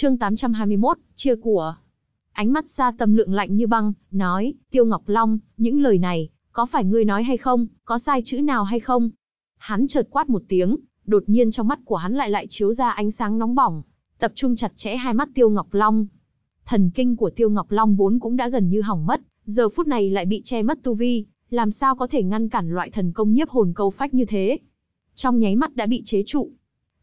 chương 821, chia của. Ánh mắt xa tâm lượng lạnh như băng, nói, Tiêu Ngọc Long, những lời này, có phải ngươi nói hay không, có sai chữ nào hay không? Hắn chợt quát một tiếng, đột nhiên trong mắt của hắn lại lại chiếu ra ánh sáng nóng bỏng, tập trung chặt chẽ hai mắt Tiêu Ngọc Long. Thần kinh của Tiêu Ngọc Long vốn cũng đã gần như hỏng mất, giờ phút này lại bị che mất tu vi, làm sao có thể ngăn cản loại thần công nhiếp hồn câu phách như thế? Trong nháy mắt đã bị chế trụ.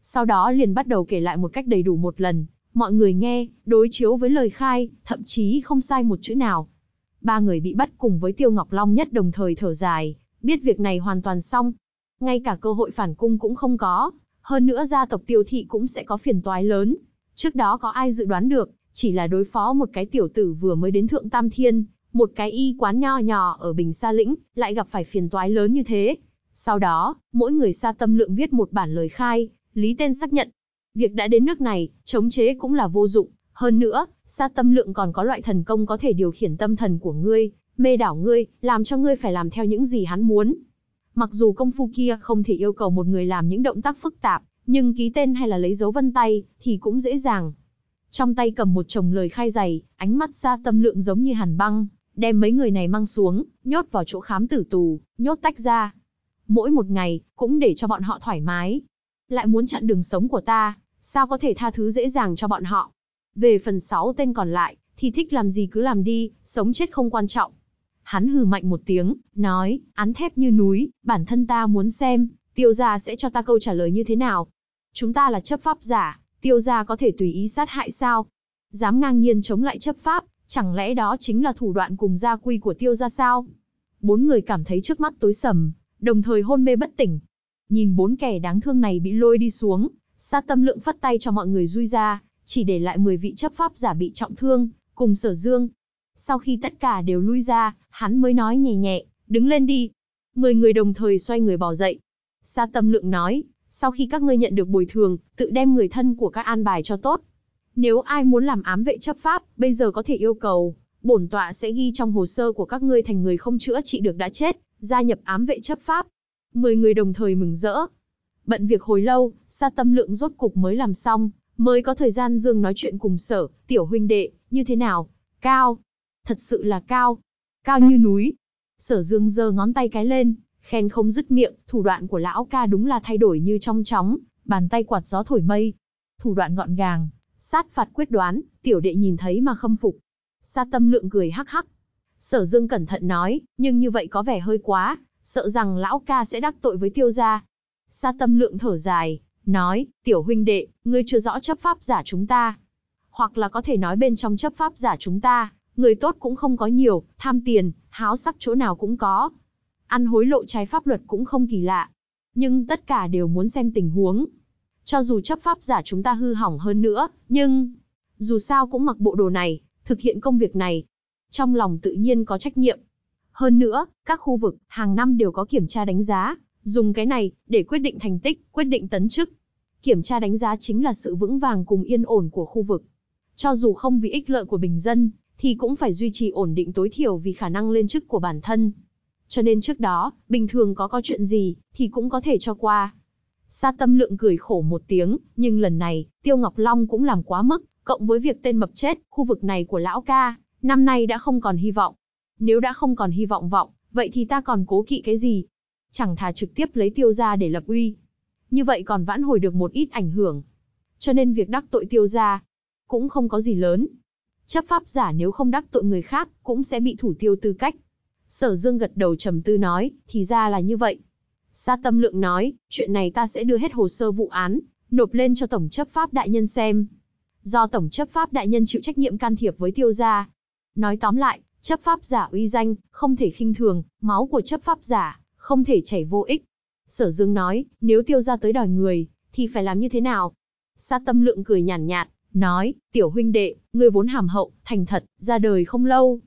Sau đó liền bắt đầu kể lại một cách đầy đủ một lần, Mọi người nghe, đối chiếu với lời khai, thậm chí không sai một chữ nào. Ba người bị bắt cùng với Tiêu Ngọc Long nhất đồng thời thở dài, biết việc này hoàn toàn xong. Ngay cả cơ hội phản cung cũng không có, hơn nữa gia tộc tiêu thị cũng sẽ có phiền toái lớn. Trước đó có ai dự đoán được, chỉ là đối phó một cái tiểu tử vừa mới đến thượng Tam Thiên, một cái y quán nho nhỏ ở Bình Sa Lĩnh, lại gặp phải phiền toái lớn như thế. Sau đó, mỗi người Sa Tâm Lượng viết một bản lời khai, lý tên xác nhận, việc đã đến nước này, chống chế cũng là vô dụng. Hơn nữa, sát tâm lượng còn có loại thần công có thể điều khiển tâm thần của ngươi, mê đảo ngươi, làm cho ngươi phải làm theo những gì hắn muốn. Mặc dù công phu kia không thể yêu cầu một người làm những động tác phức tạp, nhưng ký tên hay là lấy dấu vân tay thì cũng dễ dàng. Trong tay cầm một chồng lời khai dày, ánh mắt xa tâm lượng giống như hàn băng, đem mấy người này mang xuống, nhốt vào chỗ khám tử tù, nhốt tách ra. Mỗi một ngày, cũng để cho bọn họ thoải mái, lại muốn chặn đường sống của ta, sao có thể tha thứ dễ dàng cho bọn họ. Về phần sáu tên còn lại, thì thích làm gì cứ làm đi, sống chết không quan trọng. Hắn hừ mạnh một tiếng, nói, án thép như núi, bản thân ta muốn xem, tiêu gia sẽ cho ta câu trả lời như thế nào. Chúng ta là chấp pháp giả, tiêu gia có thể tùy ý sát hại sao? Dám ngang nhiên chống lại chấp pháp, chẳng lẽ đó chính là thủ đoạn cùng gia quy của tiêu gia sao? Bốn người cảm thấy trước mắt tối sầm, đồng thời hôn mê bất tỉnh, Nhìn bốn kẻ đáng thương này bị lôi đi xuống, Sa tâm lượng phất tay cho mọi người rui ra, chỉ để lại 10 vị chấp pháp giả bị trọng thương, cùng sở dương. Sau khi tất cả đều lui ra, hắn mới nói nhẹ nhẹ, đứng lên đi. Mười người đồng thời xoay người bò dậy. Sa tâm lượng nói, sau khi các ngươi nhận được bồi thường, tự đem người thân của các an bài cho tốt. Nếu ai muốn làm ám vệ chấp pháp, bây giờ có thể yêu cầu, bổn tọa sẽ ghi trong hồ sơ của các ngươi thành người không chữa trị được đã chết, gia nhập ám vệ chấp pháp. Mười người đồng thời mừng rỡ. Bận việc hồi lâu, Sa Tâm Lượng rốt cục mới làm xong, mới có thời gian Dương nói chuyện cùng sở, tiểu huynh đệ, như thế nào? Cao. Thật sự là cao. Cao như núi. Sở Dương giơ ngón tay cái lên, khen không dứt miệng, thủ đoạn của lão ca đúng là thay đổi như trong chóng, bàn tay quạt gió thổi mây. Thủ đoạn gọn gàng, sát phạt quyết đoán, tiểu đệ nhìn thấy mà khâm phục. Sa Tâm Lượng cười hắc hắc. Sở Dương cẩn thận nói, nhưng như vậy có vẻ hơi quá, sợ rằng lão ca sẽ đắc tội với tiêu gia. Sa tâm lượng thở dài, nói, tiểu huynh đệ, ngươi chưa rõ chấp pháp giả chúng ta. Hoặc là có thể nói bên trong chấp pháp giả chúng ta, người tốt cũng không có nhiều, tham tiền, háo sắc chỗ nào cũng có. Ăn hối lộ trái pháp luật cũng không kỳ lạ. Nhưng tất cả đều muốn xem tình huống. Cho dù chấp pháp giả chúng ta hư hỏng hơn nữa, nhưng... Dù sao cũng mặc bộ đồ này, thực hiện công việc này. Trong lòng tự nhiên có trách nhiệm. Hơn nữa, các khu vực, hàng năm đều có kiểm tra đánh giá, dùng cái này để quyết định thành tích, quyết định tấn chức. Kiểm tra đánh giá chính là sự vững vàng cùng yên ổn của khu vực. Cho dù không vì ích lợi của bình dân, thì cũng phải duy trì ổn định tối thiểu vì khả năng lên chức của bản thân. Cho nên trước đó, bình thường có có chuyện gì, thì cũng có thể cho qua. Sa tâm lượng cười khổ một tiếng, nhưng lần này, Tiêu Ngọc Long cũng làm quá mức, cộng với việc tên mập chết, khu vực này của lão ca, năm nay đã không còn hy vọng nếu đã không còn hy vọng vọng, vậy thì ta còn cố kỵ cái gì? Chẳng thà trực tiếp lấy tiêu gia để lập uy. Như vậy còn vãn hồi được một ít ảnh hưởng. Cho nên việc đắc tội tiêu gia cũng không có gì lớn. Chấp pháp giả nếu không đắc tội người khác cũng sẽ bị thủ tiêu tư cách. Sở Dương gật đầu trầm tư nói, thì ra là như vậy. Sa Tâm Lượng nói, chuyện này ta sẽ đưa hết hồ sơ vụ án, nộp lên cho Tổng chấp pháp đại nhân xem. Do Tổng chấp pháp đại nhân chịu trách nhiệm can thiệp với tiêu gia. Nói tóm lại, Chấp pháp giả uy danh, không thể khinh thường, máu của chấp pháp giả, không thể chảy vô ích. Sở Dương nói, nếu tiêu ra tới đòi người, thì phải làm như thế nào? Sa tâm lượng cười nhàn nhạt, nhạt, nói, tiểu huynh đệ, ngươi vốn hàm hậu, thành thật, ra đời không lâu.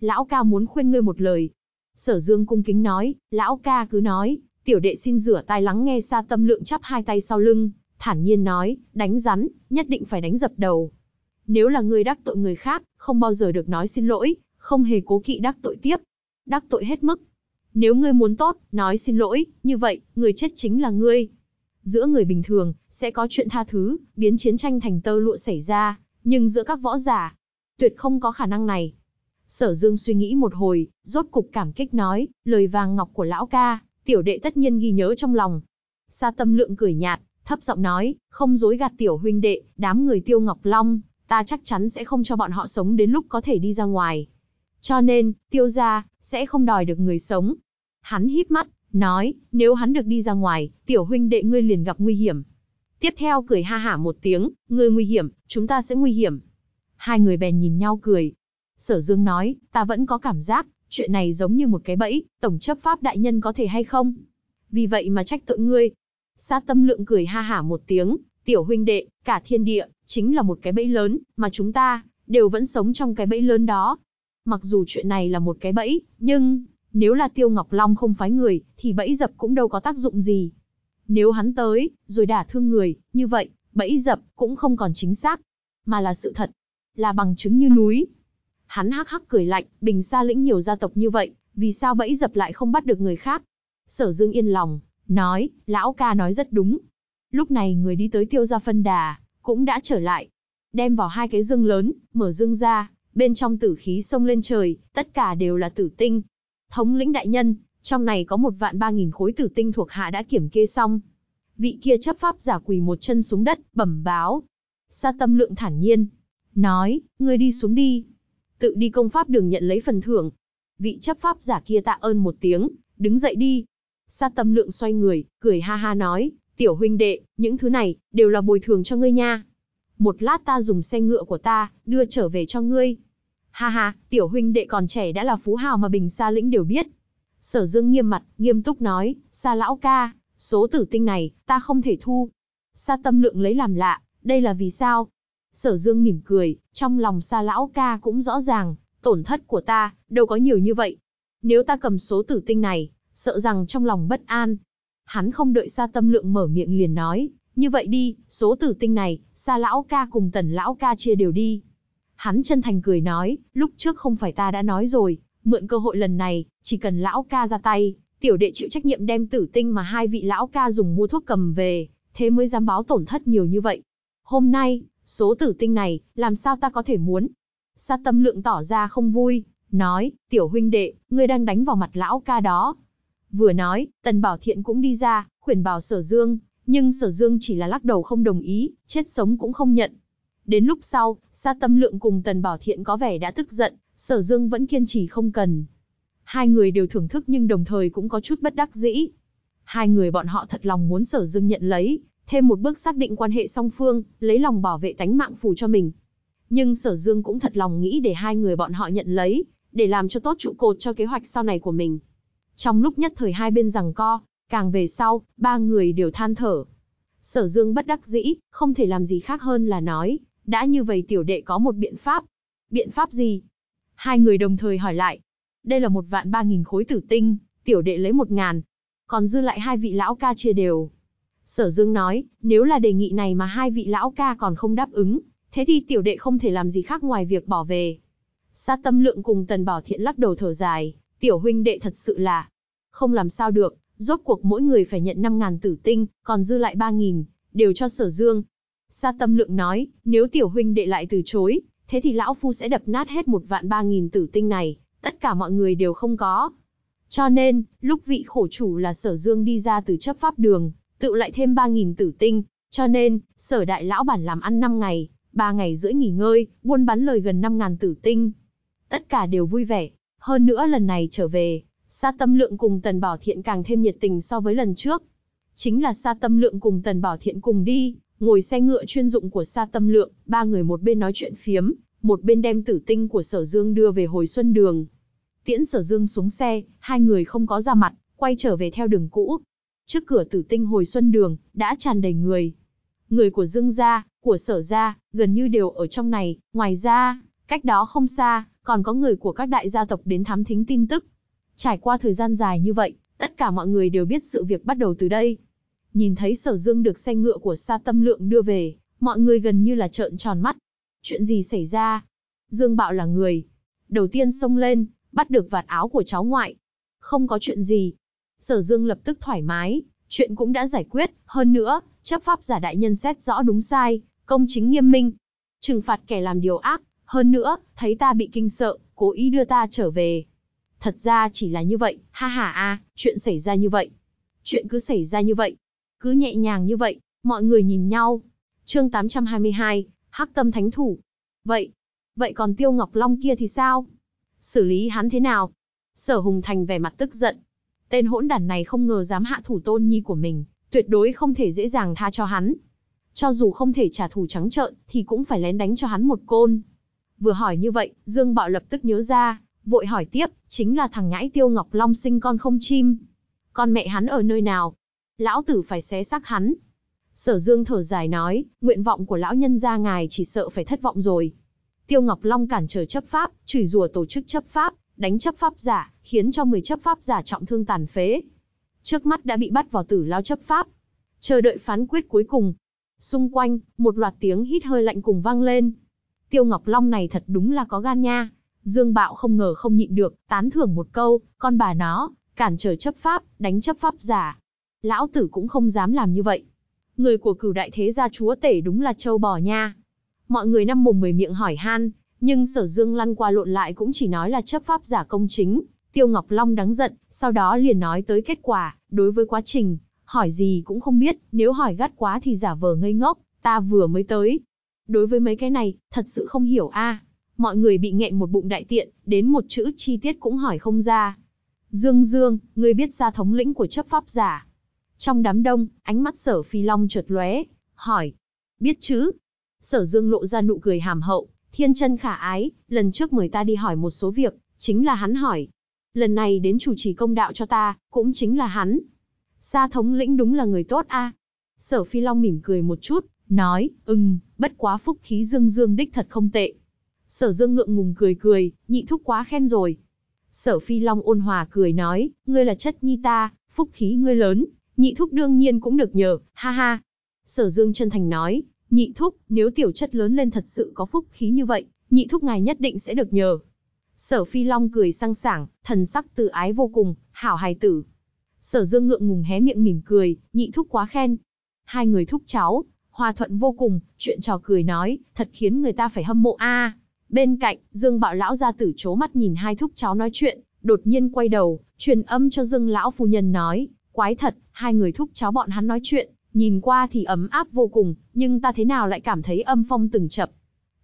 Lão ca muốn khuyên ngươi một lời. Sở Dương cung kính nói, lão ca cứ nói, tiểu đệ xin rửa tai lắng nghe Sa tâm lượng chắp hai tay sau lưng, thản nhiên nói, đánh rắn, nhất định phải đánh dập đầu. Nếu là ngươi đắc tội người khác, không bao giờ được nói xin lỗi, không hề cố kỵ đắc tội tiếp. Đắc tội hết mức. Nếu ngươi muốn tốt, nói xin lỗi, như vậy, người chết chính là ngươi. Giữa người bình thường, sẽ có chuyện tha thứ, biến chiến tranh thành tơ lụa xảy ra, nhưng giữa các võ giả, tuyệt không có khả năng này. Sở Dương suy nghĩ một hồi, rốt cục cảm kích nói, lời vàng ngọc của lão ca, tiểu đệ tất nhiên ghi nhớ trong lòng. Sa tâm lượng cười nhạt, thấp giọng nói, không dối gạt tiểu huynh đệ, đám người tiêu ngọc long, ta chắc chắn sẽ không cho bọn họ sống đến lúc có thể đi ra ngoài. Cho nên, tiêu gia, sẽ không đòi được người sống. Hắn híp mắt, nói, nếu hắn được đi ra ngoài, tiểu huynh đệ ngươi liền gặp nguy hiểm. Tiếp theo cười ha hả một tiếng, ngươi nguy hiểm, chúng ta sẽ nguy hiểm. Hai người bèn nhìn nhau cười. Sở Dương nói, ta vẫn có cảm giác, chuyện này giống như một cái bẫy, tổng chấp pháp đại nhân có thể hay không? Vì vậy mà trách tội ngươi. Sát tâm lượng cười ha hả một tiếng, tiểu huynh đệ, cả thiên địa, chính là một cái bẫy lớn, mà chúng ta, đều vẫn sống trong cái bẫy lớn đó, Mặc dù chuyện này là một cái bẫy, nhưng nếu là Tiêu Ngọc Long không phái người, thì bẫy dập cũng đâu có tác dụng gì. Nếu hắn tới, rồi đả thương người, như vậy, bẫy dập cũng không còn chính xác, mà là sự thật, là bằng chứng như núi. Hắn hắc hắc cười lạnh, bình xa lĩnh nhiều gia tộc như vậy, vì sao bẫy dập lại không bắt được người khác? Sở Dương yên lòng, nói, lão ca nói rất đúng. Lúc này người đi tới tiêu gia phân đà, cũng đã trở lại. Đem vào hai cái dương lớn, mở dương ra, bên trong tử khí sông lên trời, tất cả đều là tử tinh. Thống lĩnh đại nhân, trong này có một vạn ba nghìn khối tử tinh thuộc hạ đã kiểm kê xong. Vị kia chấp pháp giả quỳ một chân xuống đất, bẩm báo. Sa tâm lượng thản nhiên, nói, ngươi đi xuống đi. Tự đi công pháp đường nhận lấy phần thưởng. Vị chấp pháp giả kia tạ ơn một tiếng, đứng dậy đi. Sa tâm lượng xoay người, cười ha ha nói, tiểu huynh đệ, những thứ này, đều là bồi thường cho ngươi nha một lát ta dùng xe ngựa của ta, đưa trở về cho ngươi. Ha ha, tiểu huynh đệ còn trẻ đã là phú hào mà Bình Sa Lĩnh đều biết. Sở Dương nghiêm mặt, nghiêm túc nói, Sa lão ca, số tử tinh này, ta không thể thu. Sa tâm lượng lấy làm lạ, đây là vì sao? Sở Dương mỉm cười, trong lòng Sa lão ca cũng rõ ràng, tổn thất của ta, đâu có nhiều như vậy. Nếu ta cầm số tử tinh này, sợ rằng trong lòng bất an. Hắn không đợi Sa tâm lượng mở miệng liền nói, như vậy đi, số tử tinh này, xa lão ca cùng tần lão ca chia đều đi. Hắn chân thành cười nói, lúc trước không phải ta đã nói rồi, mượn cơ hội lần này, chỉ cần lão ca ra tay, tiểu đệ chịu trách nhiệm đem tử tinh mà hai vị lão ca dùng mua thuốc cầm về, thế mới dám báo tổn thất nhiều như vậy. Hôm nay, số tử tinh này, làm sao ta có thể muốn? Sa tâm lượng tỏ ra không vui, nói, tiểu huynh đệ, ngươi đang đánh vào mặt lão ca đó. Vừa nói, tần bảo thiện cũng đi ra, khuyển bảo sở dương, nhưng sở dương chỉ là lắc đầu không đồng ý, chết sống cũng không nhận. Đến lúc sau, Sa Tâm Lượng cùng Tần Bảo Thiện có vẻ đã tức giận, sở dương vẫn kiên trì không cần. Hai người đều thưởng thức nhưng đồng thời cũng có chút bất đắc dĩ. Hai người bọn họ thật lòng muốn sở dương nhận lấy, thêm một bước xác định quan hệ song phương, lấy lòng bảo vệ tánh mạng phù cho mình. Nhưng sở dương cũng thật lòng nghĩ để hai người bọn họ nhận lấy, để làm cho tốt trụ cột cho kế hoạch sau này của mình. Trong lúc nhất thời hai bên rằng co, Càng về sau, ba người đều than thở. Sở Dương bất đắc dĩ, không thể làm gì khác hơn là nói, đã như vậy tiểu đệ có một biện pháp. Biện pháp gì? Hai người đồng thời hỏi lại. Đây là một vạn ba nghìn khối tử tinh, tiểu đệ lấy một ngàn. Còn dư lại hai vị lão ca chia đều. Sở Dương nói, nếu là đề nghị này mà hai vị lão ca còn không đáp ứng, thế thì tiểu đệ không thể làm gì khác ngoài việc bỏ về. Sát tâm lượng cùng tần bảo thiện lắc đầu thở dài, tiểu huynh đệ thật sự là không làm sao được. Rốt cuộc mỗi người phải nhận 5.000 tử tinh, còn dư lại 3.000, đều cho sở dương. Sa tâm lượng nói, nếu tiểu huynh đệ lại từ chối, thế thì lão phu sẽ đập nát hết một vạn 3.000 tử tinh này, tất cả mọi người đều không có. Cho nên, lúc vị khổ chủ là sở dương đi ra từ chấp pháp đường, tự lại thêm 3.000 tử tinh, cho nên, sở đại lão bản làm ăn 5 ngày, 3 ngày rưỡi nghỉ ngơi, buôn bán lời gần 5.000 tử tinh. Tất cả đều vui vẻ, hơn nữa lần này trở về, Sa Tâm Lượng cùng Tần Bảo Thiện càng thêm nhiệt tình so với lần trước. Chính là Sa Tâm Lượng cùng Tần Bảo Thiện cùng đi, ngồi xe ngựa chuyên dụng của Sa Tâm Lượng, ba người một bên nói chuyện phiếm, một bên đem tử tinh của Sở Dương đưa về hồi xuân đường. Tiễn Sở Dương xuống xe, hai người không có ra mặt, quay trở về theo đường cũ. Trước cửa tử tinh hồi xuân đường, đã tràn đầy người. Người của Dương gia, của Sở gia, gần như đều ở trong này, ngoài ra, cách đó không xa, còn có người của các đại gia tộc đến thám thính tin tức. Trải qua thời gian dài như vậy, tất cả mọi người đều biết sự việc bắt đầu từ đây. Nhìn thấy sở dương được xe ngựa của Sa Tâm Lượng đưa về, mọi người gần như là trợn tròn mắt. Chuyện gì xảy ra? Dương Bạo là người. Đầu tiên xông lên, bắt được vạt áo của cháu ngoại. Không có chuyện gì. Sở Dương lập tức thoải mái, chuyện cũng đã giải quyết, hơn nữa, chấp pháp giả đại nhân xét rõ đúng sai, công chính nghiêm minh. Trừng phạt kẻ làm điều ác, hơn nữa, thấy ta bị kinh sợ, cố ý đưa ta trở về, Thật ra chỉ là như vậy, ha ha a, chuyện xảy ra như vậy. Chuyện cứ xảy ra như vậy, cứ nhẹ nhàng như vậy, mọi người nhìn nhau. Chương 822, Hắc Tâm Thánh Thủ. Vậy, vậy còn Tiêu Ngọc Long kia thì sao? Xử lý hắn thế nào? Sở Hùng Thành vẻ mặt tức giận. Tên hỗn đản này không ngờ dám hạ thủ tôn nhi của mình, tuyệt đối không thể dễ dàng tha cho hắn. Cho dù không thể trả thù trắng trợn, thì cũng phải lén đánh cho hắn một côn. Vừa hỏi như vậy, Dương Bạo lập tức nhớ ra, vội hỏi tiếp, chính là thằng nhãi tiêu ngọc long sinh con không chim. Con mẹ hắn ở nơi nào? Lão tử phải xé xác hắn. Sở Dương thở dài nói, nguyện vọng của lão nhân gia ngài chỉ sợ phải thất vọng rồi. Tiêu Ngọc Long cản trở chấp pháp, chửi rủa tổ chức chấp pháp, đánh chấp pháp giả, khiến cho 10 chấp pháp giả trọng thương tàn phế. Trước mắt đã bị bắt vào tử lao chấp pháp. Chờ đợi phán quyết cuối cùng. Xung quanh, một loạt tiếng hít hơi lạnh cùng vang lên. Tiêu Ngọc Long này thật đúng là có gan nha, Dương Bạo không ngờ không nhịn được, tán thưởng một câu, con bà nó, cản trở chấp pháp, đánh chấp pháp giả. Lão tử cũng không dám làm như vậy. Người của cửu đại thế gia chúa tể đúng là châu bò nha. Mọi người năm mồm mười miệng hỏi han, nhưng sở dương lăn qua lộn lại cũng chỉ nói là chấp pháp giả công chính. Tiêu Ngọc Long đắng giận, sau đó liền nói tới kết quả, đối với quá trình, hỏi gì cũng không biết, nếu hỏi gắt quá thì giả vờ ngây ngốc, ta vừa mới tới. Đối với mấy cái này, thật sự không hiểu a. À mọi người bị nghẹn một bụng đại tiện, đến một chữ chi tiết cũng hỏi không ra. Dương Dương, ngươi biết ra thống lĩnh của chấp pháp giả. Trong đám đông, ánh mắt sở phi long chợt lóe, hỏi. Biết chứ? Sở Dương lộ ra nụ cười hàm hậu, thiên chân khả ái, lần trước mời ta đi hỏi một số việc, chính là hắn hỏi. Lần này đến chủ trì công đạo cho ta, cũng chính là hắn. Sa thống lĩnh đúng là người tốt a. Sở Phi Long mỉm cười một chút, nói, ừm, bất quá phúc khí Dương Dương đích thật không tệ, Sở Dương ngượng ngùng cười cười, nhị thúc quá khen rồi. Sở Phi Long ôn hòa cười nói, ngươi là chất nhi ta, phúc khí ngươi lớn, nhị thúc đương nhiên cũng được nhờ, ha ha. Sở Dương chân thành nói, nhị thúc, nếu tiểu chất lớn lên thật sự có phúc khí như vậy, nhị thúc ngài nhất định sẽ được nhờ. Sở Phi Long cười sang sảng, thần sắc từ ái vô cùng, hảo hài tử. Sở Dương ngượng ngùng hé miệng mỉm cười, nhị thúc quá khen. Hai người thúc cháu, hòa thuận vô cùng, chuyện trò cười nói, thật khiến người ta phải hâm mộ a. À. Bên cạnh, Dương Bạo lão gia tử chố mắt nhìn hai thúc cháu nói chuyện, đột nhiên quay đầu, truyền âm cho Dương lão phu nhân nói, quái thật, hai người thúc cháu bọn hắn nói chuyện, nhìn qua thì ấm áp vô cùng, nhưng ta thế nào lại cảm thấy âm phong từng chập.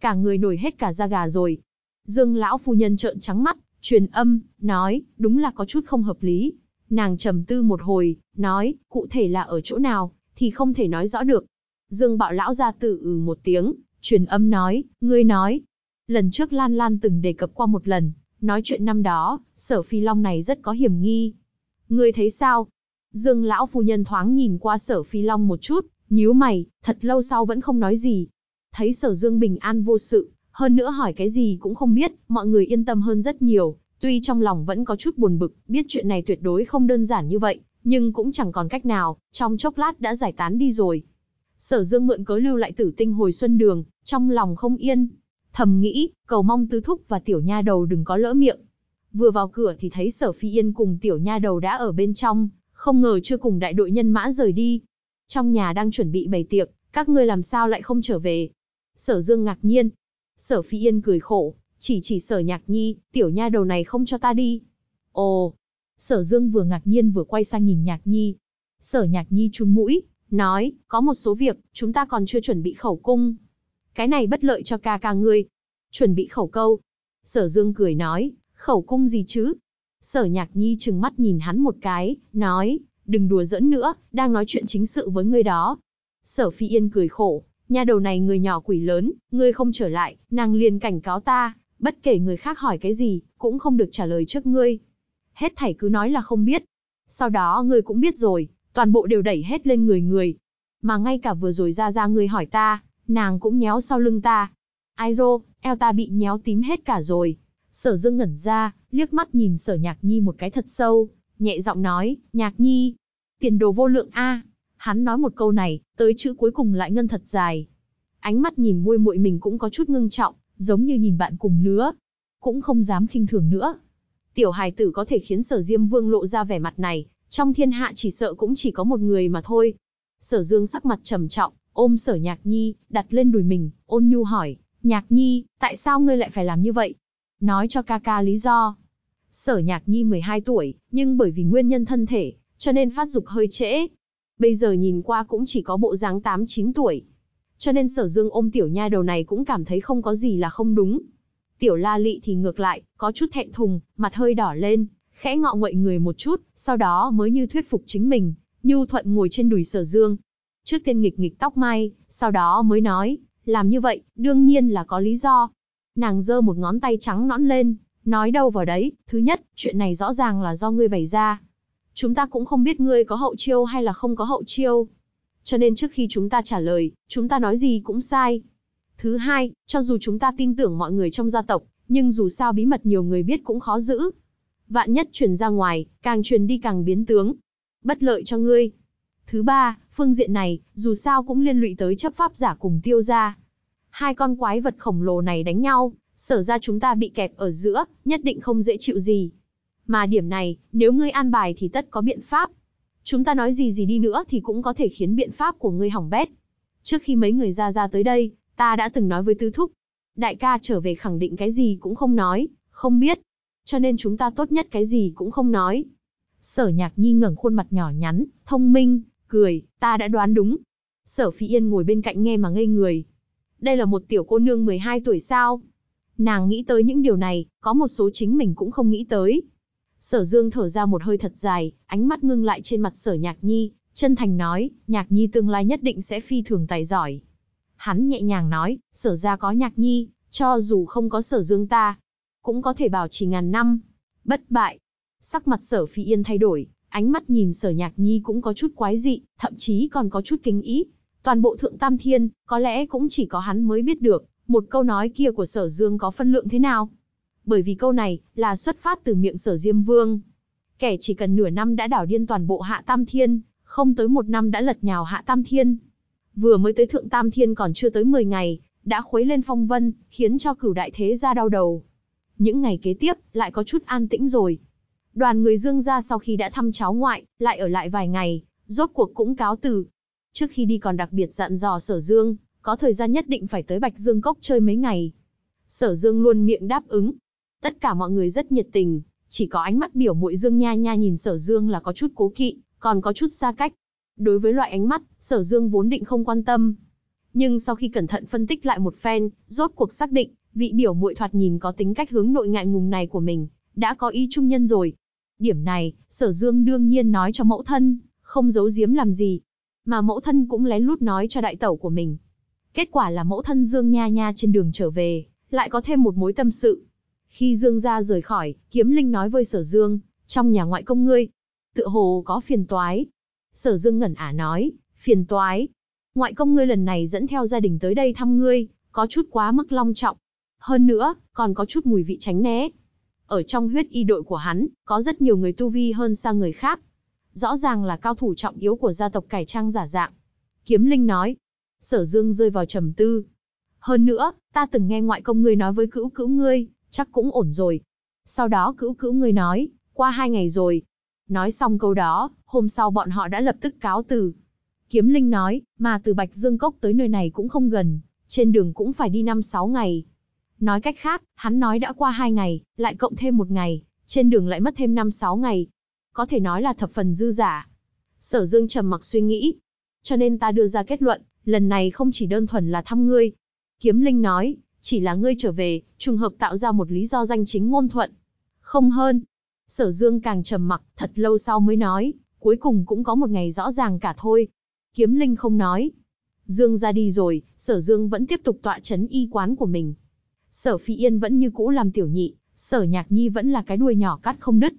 Cả người nổi hết cả da gà rồi. Dương lão phu nhân trợn trắng mắt, truyền âm, nói, đúng là có chút không hợp lý. Nàng trầm tư một hồi, nói, cụ thể là ở chỗ nào, thì không thể nói rõ được. Dương bạo lão ra tử ừ một tiếng, truyền âm nói, ngươi nói, Lần trước Lan Lan từng đề cập qua một lần, nói chuyện năm đó, sở phi long này rất có hiểm nghi. người thấy sao? Dương lão phu nhân thoáng nhìn qua sở phi long một chút, nhíu mày, thật lâu sau vẫn không nói gì. Thấy sở dương bình an vô sự, hơn nữa hỏi cái gì cũng không biết, mọi người yên tâm hơn rất nhiều, tuy trong lòng vẫn có chút buồn bực, biết chuyện này tuyệt đối không đơn giản như vậy, nhưng cũng chẳng còn cách nào, trong chốc lát đã giải tán đi rồi. Sở Dương mượn cớ lưu lại tử tinh hồi xuân đường, trong lòng không yên, thầm nghĩ, cầu mong tứ thúc và tiểu nha đầu đừng có lỡ miệng. Vừa vào cửa thì thấy sở phi yên cùng tiểu nha đầu đã ở bên trong, không ngờ chưa cùng đại đội nhân mã rời đi. Trong nhà đang chuẩn bị bày tiệc, các ngươi làm sao lại không trở về? Sở dương ngạc nhiên. Sở phi yên cười khổ, chỉ chỉ sở nhạc nhi, tiểu nha đầu này không cho ta đi. Ồ, sở dương vừa ngạc nhiên vừa quay sang nhìn nhạc nhi. Sở nhạc nhi trúng mũi, nói, có một số việc, chúng ta còn chưa chuẩn bị khẩu cung, cái này bất lợi cho ca ca ngươi. Chuẩn bị khẩu câu. Sở Dương cười nói, khẩu cung gì chứ? Sở Nhạc Nhi trừng mắt nhìn hắn một cái, nói, đừng đùa giỡn nữa, đang nói chuyện chính sự với ngươi đó. Sở Phi Yên cười khổ, nhà đầu này người nhỏ quỷ lớn, ngươi không trở lại, nàng liền cảnh cáo ta, bất kể người khác hỏi cái gì, cũng không được trả lời trước ngươi. Hết thảy cứ nói là không biết. Sau đó ngươi cũng biết rồi, toàn bộ đều đẩy hết lên người người. Mà ngay cả vừa rồi ra ra ngươi hỏi ta, nàng cũng nhéo sau lưng ta. Ai rô, eo ta bị nhéo tím hết cả rồi. Sở dương ngẩn ra, liếc mắt nhìn sở nhạc nhi một cái thật sâu, nhẹ giọng nói, nhạc nhi, tiền đồ vô lượng A. Hắn nói một câu này, tới chữ cuối cùng lại ngân thật dài. Ánh mắt nhìn môi muội mình cũng có chút ngưng trọng, giống như nhìn bạn cùng lứa. Cũng không dám khinh thường nữa. Tiểu hài tử có thể khiến sở diêm vương lộ ra vẻ mặt này, trong thiên hạ chỉ sợ cũng chỉ có một người mà thôi. Sở dương sắc mặt trầm trọng, ôm sở nhạc nhi, đặt lên đùi mình, ôn nhu hỏi, nhạc nhi, tại sao ngươi lại phải làm như vậy? Nói cho ca ca lý do. Sở nhạc nhi 12 tuổi, nhưng bởi vì nguyên nhân thân thể, cho nên phát dục hơi trễ. Bây giờ nhìn qua cũng chỉ có bộ dáng 8-9 tuổi. Cho nên sở dương ôm tiểu nha đầu này cũng cảm thấy không có gì là không đúng. Tiểu la lị thì ngược lại, có chút thẹn thùng, mặt hơi đỏ lên, khẽ ngọ nguậy người một chút, sau đó mới như thuyết phục chính mình, nhu thuận ngồi trên đùi sở dương, trước tiên nghịch nghịch tóc mai, sau đó mới nói, làm như vậy, đương nhiên là có lý do. Nàng giơ một ngón tay trắng nõn lên, nói đâu vào đấy, thứ nhất, chuyện này rõ ràng là do ngươi bày ra. Chúng ta cũng không biết ngươi có hậu chiêu hay là không có hậu chiêu. Cho nên trước khi chúng ta trả lời, chúng ta nói gì cũng sai. Thứ hai, cho dù chúng ta tin tưởng mọi người trong gia tộc, nhưng dù sao bí mật nhiều người biết cũng khó giữ. Vạn nhất truyền ra ngoài, càng truyền đi càng biến tướng. Bất lợi cho ngươi. Thứ ba, Phương diện này, dù sao cũng liên lụy tới chấp pháp giả cùng tiêu gia. Hai con quái vật khổng lồ này đánh nhau, sở ra chúng ta bị kẹp ở giữa, nhất định không dễ chịu gì. Mà điểm này, nếu ngươi an bài thì tất có biện pháp. Chúng ta nói gì gì đi nữa thì cũng có thể khiến biện pháp của ngươi hỏng bét. Trước khi mấy người ra ra tới đây, ta đã từng nói với tư Thúc. Đại ca trở về khẳng định cái gì cũng không nói, không biết. Cho nên chúng ta tốt nhất cái gì cũng không nói. Sở nhạc nhi ngẩng khuôn mặt nhỏ nhắn, thông minh, cười, ta đã đoán đúng. Sở Phi Yên ngồi bên cạnh nghe mà ngây người. Đây là một tiểu cô nương 12 tuổi sao? Nàng nghĩ tới những điều này, có một số chính mình cũng không nghĩ tới. Sở Dương thở ra một hơi thật dài, ánh mắt ngưng lại trên mặt Sở Nhạc Nhi, chân thành nói, Nhạc Nhi tương lai nhất định sẽ phi thường tài giỏi. Hắn nhẹ nhàng nói, Sở gia có Nhạc Nhi, cho dù không có Sở Dương ta, cũng có thể bảo trì ngàn năm, bất bại. Sắc mặt Sở Phi Yên thay đổi, Ánh mắt nhìn sở nhạc nhi cũng có chút quái dị, thậm chí còn có chút kính ý. Toàn bộ thượng tam thiên, có lẽ cũng chỉ có hắn mới biết được, một câu nói kia của sở dương có phân lượng thế nào. Bởi vì câu này, là xuất phát từ miệng sở diêm vương. Kẻ chỉ cần nửa năm đã đảo điên toàn bộ hạ tam thiên, không tới một năm đã lật nhào hạ tam thiên. Vừa mới tới thượng tam thiên còn chưa tới 10 ngày, đã khuấy lên phong vân, khiến cho cửu đại thế ra đau đầu. Những ngày kế tiếp, lại có chút an tĩnh rồi, Đoàn người Dương gia sau khi đã thăm cháu ngoại, lại ở lại vài ngày, rốt cuộc cũng cáo từ. Trước khi đi còn đặc biệt dặn dò Sở Dương, có thời gian nhất định phải tới Bạch Dương Cốc chơi mấy ngày. Sở Dương luôn miệng đáp ứng. Tất cả mọi người rất nhiệt tình, chỉ có ánh mắt biểu muội Dương Nha Nha nhìn Sở Dương là có chút cố kỵ, còn có chút xa cách. Đối với loại ánh mắt, Sở Dương vốn định không quan tâm. Nhưng sau khi cẩn thận phân tích lại một phen, rốt cuộc xác định, vị biểu muội thoạt nhìn có tính cách hướng nội ngại ngùng này của mình, đã có ý trung nhân rồi, Điểm này, sở dương đương nhiên nói cho mẫu thân, không giấu giếm làm gì. Mà mẫu thân cũng lén lút nói cho đại tẩu của mình. Kết quả là mẫu thân dương nha nha trên đường trở về, lại có thêm một mối tâm sự. Khi dương ra rời khỏi, kiếm linh nói với sở dương, trong nhà ngoại công ngươi, tựa hồ có phiền toái. Sở dương ngẩn ả nói, phiền toái. Ngoại công ngươi lần này dẫn theo gia đình tới đây thăm ngươi, có chút quá mức long trọng. Hơn nữa, còn có chút mùi vị tránh né. Ở trong huyết y đội của hắn, có rất nhiều người tu vi hơn xa người khác. Rõ ràng là cao thủ trọng yếu của gia tộc cải trang giả dạng. Kiếm Linh nói. Sở Dương rơi vào trầm tư. Hơn nữa, ta từng nghe ngoại công ngươi nói với cữu cữu ngươi, chắc cũng ổn rồi. Sau đó cữu cữu ngươi nói, qua hai ngày rồi. Nói xong câu đó, hôm sau bọn họ đã lập tức cáo từ. Kiếm Linh nói, mà từ Bạch Dương Cốc tới nơi này cũng không gần, trên đường cũng phải đi 5-6 ngày. Nói cách khác, hắn nói đã qua 2 ngày, lại cộng thêm một ngày, trên đường lại mất thêm 5-6 ngày. Có thể nói là thập phần dư giả. Sở Dương trầm mặc suy nghĩ. Cho nên ta đưa ra kết luận, lần này không chỉ đơn thuần là thăm ngươi. Kiếm Linh nói, chỉ là ngươi trở về, trùng hợp tạo ra một lý do danh chính ngôn thuận. Không hơn. Sở Dương càng trầm mặc, thật lâu sau mới nói, cuối cùng cũng có một ngày rõ ràng cả thôi. Kiếm Linh không nói. Dương ra đi rồi, Sở Dương vẫn tiếp tục tọa chấn y quán của mình, Sở Phi Yên vẫn như cũ làm tiểu nhị, Sở Nhạc Nhi vẫn là cái đuôi nhỏ cắt không đứt.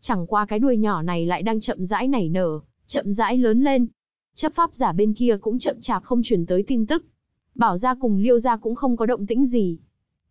Chẳng qua cái đuôi nhỏ này lại đang chậm rãi nảy nở, chậm rãi lớn lên. Chấp pháp giả bên kia cũng chậm chạp không truyền tới tin tức. Bảo gia cùng Liêu gia cũng không có động tĩnh gì.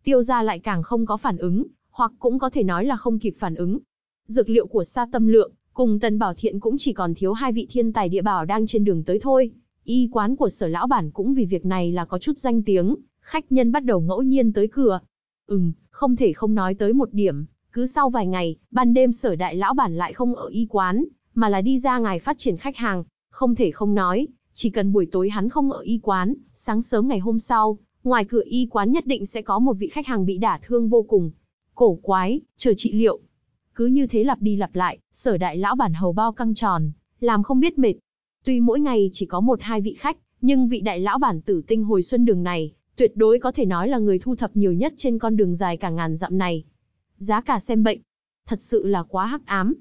Tiêu gia lại càng không có phản ứng, hoặc cũng có thể nói là không kịp phản ứng. Dược liệu của Sa Tâm Lượng cùng Tần Bảo Thiện cũng chỉ còn thiếu hai vị thiên tài địa bảo đang trên đường tới thôi. Y quán của Sở lão bản cũng vì việc này là có chút danh tiếng, Khách nhân bắt đầu ngẫu nhiên tới cửa. Ừm, không thể không nói tới một điểm, cứ sau vài ngày, ban đêm sở đại lão bản lại không ở y quán, mà là đi ra ngài phát triển khách hàng. Không thể không nói, chỉ cần buổi tối hắn không ở y quán, sáng sớm ngày hôm sau, ngoài cửa y quán nhất định sẽ có một vị khách hàng bị đả thương vô cùng. Cổ quái, chờ trị liệu. Cứ như thế lặp đi lặp lại, sở đại lão bản hầu bao căng tròn, làm không biết mệt. Tuy mỗi ngày chỉ có một hai vị khách, nhưng vị đại lão bản tử tinh hồi xuân đường này, tuyệt đối có thể nói là người thu thập nhiều nhất trên con đường dài cả ngàn dặm này. Giá cả xem bệnh, thật sự là quá hắc ám.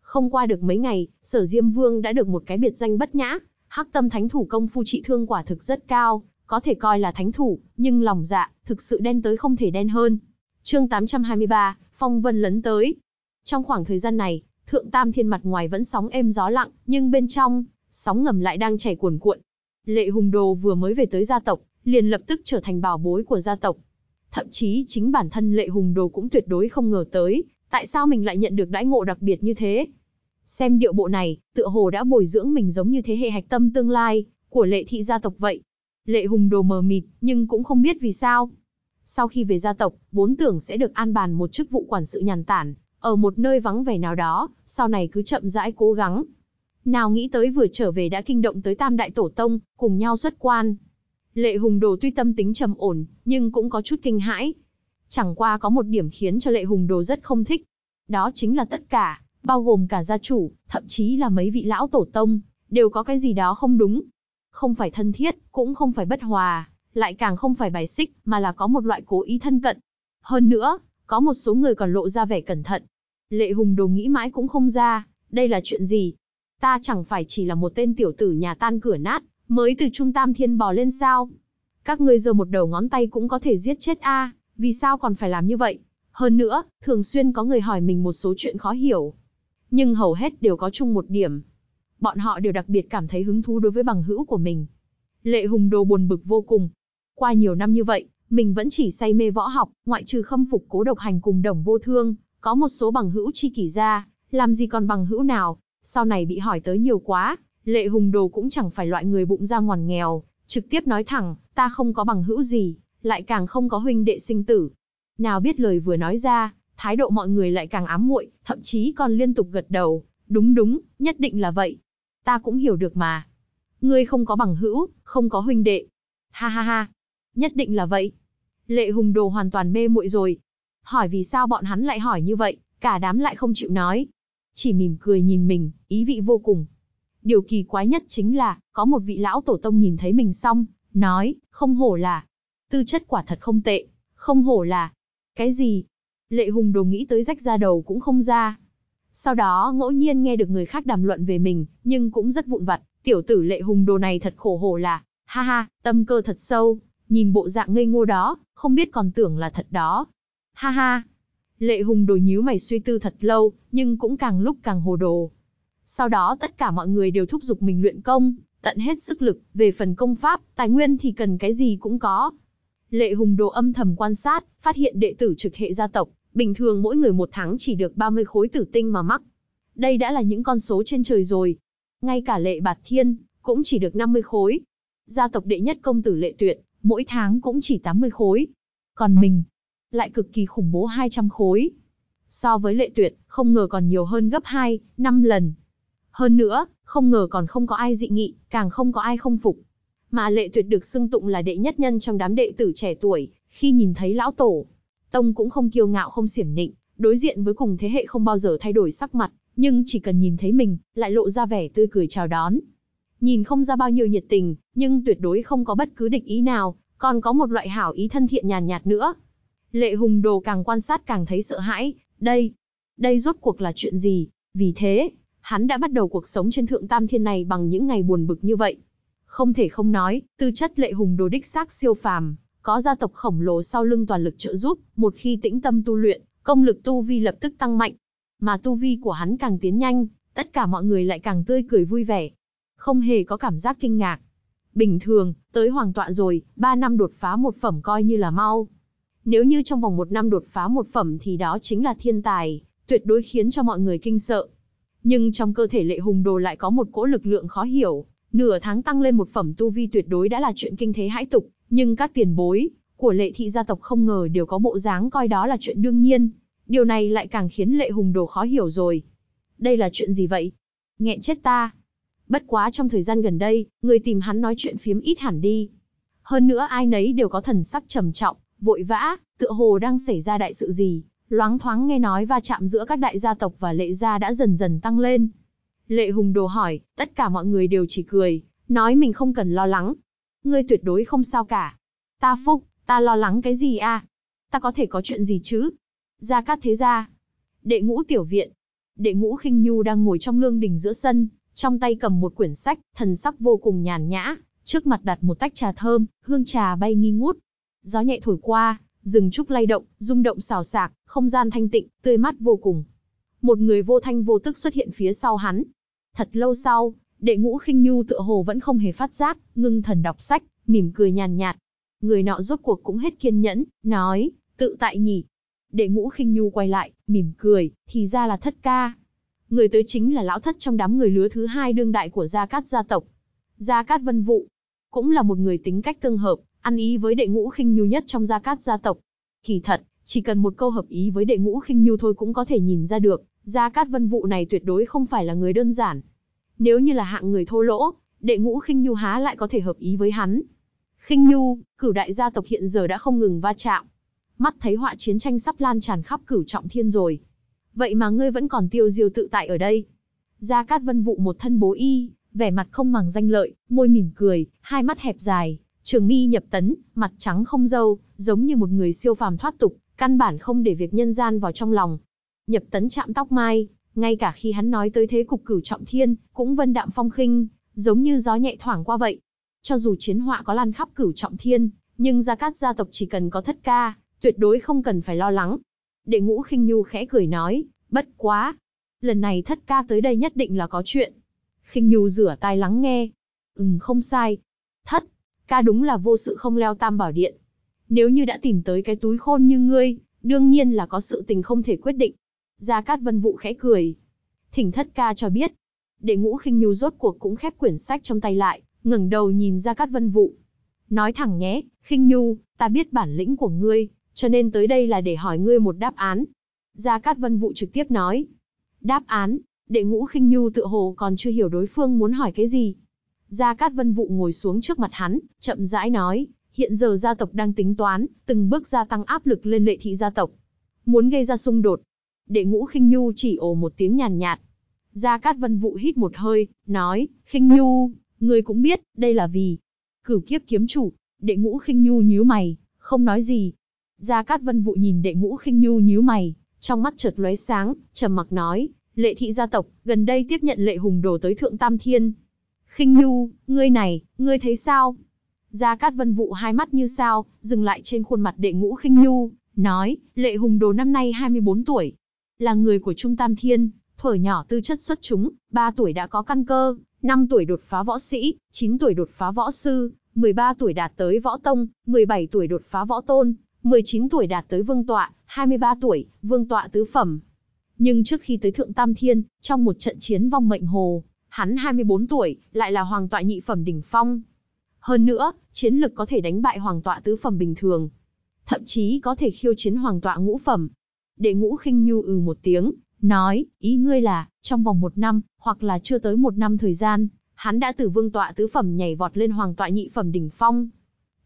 Không qua được mấy ngày, Sở Diêm Vương đã được một cái biệt danh bất nhã, Hắc Tâm Thánh Thủ công phu trị thương quả thực rất cao, có thể coi là thánh thủ, nhưng lòng dạ thực sự đen tới không thể đen hơn. Chương 823, Phong Vân lấn tới. Trong khoảng thời gian này, Thượng Tam Thiên mặt ngoài vẫn sóng êm gió lặng, nhưng bên trong, sóng ngầm lại đang chảy cuồn cuộn. Lệ Hùng Đồ vừa mới về tới gia tộc, liền lập tức trở thành bảo bối của gia tộc. Thậm chí chính bản thân Lệ Hùng Đồ cũng tuyệt đối không ngờ tới, tại sao mình lại nhận được đãi ngộ đặc biệt như thế. Xem điệu bộ này, tựa hồ đã bồi dưỡng mình giống như thế hệ hạch tâm tương lai của Lệ thị gia tộc vậy. Lệ Hùng Đồ mờ mịt, nhưng cũng không biết vì sao. Sau khi về gia tộc, vốn tưởng sẽ được an bàn một chức vụ quản sự nhàn tản, ở một nơi vắng vẻ nào đó, sau này cứ chậm rãi cố gắng. Nào nghĩ tới vừa trở về đã kinh động tới Tam đại tổ tông, cùng nhau xuất quan. Lệ Hùng Đồ tuy tâm tính trầm ổn, nhưng cũng có chút kinh hãi. Chẳng qua có một điểm khiến cho Lệ Hùng Đồ rất không thích. Đó chính là tất cả, bao gồm cả gia chủ, thậm chí là mấy vị lão tổ tông, đều có cái gì đó không đúng. Không phải thân thiết, cũng không phải bất hòa, lại càng không phải bài xích, mà là có một loại cố ý thân cận. Hơn nữa, có một số người còn lộ ra vẻ cẩn thận. Lệ Hùng Đồ nghĩ mãi cũng không ra, đây là chuyện gì? Ta chẳng phải chỉ là một tên tiểu tử nhà tan cửa nát, Mới từ trung tam thiên bò lên sao? Các ngươi giờ một đầu ngón tay cũng có thể giết chết a, vì sao còn phải làm như vậy? Hơn nữa, thường xuyên có người hỏi mình một số chuyện khó hiểu. Nhưng hầu hết đều có chung một điểm. Bọn họ đều đặc biệt cảm thấy hứng thú đối với bằng hữu của mình. Lệ Hùng Đồ buồn bực vô cùng. Qua nhiều năm như vậy, mình vẫn chỉ say mê võ học, ngoại trừ khâm phục cố độc hành cùng đồng vô thương, có một số bằng hữu chi kỷ ra, làm gì còn bằng hữu nào, sau này bị hỏi tới nhiều quá, Lệ Hùng Đồ cũng chẳng phải loại người bụng ra ngoằn nghèo, trực tiếp nói thẳng, ta không có bằng hữu gì, lại càng không có huynh đệ sinh tử. Nào biết lời vừa nói ra, thái độ mọi người lại càng ám muội, thậm chí còn liên tục gật đầu, đúng đúng, nhất định là vậy. Ta cũng hiểu được mà. Ngươi không có bằng hữu, không có huynh đệ. Ha ha ha, nhất định là vậy. Lệ Hùng Đồ hoàn toàn mê muội rồi. Hỏi vì sao bọn hắn lại hỏi như vậy, cả đám lại không chịu nói. Chỉ mỉm cười nhìn mình, ý vị vô cùng. Điều kỳ quái nhất chính là, có một vị lão tổ tông nhìn thấy mình xong, nói, không hổ là, tư chất quả thật không tệ, không hổ là, cái gì? Lệ Hùng đồ nghĩ tới rách ra đầu cũng không ra. Sau đó ngẫu nhiên nghe được người khác đàm luận về mình, nhưng cũng rất vụn vặt, tiểu tử Lệ Hùng đồ này thật khổ hổ là, ha ha, tâm cơ thật sâu, nhìn bộ dạng ngây ngô đó, không biết còn tưởng là thật đó. Ha ha. Lệ Hùng đồ nhíu mày suy tư thật lâu, nhưng cũng càng lúc càng hồ đồ, sau đó tất cả mọi người đều thúc giục mình luyện công, tận hết sức lực, về phần công pháp, tài nguyên thì cần cái gì cũng có. Lệ Hùng Đồ âm thầm quan sát, phát hiện đệ tử trực hệ gia tộc, bình thường mỗi người một tháng chỉ được 30 khối tử tinh mà mắc. Đây đã là những con số trên trời rồi. Ngay cả lệ bạt thiên, cũng chỉ được 50 khối. Gia tộc đệ nhất công tử lệ tuyệt, mỗi tháng cũng chỉ 80 khối. Còn mình, lại cực kỳ khủng bố 200 khối. So với lệ tuyệt, không ngờ còn nhiều hơn gấp 2, 5 lần. Hơn nữa, không ngờ còn không có ai dị nghị, càng không có ai không phục. Mà lệ tuyệt được xưng tụng là đệ nhất nhân trong đám đệ tử trẻ tuổi, khi nhìn thấy lão tổ. Tông cũng không kiêu ngạo không xiểm nịnh, đối diện với cùng thế hệ không bao giờ thay đổi sắc mặt, nhưng chỉ cần nhìn thấy mình, lại lộ ra vẻ tươi cười chào đón. Nhìn không ra bao nhiêu nhiệt tình, nhưng tuyệt đối không có bất cứ địch ý nào, còn có một loại hảo ý thân thiện nhàn nhạt nữa. Lệ hùng đồ càng quan sát càng thấy sợ hãi, đây, đây rốt cuộc là chuyện gì, vì thế, hắn đã bắt đầu cuộc sống trên thượng tam thiên này bằng những ngày buồn bực như vậy. Không thể không nói, tư chất lệ hùng đồ đích xác siêu phàm, có gia tộc khổng lồ sau lưng toàn lực trợ giúp, một khi tĩnh tâm tu luyện, công lực tu vi lập tức tăng mạnh. Mà tu vi của hắn càng tiến nhanh, tất cả mọi người lại càng tươi cười vui vẻ. Không hề có cảm giác kinh ngạc. Bình thường, tới hoàng tọa rồi, 3 năm đột phá một phẩm coi như là mau. Nếu như trong vòng một năm đột phá một phẩm thì đó chính là thiên tài, tuyệt đối khiến cho mọi người kinh sợ. Nhưng trong cơ thể lệ hùng đồ lại có một cỗ lực lượng khó hiểu, nửa tháng tăng lên một phẩm tu vi tuyệt đối đã là chuyện kinh thế hãi tục, nhưng các tiền bối của lệ thị gia tộc không ngờ đều có bộ dáng coi đó là chuyện đương nhiên. Điều này lại càng khiến lệ hùng đồ khó hiểu rồi. Đây là chuyện gì vậy? Nghẹn chết ta. Bất quá trong thời gian gần đây, người tìm hắn nói chuyện phiếm ít hẳn đi. Hơn nữa ai nấy đều có thần sắc trầm trọng, vội vã, tựa hồ đang xảy ra đại sự gì loáng thoáng nghe nói va chạm giữa các đại gia tộc và lệ gia đã dần dần tăng lên. Lệ Hùng đồ hỏi, tất cả mọi người đều chỉ cười, nói mình không cần lo lắng. Ngươi tuyệt đối không sao cả. Ta phúc, ta lo lắng cái gì À? Ta có thể có chuyện gì chứ? Gia Cát Thế Gia. Đệ ngũ tiểu viện. Đệ ngũ khinh nhu đang ngồi trong lương đình giữa sân, trong tay cầm một quyển sách, thần sắc vô cùng nhàn nhã, trước mặt đặt một tách trà thơm, hương trà bay nghi ngút. Gió nhẹ thổi qua, rừng trúc lay động, rung động xào xạc, không gian thanh tịnh, tươi mát vô cùng. Một người vô thanh vô tức xuất hiện phía sau hắn. Thật lâu sau, đệ ngũ khinh nhu tựa hồ vẫn không hề phát giác, ngưng thần đọc sách, mỉm cười nhàn nhạt. Người nọ rốt cuộc cũng hết kiên nhẫn, nói, tự tại nhỉ. Đệ ngũ khinh nhu quay lại, mỉm cười, thì ra là thất ca. Người tới chính là lão thất trong đám người lứa thứ hai đương đại của Gia Cát gia tộc. Gia Cát Vân Vụ, cũng là một người tính cách tương hợp, ăn ý với đệ ngũ khinh nhu nhất trong gia cát gia tộc. Kỳ thật, chỉ cần một câu hợp ý với đệ ngũ khinh nhu thôi cũng có thể nhìn ra được, gia cát vân vụ này tuyệt đối không phải là người đơn giản. Nếu như là hạng người thô lỗ, đệ ngũ khinh nhu há lại có thể hợp ý với hắn. Khinh nhu, cửu đại gia tộc hiện giờ đã không ngừng va chạm. Mắt thấy họa chiến tranh sắp lan tràn khắp cửu trọng thiên rồi. Vậy mà ngươi vẫn còn tiêu diêu tự tại ở đây. Gia Cát Vân Vụ một thân bố y, vẻ mặt không màng danh lợi, môi mỉm cười, hai mắt hẹp dài, Trường mi nhập tấn, mặt trắng không dâu, giống như một người siêu phàm thoát tục, căn bản không để việc nhân gian vào trong lòng. Nhập tấn chạm tóc mai, ngay cả khi hắn nói tới thế cục cửu trọng thiên, cũng vân đạm phong khinh, giống như gió nhẹ thoảng qua vậy. Cho dù chiến họa có lan khắp cửu trọng thiên, nhưng gia cát gia tộc chỉ cần có thất ca, tuyệt đối không cần phải lo lắng. Đệ ngũ khinh nhu khẽ cười nói, bất quá. Lần này thất ca tới đây nhất định là có chuyện. Khinh nhu rửa tai lắng nghe. Ừm không sai. Thất, ca đúng là vô sự không leo tam bảo điện. Nếu như đã tìm tới cái túi khôn như ngươi, đương nhiên là có sự tình không thể quyết định. Gia Cát Vân Vũ khẽ cười. Thỉnh thất ca cho biết. Đệ ngũ khinh nhu rốt cuộc cũng khép quyển sách trong tay lại, ngẩng đầu nhìn Gia Cát Vân Vũ. Nói thẳng nhé, khinh nhu, ta biết bản lĩnh của ngươi, cho nên tới đây là để hỏi ngươi một đáp án. Gia Cát Vân Vũ trực tiếp nói. Đáp án, đệ ngũ khinh nhu tự hồ còn chưa hiểu đối phương muốn hỏi cái gì, Gia Cát Vân Vụ ngồi xuống trước mặt hắn, chậm rãi nói, hiện giờ gia tộc đang tính toán, từng bước gia tăng áp lực lên lệ thị gia tộc. Muốn gây ra xung đột. Đệ ngũ khinh nhu chỉ ồ một tiếng nhàn nhạt, Gia Cát Vân Vụ hít một hơi, nói, khinh nhu, người cũng biết, đây là vì. Cửu kiếp kiếm chủ, đệ ngũ khinh nhu nhíu mày, không nói gì. Gia Cát Vân Vụ nhìn đệ ngũ khinh nhu nhíu mày, trong mắt chợt lóe sáng, trầm mặc nói, lệ thị gia tộc, gần đây tiếp nhận lệ hùng đồ tới thượng tam thiên, khinh nhu, ngươi này, ngươi thấy sao? Gia Cát Vân Vũ hai mắt như sao, dừng lại trên khuôn mặt đệ ngũ khinh nhu, nói, lệ hùng đồ năm nay 24 tuổi, là người của Trung Tam Thiên, thuở nhỏ tư chất xuất chúng, 3 tuổi đã có căn cơ, 5 tuổi đột phá võ sĩ, 9 tuổi đột phá võ sư, 13 tuổi đạt tới võ tông, 17 tuổi đột phá võ tôn, 19 tuổi đạt tới vương tọa, 23 tuổi, vương tọa tứ phẩm. Nhưng trước khi tới thượng Tam Thiên, trong một trận chiến vong mệnh hồ, Hắn 24 tuổi, lại là hoàng tọa nhị phẩm đỉnh phong. Hơn nữa, chiến lực có thể đánh bại hoàng tọa tứ phẩm bình thường. Thậm chí có thể khiêu chiến hoàng tọa ngũ phẩm. Đệ ngũ khinh nhu ừ một tiếng, nói, ý ngươi là, trong vòng một năm, hoặc là chưa tới một năm thời gian, hắn đã từ vương tọa tứ phẩm nhảy vọt lên hoàng tọa nhị phẩm đỉnh phong.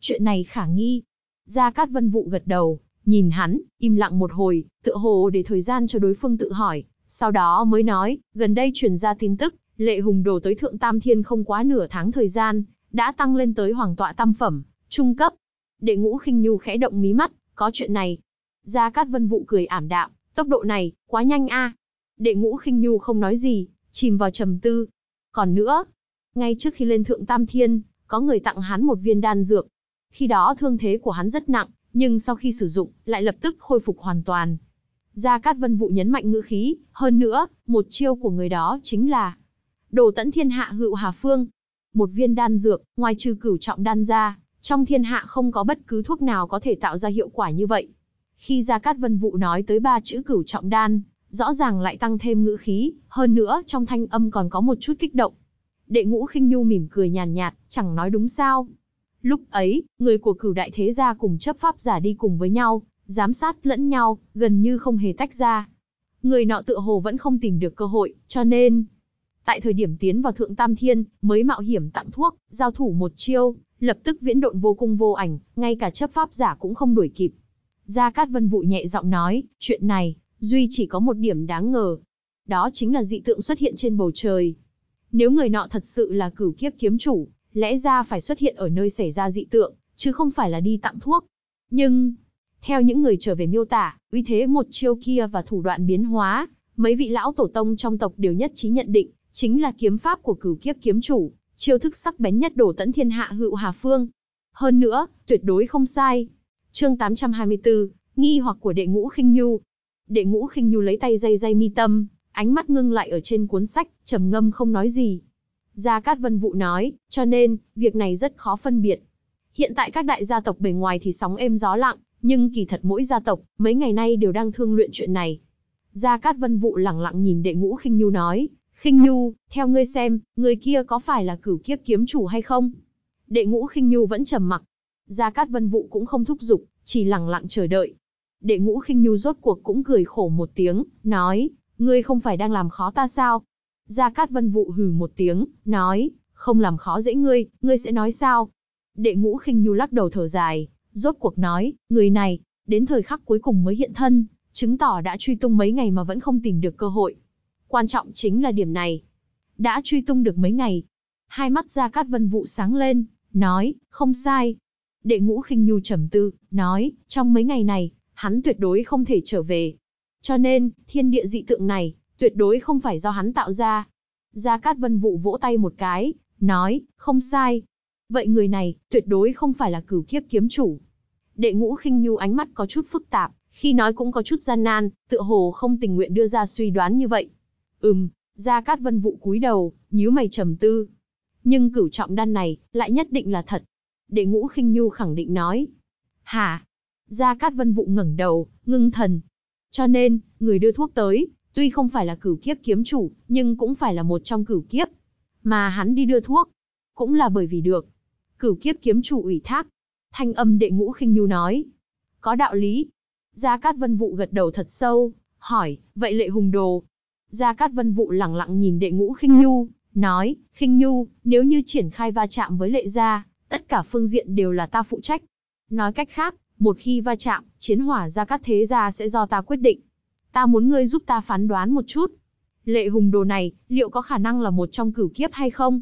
Chuyện này khả nghi. Gia Cát Vân Vụ gật đầu, nhìn hắn, im lặng một hồi, tựa hồ để thời gian cho đối phương tự hỏi, sau đó mới nói, gần đây truyền ra tin tức, Lệ Hùng đồ tới Thượng Tam Thiên không quá nửa tháng thời gian, đã tăng lên tới hoàng tọa tam phẩm, trung cấp. Đệ ngũ khinh nhu khẽ động mí mắt, có chuyện này. Gia Cát Vân Vũ cười ảm đạm, tốc độ này, quá nhanh a. À. Đệ ngũ khinh nhu không nói gì, chìm vào trầm tư. Còn nữa, ngay trước khi lên Thượng Tam Thiên, có người tặng hắn một viên đan dược. Khi đó thương thế của hắn rất nặng, nhưng sau khi sử dụng, lại lập tức khôi phục hoàn toàn. Gia Cát Vân Vũ nhấn mạnh ngữ khí, hơn nữa, một chiêu của người đó chính là đồ tẫn thiên hạ hữu hà phương. Một viên đan dược, ngoài trừ cửu trọng đan ra, trong thiên hạ không có bất cứ thuốc nào có thể tạo ra hiệu quả như vậy. Khi Gia Cát Vân Vũ nói tới ba chữ cửu trọng đan, rõ ràng lại tăng thêm ngữ khí, hơn nữa trong thanh âm còn có một chút kích động. Đệ ngũ khinh nhu mỉm cười nhàn nhạt, chẳng nói đúng sao. Lúc ấy, người của cửu đại thế gia cùng chấp pháp giả đi cùng với nhau, giám sát lẫn nhau, gần như không hề tách ra. Người nọ tựa hồ vẫn không tìm được cơ hội, cho nên, Tại thời điểm tiến vào thượng tam thiên, mới mạo hiểm tặng thuốc, giao thủ một chiêu, lập tức viễn độn vô cung vô ảnh, ngay cả chấp pháp giả cũng không đuổi kịp. Gia Cát Vân Vụ nhẹ giọng nói, chuyện này, duy chỉ có một điểm đáng ngờ. Đó chính là dị tượng xuất hiện trên bầu trời. Nếu người nọ thật sự là cửu kiếp kiếm chủ, lẽ ra phải xuất hiện ở nơi xảy ra dị tượng, chứ không phải là đi tặng thuốc. Nhưng, theo những người trở về miêu tả, uy thế một chiêu kia và thủ đoạn biến hóa, mấy vị lão tổ tông trong tộc đều nhất trí nhận định, chính là kiếm pháp của cửu kiếp kiếm chủ, chiêu thức sắc bén nhất đổ tận thiên hạ hữu Hà Phương. Hơn nữa, tuyệt đối không sai. Chương 824, nghi hoặc của đệ ngũ khinh nhu. Đệ ngũ khinh nhu lấy tay dây dây mi tâm, ánh mắt ngưng lại ở trên cuốn sách, trầm ngâm không nói gì. Gia Cát Vân Vũ nói, cho nên, việc này rất khó phân biệt. Hiện tại các đại gia tộc bề ngoài thì sóng êm gió lặng, nhưng kỳ thật mỗi gia tộc, mấy ngày nay đều đang thương luyện chuyện này. Gia Cát Vân Vũ lặng lặng nhìn đệ ngũ khinh nhu nói, Khinh Nhu, theo ngươi xem, người kia có phải là cửu kiếp kiếm chủ hay không? Đệ ngũ Khinh Nhu vẫn trầm mặc. Gia Cát Vân Vũ cũng không thúc giục, chỉ lặng lặng chờ đợi. Đệ ngũ Khinh Nhu rốt cuộc cũng cười khổ một tiếng, nói, ngươi không phải đang làm khó ta sao? Gia Cát Vân Vũ hừ một tiếng, nói, không làm khó dễ ngươi, ngươi sẽ nói sao? Đệ ngũ khinh nhu lắc đầu thở dài, rốt cuộc nói, người này, đến thời khắc cuối cùng mới hiện thân, chứng tỏ đã truy tung mấy ngày mà vẫn không tìm được cơ hội. Quan trọng chính là điểm này. Đã truy tung được mấy ngày. Hai mắt Gia Cát Vân Vũ sáng lên, nói, không sai. Đệ ngũ khinh nhu trầm tư, nói, trong mấy ngày này, hắn tuyệt đối không thể trở về. Cho nên, thiên địa dị tượng này, tuyệt đối không phải do hắn tạo ra. Gia Cát Vân Vũ vỗ tay một cái, nói, không sai. Vậy người này, tuyệt đối không phải là cửu kiếp kiếm chủ. Đệ ngũ khinh nhu ánh mắt có chút phức tạp, khi nói cũng có chút gian nan, tựa hồ không tình nguyện đưa ra suy đoán như vậy. Ừm, Gia Cát Vân Vũ cúi đầu, nhíu mày trầm tư. Nhưng cửu trọng đan này, lại nhất định là thật. Đệ ngũ khinh nhu khẳng định nói. Hả? Gia Cát Vân Vũ ngẩng đầu, ngưng thần. Cho nên, người đưa thuốc tới, tuy không phải là cửu kiếp kiếm chủ, nhưng cũng phải là một trong cửu kiếp. Mà hắn đi đưa thuốc, cũng là bởi vì được. Cửu kiếp kiếm chủ ủy thác. Thanh âm đệ ngũ khinh nhu nói. Có đạo lý. Gia Cát Vân Vũ gật đầu thật sâu, hỏi, vậy lệ hùng đồ, Gia Cát Vân Vụ lẳng lặng nhìn đệ ngũ khinh nhu, nói, khinh nhu, nếu như triển khai va chạm với lệ gia, tất cả phương diện đều là ta phụ trách. Nói cách khác, một khi va chạm, chiến hỏa Gia Cát Thế Gia sẽ do ta quyết định. Ta muốn ngươi giúp ta phán đoán một chút. Lệ hùng đồ này, liệu có khả năng là một trong cửu kiếp hay không?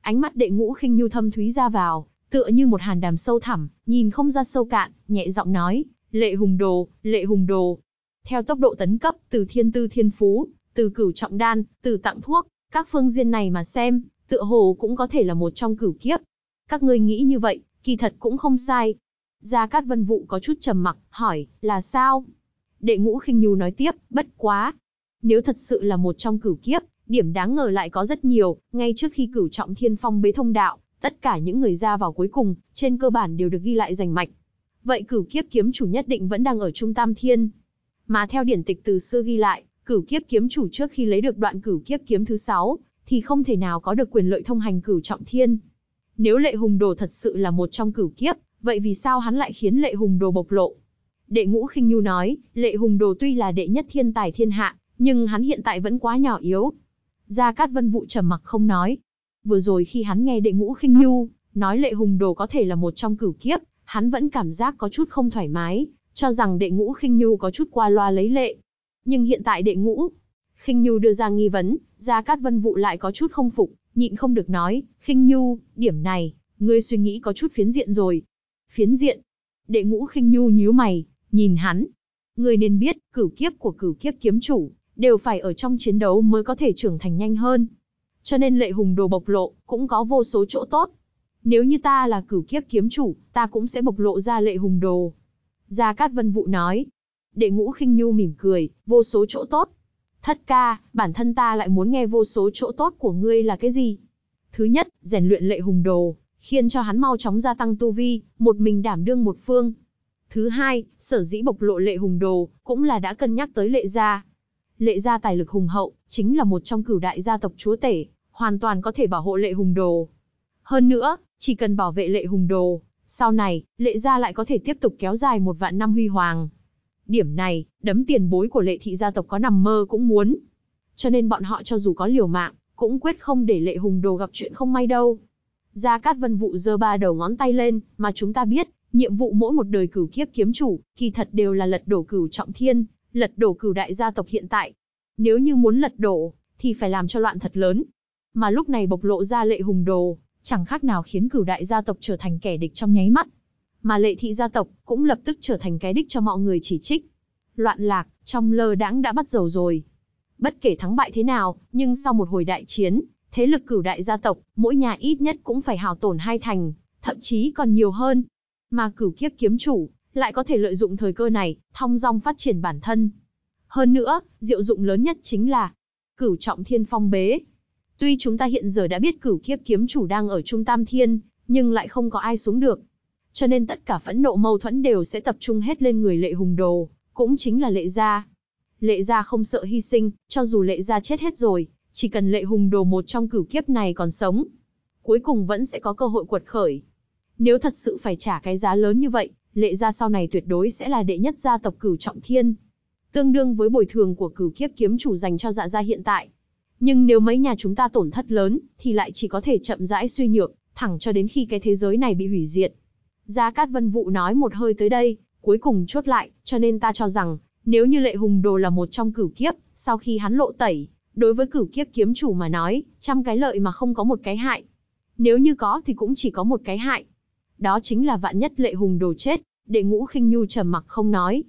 Ánh mắt đệ ngũ khinh nhu thâm thúy ra vào, tựa như một hàn đàm sâu thẳm, nhìn không ra sâu cạn, nhẹ giọng nói, lệ hùng đồ, lệ hùng đồ. Theo tốc độ tấn cấp từ thiên tư thiên phú, từ cửu trọng đan, từ tặng thuốc, các phương diện này mà xem, tựa hồ cũng có thể là một trong cửu kiếp. Các ngươi nghĩ như vậy, kỳ thật cũng không sai. Gia Cát Vân Vũ có chút trầm mặc, hỏi, là sao? Đệ ngũ khinh nhu nói tiếp, bất quá. Nếu thật sự là một trong cửu kiếp, điểm đáng ngờ lại có rất nhiều, ngay trước khi cửu trọng thiên phong bế thông đạo, tất cả những người ra vào cuối cùng, trên cơ bản đều được ghi lại rành mạch. Vậy cửu kiếp kiếm chủ nhất định vẫn đang ở trung tam thiên. Mà theo điển tịch từ xưa ghi lại, Cửu Kiếp kiếm chủ trước khi lấy được đoạn Cửu Kiếp kiếm thứ 6 thì không thể nào có được quyền lợi thông hành Cửu Trọng Thiên. Nếu Lệ Hùng Đồ thật sự là một trong Cửu Kiếp, vậy vì sao hắn lại khiến Lệ Hùng Đồ bộc lộ? Đệ Ngũ Khinh Nhu nói, Lệ Hùng Đồ tuy là đệ nhất thiên tài thiên hạ, nhưng hắn hiện tại vẫn quá nhỏ yếu. Gia Cát Vân Vũ trầm mặc không nói. Vừa rồi khi hắn nghe Đệ Ngũ Khinh Nhu nói Lệ Hùng Đồ có thể là một trong Cửu Kiếp, hắn vẫn cảm giác có chút không thoải mái, cho rằng Đệ Ngũ Khinh Nhu có chút qua loa lấy lệ nhưng hiện tại đệ ngũ. Khinh Nhu đưa ra nghi vấn, Gia Cát Vân vũ lại có chút không phục, nhịn không được nói, Khinh Nhu, điểm này, ngươi suy nghĩ có chút phiến diện rồi. Phiến diện? Đệ ngũ Khinh Nhu nhíu mày, nhìn hắn. Ngươi nên biết, cửu kiếp của cửu kiếp kiếm chủ, đều phải ở trong chiến đấu mới có thể trưởng thành nhanh hơn. Cho nên lệ hùng đồ bộc lộ, cũng có vô số chỗ tốt. Nếu như ta là cửu kiếp kiếm chủ, ta cũng sẽ bộc lộ ra lệ hùng đồ. Gia Cát Vân vũ nói, để ngũ khinh nhu mỉm cười, vô số chỗ tốt. Thất ca, bản thân ta lại muốn nghe vô số chỗ tốt của ngươi là cái gì? Thứ nhất, rèn luyện lệ hùng đồ, khiến cho hắn mau chóng gia tăng tu vi, một mình đảm đương một phương. Thứ hai, sở dĩ bộc lộ lệ hùng đồ, cũng là đã cân nhắc tới lệ gia. Lệ gia tài lực hùng hậu, chính là một trong cửu đại gia tộc chúa tể, hoàn toàn có thể bảo hộ lệ hùng đồ. Hơn nữa, chỉ cần bảo vệ lệ hùng đồ, sau này, lệ gia lại có thể tiếp tục kéo dài một vạn năm huy hoàng. Điểm này, đấm tiền bối của lệ thị gia tộc có nằm mơ cũng muốn. Cho nên bọn họ cho dù có liều mạng, cũng quyết không để lệ hùng đồ gặp chuyện không may đâu. Gia Cát Vân Vụ giơ ba đầu ngón tay lên, mà chúng ta biết, nhiệm vụ mỗi một đời cửu kiếp kiếm chủ, kỳ thật đều là lật đổ cửu trọng thiên, lật đổ cửu đại gia tộc hiện tại. Nếu như muốn lật đổ, thì phải làm cho loạn thật lớn. Mà lúc này bộc lộ ra lệ hùng đồ, chẳng khác nào khiến cửu đại gia tộc trở thành kẻ địch trong nháy mắt mà lệ thị gia tộc cũng lập tức trở thành cái đích cho mọi người chỉ trích. Loạn lạc, trong lơ đãng đã bắt đầu rồi. Bất kể thắng bại thế nào, nhưng sau một hồi đại chiến, thế lực cửu đại gia tộc, mỗi nhà ít nhất cũng phải hào tổn hai thành, thậm chí còn nhiều hơn. Mà cửu kiếp kiếm chủ, lại có thể lợi dụng thời cơ này, thong dong phát triển bản thân. Hơn nữa, diệu dụng lớn nhất chính là cửu trọng thiên phong bế. Tuy chúng ta hiện giờ đã biết cửu kiếp kiếm chủ đang ở trung tam thiên, nhưng lại không có ai xuống được, cho nên tất cả phẫn nộ mâu thuẫn đều sẽ tập trung hết lên người lệ hùng đồ, cũng chính là lệ gia. Lệ gia không sợ hy sinh, cho dù lệ gia chết hết rồi, chỉ cần lệ hùng đồ một trong cửu kiếp này còn sống, cuối cùng vẫn sẽ có cơ hội quật khởi. Nếu thật sự phải trả cái giá lớn như vậy, lệ gia sau này tuyệt đối sẽ là đệ nhất gia tộc cửu trọng thiên, tương đương với bồi thường của cửu kiếp kiếm chủ dành cho dạ gia hiện tại. Nhưng nếu mấy nhà chúng ta tổn thất lớn, thì lại chỉ có thể chậm rãi suy nhược, thẳng cho đến khi cái thế giới này bị hủy diệt, Gia Cát Vân Vụ nói một hơi tới đây, cuối cùng chốt lại, cho nên ta cho rằng, nếu như lệ hùng đồ là một trong cửu kiếp, sau khi hắn lộ tẩy, đối với cửu kiếp kiếm chủ mà nói, trăm cái lợi mà không có một cái hại. Nếu như có thì cũng chỉ có một cái hại. Đó chính là vạn nhất lệ hùng đồ chết, để ngũ khinh nhu trầm mặc không nói.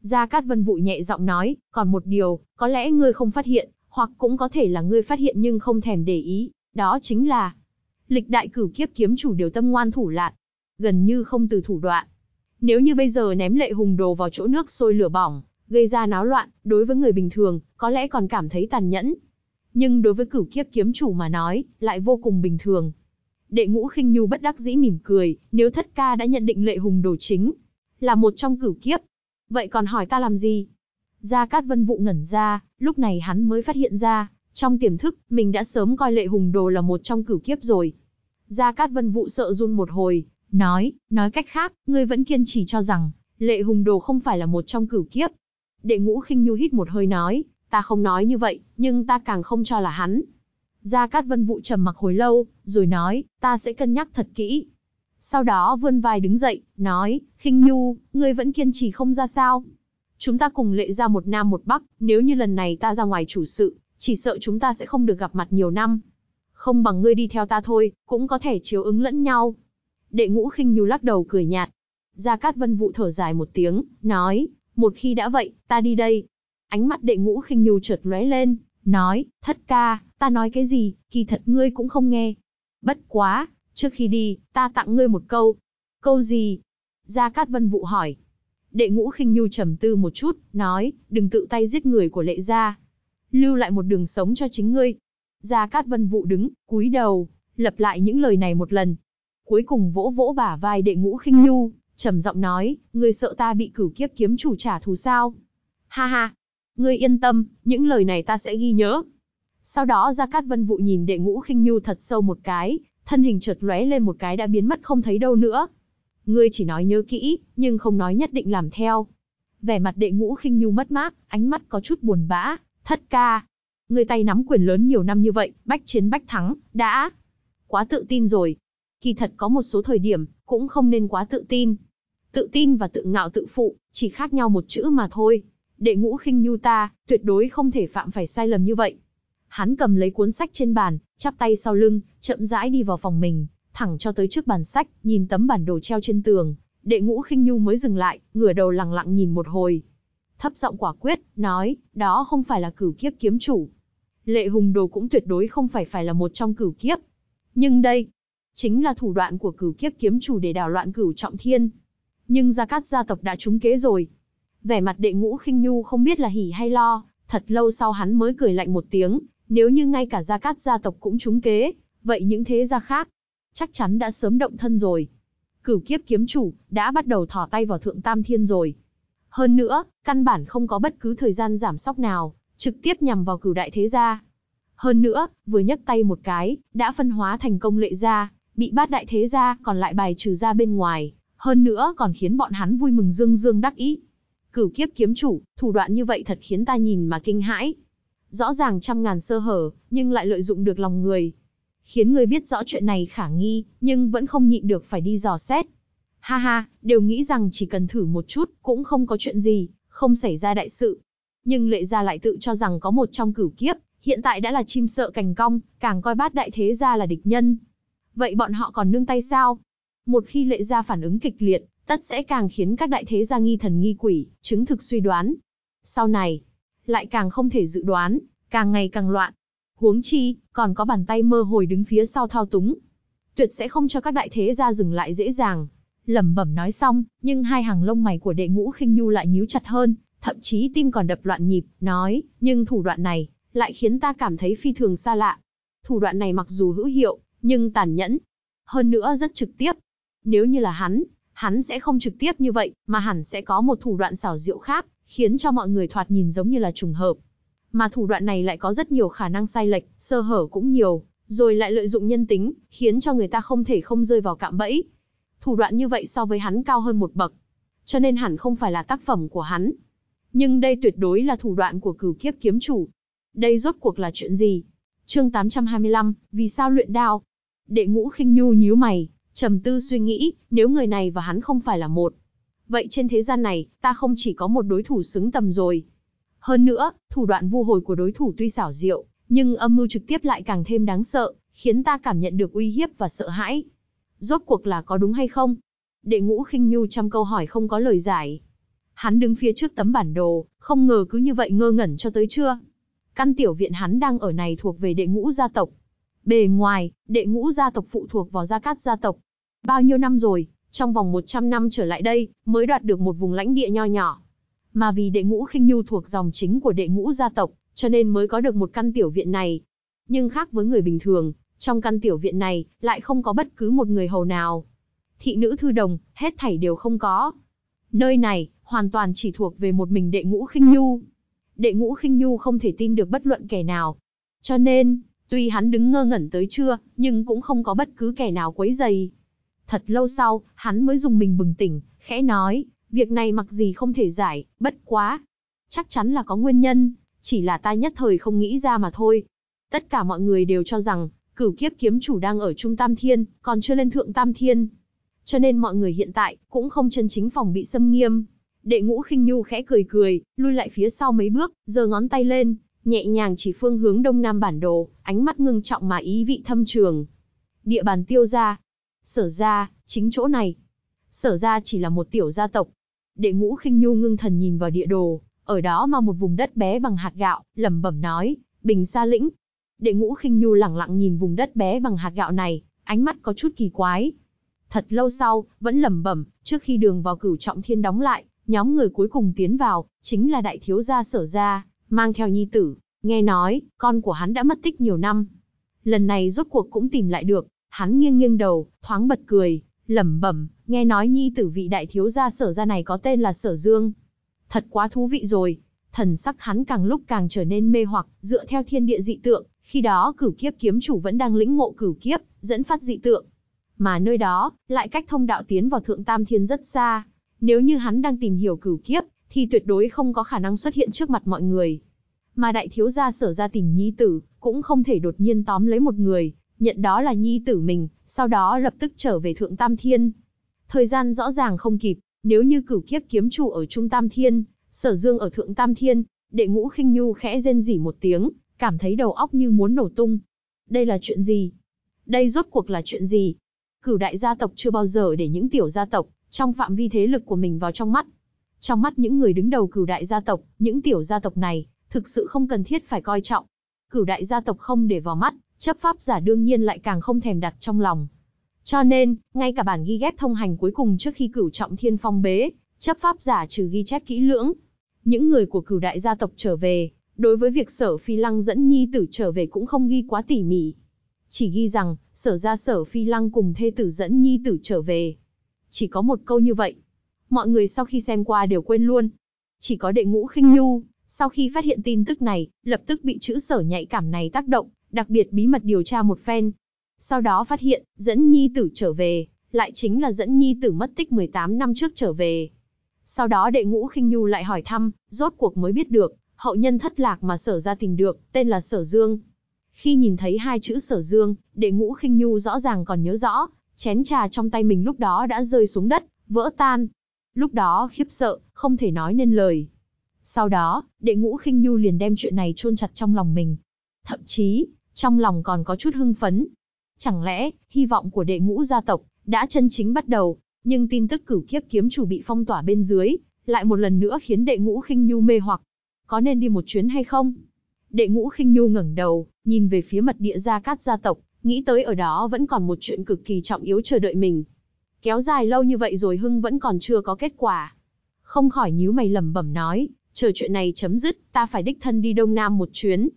Gia Cát Vân Vụ nhẹ giọng nói, còn một điều, có lẽ ngươi không phát hiện, hoặc cũng có thể là ngươi phát hiện nhưng không thèm để ý, đó chính là lịch đại cửu kiếp kiếm chủ đều tâm ngoan thủ lạt gần như không từ thủ đoạn. Nếu như bây giờ ném lệ hùng đồ vào chỗ nước sôi lửa bỏng, gây ra náo loạn, đối với người bình thường, có lẽ còn cảm thấy tàn nhẫn. Nhưng đối với cửu kiếp kiếm chủ mà nói, lại vô cùng bình thường. Đệ ngũ khinh nhu bất đắc dĩ mỉm cười, nếu thất ca đã nhận định lệ hùng đồ chính, là một trong cửu kiếp. Vậy còn hỏi ta làm gì? Gia Cát Vân Vụ ngẩn ra, lúc này hắn mới phát hiện ra, trong tiềm thức, mình đã sớm coi lệ hùng đồ là một trong cửu kiếp rồi. Gia Cát Vân Vụ sợ run một hồi, Nói, nói cách khác, ngươi vẫn kiên trì cho rằng, lệ hùng đồ không phải là một trong cửu kiếp. Đệ ngũ khinh nhu hít một hơi nói, ta không nói như vậy, nhưng ta càng không cho là hắn. Gia Cát Vân Vũ trầm mặc hồi lâu, rồi nói, ta sẽ cân nhắc thật kỹ. Sau đó vươn vai đứng dậy, nói, khinh nhu, ngươi vẫn kiên trì không ra sao. Chúng ta cùng lệ ra một nam một bắc, nếu như lần này ta ra ngoài chủ sự, chỉ sợ chúng ta sẽ không được gặp mặt nhiều năm. Không bằng ngươi đi theo ta thôi, cũng có thể chiếu ứng lẫn nhau, Đệ ngũ khinh nhu lắc đầu cười nhạt. Gia Cát Vân Vũ thở dài một tiếng, nói, một khi đã vậy, ta đi đây. Ánh mắt đệ ngũ khinh nhu chợt lóe lên, nói, thất ca, ta nói cái gì, kỳ thật ngươi cũng không nghe. Bất quá, trước khi đi, ta tặng ngươi một câu. Câu gì? Gia Cát Vân Vũ hỏi. Đệ ngũ khinh nhu trầm tư một chút, nói, đừng tự tay giết người của lệ gia. Lưu lại một đường sống cho chính ngươi. Gia Cát Vân Vũ đứng, cúi đầu, lặp lại những lời này một lần cuối cùng vỗ vỗ bả vai đệ ngũ khinh nhu, trầm giọng nói, ngươi sợ ta bị cửu kiếp kiếm chủ trả thù sao? Ha ha, ngươi yên tâm, những lời này ta sẽ ghi nhớ. Sau đó Gia Cát Vân vũ nhìn đệ ngũ khinh nhu thật sâu một cái, thân hình chợt lóe lên một cái đã biến mất không thấy đâu nữa. Ngươi chỉ nói nhớ kỹ, nhưng không nói nhất định làm theo. Vẻ mặt đệ ngũ khinh nhu mất mát, ánh mắt có chút buồn bã, thất ca. Ngươi tay nắm quyền lớn nhiều năm như vậy, bách chiến bách thắng, đã. Quá tự tin rồi, kỳ thật có một số thời điểm, cũng không nên quá tự tin. Tự tin và tự ngạo tự phụ, chỉ khác nhau một chữ mà thôi. Đệ ngũ khinh nhu ta, tuyệt đối không thể phạm phải sai lầm như vậy. Hắn cầm lấy cuốn sách trên bàn, chắp tay sau lưng, chậm rãi đi vào phòng mình, thẳng cho tới trước bàn sách, nhìn tấm bản đồ treo trên tường. Đệ ngũ khinh nhu mới dừng lại, ngửa đầu lặng lặng nhìn một hồi. Thấp giọng quả quyết, nói, đó không phải là cửu kiếp kiếm chủ. Lệ hùng đồ cũng tuyệt đối không phải phải là một trong cửu kiếp. Nhưng đây, chính là thủ đoạn của cửu kiếp kiếm chủ để đảo loạn cửu trọng thiên. Nhưng Gia Cát gia tộc đã trúng kế rồi. Vẻ mặt đệ ngũ khinh nhu không biết là hỉ hay lo, thật lâu sau hắn mới cười lạnh một tiếng, nếu như ngay cả Gia Cát gia tộc cũng trúng kế, vậy những thế gia khác, chắc chắn đã sớm động thân rồi. Cửu kiếp kiếm chủ, đã bắt đầu thỏ tay vào thượng tam thiên rồi. Hơn nữa, căn bản không có bất cứ thời gian giảm sóc nào, trực tiếp nhằm vào cửu đại thế gia. Hơn nữa, vừa nhấc tay một cái, đã phân hóa thành công lệ gia, bị bát đại thế gia còn lại bài trừ ra bên ngoài, hơn nữa còn khiến bọn hắn vui mừng dương dương đắc ý. Cửu kiếp kiếm chủ, thủ đoạn như vậy thật khiến ta nhìn mà kinh hãi. Rõ ràng trăm ngàn sơ hở, nhưng lại lợi dụng được lòng người. Khiến người biết rõ chuyện này khả nghi, nhưng vẫn không nhịn được phải đi dò xét. Ha ha, đều nghĩ rằng chỉ cần thử một chút, cũng không có chuyện gì, không xảy ra đại sự. Nhưng lệ gia lại tự cho rằng có một trong cửu kiếp, hiện tại đã là chim sợ cành cong, càng coi bát đại thế gia là địch nhân, Vậy bọn họ còn nương tay sao? Một khi lệ ra phản ứng kịch liệt, tất sẽ càng khiến các đại thế gia nghi thần nghi quỷ, chứng thực suy đoán. Sau này, lại càng không thể dự đoán, càng ngày càng loạn. Huống chi, còn có bàn tay mơ hồi đứng phía sau thao túng. Tuyệt sẽ không cho các đại thế gia dừng lại dễ dàng. Lẩm bẩm nói xong, nhưng hai hàng lông mày của đệ ngũ khinh nhu lại nhíu chặt hơn, thậm chí tim còn đập loạn nhịp, nói, nhưng thủ đoạn này, lại khiến ta cảm thấy phi thường xa lạ. Thủ đoạn này mặc dù hữu hiệu, nhưng tàn nhẫn. Hơn nữa rất trực tiếp. Nếu như là hắn, hắn sẽ không trực tiếp như vậy, mà hẳn sẽ có một thủ đoạn xảo diệu khác, khiến cho mọi người thoạt nhìn giống như là trùng hợp. Mà thủ đoạn này lại có rất nhiều khả năng sai lệch, sơ hở cũng nhiều, rồi lại lợi dụng nhân tính, khiến cho người ta không thể không rơi vào cạm bẫy. Thủ đoạn như vậy so với hắn cao hơn một bậc, cho nên hẳn không phải là tác phẩm của hắn. Nhưng đây tuyệt đối là thủ đoạn của cửu kiếp kiếm chủ. Đây rốt cuộc là chuyện gì? Chương 825, vì sao luyện đao? Đệ ngũ khinh nhu nhíu mày, trầm tư suy nghĩ, nếu người này và hắn không phải là một. Vậy trên thế gian này, ta không chỉ có một đối thủ xứng tầm rồi. Hơn nữa, thủ đoạn vu hồi của đối thủ tuy xảo diệu, nhưng âm mưu trực tiếp lại càng thêm đáng sợ, khiến ta cảm nhận được uy hiếp và sợ hãi. Rốt cuộc là có đúng hay không? Đệ ngũ khinh nhu trăm câu hỏi không có lời giải. Hắn đứng phía trước tấm bản đồ, không ngờ cứ như vậy ngơ ngẩn cho tới trưa. Căn tiểu viện hắn đang ở này thuộc về đệ ngũ gia tộc, Bề ngoài, đệ ngũ gia tộc phụ thuộc vào Gia Cát gia tộc. Bao nhiêu năm rồi, trong vòng 100 năm trở lại đây, mới đoạt được một vùng lãnh địa nho nhỏ. Mà vì đệ ngũ khinh nhu thuộc dòng chính của đệ ngũ gia tộc, cho nên mới có được một căn tiểu viện này. Nhưng khác với người bình thường, trong căn tiểu viện này lại không có bất cứ một người hầu nào. Thị nữ thư đồng, hết thảy đều không có. Nơi này, hoàn toàn chỉ thuộc về một mình đệ ngũ khinh nhu. Đệ ngũ khinh nhu không thể tin được bất luận kẻ nào. Cho nên, Tuy hắn đứng ngơ ngẩn tới trưa, nhưng cũng không có bất cứ kẻ nào quấy dày. Thật lâu sau, hắn mới dùng mình bừng tỉnh, khẽ nói, việc này mặc gì không thể giải, bất quá. Chắc chắn là có nguyên nhân, chỉ là ta nhất thời không nghĩ ra mà thôi. Tất cả mọi người đều cho rằng, cửu kiếp kiếm chủ đang ở trung tam thiên, còn chưa lên thượng tam thiên. Cho nên mọi người hiện tại, cũng không chân chính phòng bị xâm nghiêm. Đệ ngũ khinh nhu khẽ cười cười, lui lại phía sau mấy bước, giơ ngón tay lên, nhẹ nhàng chỉ phương hướng đông nam bản đồ, ánh mắt ngưng trọng mà ý vị thâm trường. Địa bàn tiêu gia, sở gia, chính chỗ này. Sở gia chỉ là một tiểu gia tộc. Đệ ngũ khinh nhu ngưng thần nhìn vào địa đồ, ở đó mà một vùng đất bé bằng hạt gạo, lẩm bẩm nói, bình xa lĩnh. Đệ ngũ khinh nhu lẳng lặng nhìn vùng đất bé bằng hạt gạo này, ánh mắt có chút kỳ quái. Thật lâu sau, vẫn lẩm bẩm, trước khi đường vào cửu trọng thiên đóng lại, nhóm người cuối cùng tiến vào, chính là đại thiếu gia sở gia, mang theo nhi tử, nghe nói, con của hắn đã mất tích nhiều năm. Lần này rốt cuộc cũng tìm lại được, hắn nghiêng nghiêng đầu, thoáng bật cười, lẩm bẩm, nghe nói nhi tử vị đại thiếu gia sở gia này có tên là sở dương. Thật quá thú vị rồi, thần sắc hắn càng lúc càng trở nên mê hoặc, dựa theo thiên địa dị tượng, khi đó cửu kiếp kiếm chủ vẫn đang lĩnh ngộ cửu kiếp, dẫn phát dị tượng. Mà nơi đó, lại cách thông đạo tiến vào thượng tam thiên rất xa. Nếu như hắn đang tìm hiểu cửu kiếp, thì tuyệt đối không có khả năng xuất hiện trước mặt mọi người. Mà đại thiếu gia sở ra tình nhi tử, cũng không thể đột nhiên tóm lấy một người, nhận đó là nhi tử mình, sau đó lập tức trở về thượng Tam Thiên. Thời gian rõ ràng không kịp, nếu như cửu kiếp kiếm chủ ở Trung Tam Thiên, sở dương ở Thượng Tam Thiên, đệ ngũ khinh nhu khẽ rên rỉ một tiếng, cảm thấy đầu óc như muốn nổ tung. Đây là chuyện gì? Đây rốt cuộc là chuyện gì? Cửu đại gia tộc chưa bao giờ để những tiểu gia tộc trong phạm vi thế lực của mình vào trong mắt, trong mắt những người đứng đầu cửu đại gia tộc, những tiểu gia tộc này, thực sự không cần thiết phải coi trọng. Cửu đại gia tộc không để vào mắt, chấp pháp giả đương nhiên lại càng không thèm đặt trong lòng. Cho nên, ngay cả bản ghi ghép thông hành cuối cùng trước khi cửu trọng thiên phong bế, chấp pháp giả trừ ghi chép kỹ lưỡng. Những người của cửu đại gia tộc trở về, đối với việc sở phi lăng dẫn nhi tử trở về cũng không ghi quá tỉ mỉ. Chỉ ghi rằng, sở ra sở phi lăng cùng thê tử dẫn nhi tử trở về. Chỉ có một câu như vậy, mọi người sau khi xem qua đều quên luôn. Chỉ có đệ ngũ khinh nhu, sau khi phát hiện tin tức này, lập tức bị chữ sở nhạy cảm này tác động, đặc biệt bí mật điều tra một phen. Sau đó phát hiện, dẫn nhi tử trở về, lại chính là dẫn nhi tử mất tích 18 năm trước trở về. Sau đó đệ ngũ khinh nhu lại hỏi thăm, rốt cuộc mới biết được, hậu nhân thất lạc mà sở ra tìm được, tên là sở dương. Khi nhìn thấy hai chữ sở dương, đệ ngũ khinh nhu rõ ràng còn nhớ rõ, chén trà trong tay mình lúc đó đã rơi xuống đất, vỡ tan, Lúc đó khiếp sợ, không thể nói nên lời. Sau đó, đệ ngũ khinh nhu liền đem chuyện này chôn chặt trong lòng mình. Thậm chí, trong lòng còn có chút hưng phấn. Chẳng lẽ, hy vọng của đệ ngũ gia tộc đã chân chính bắt đầu, nhưng tin tức cửu kiếp kiếm chủ bị phong tỏa bên dưới, lại một lần nữa khiến đệ ngũ khinh nhu mê hoặc. Có nên đi một chuyến hay không? Đệ ngũ khinh nhu ngẩng đầu, nhìn về phía mật địa gia cát gia tộc, nghĩ tới ở đó vẫn còn một chuyện cực kỳ trọng yếu chờ đợi mình, Kéo dài lâu như vậy rồi Hưng vẫn còn chưa có kết quả. Không khỏi nhíu mày lẩm bẩm nói, chờ chuyện này chấm dứt, ta phải đích thân đi Đông Nam một chuyến.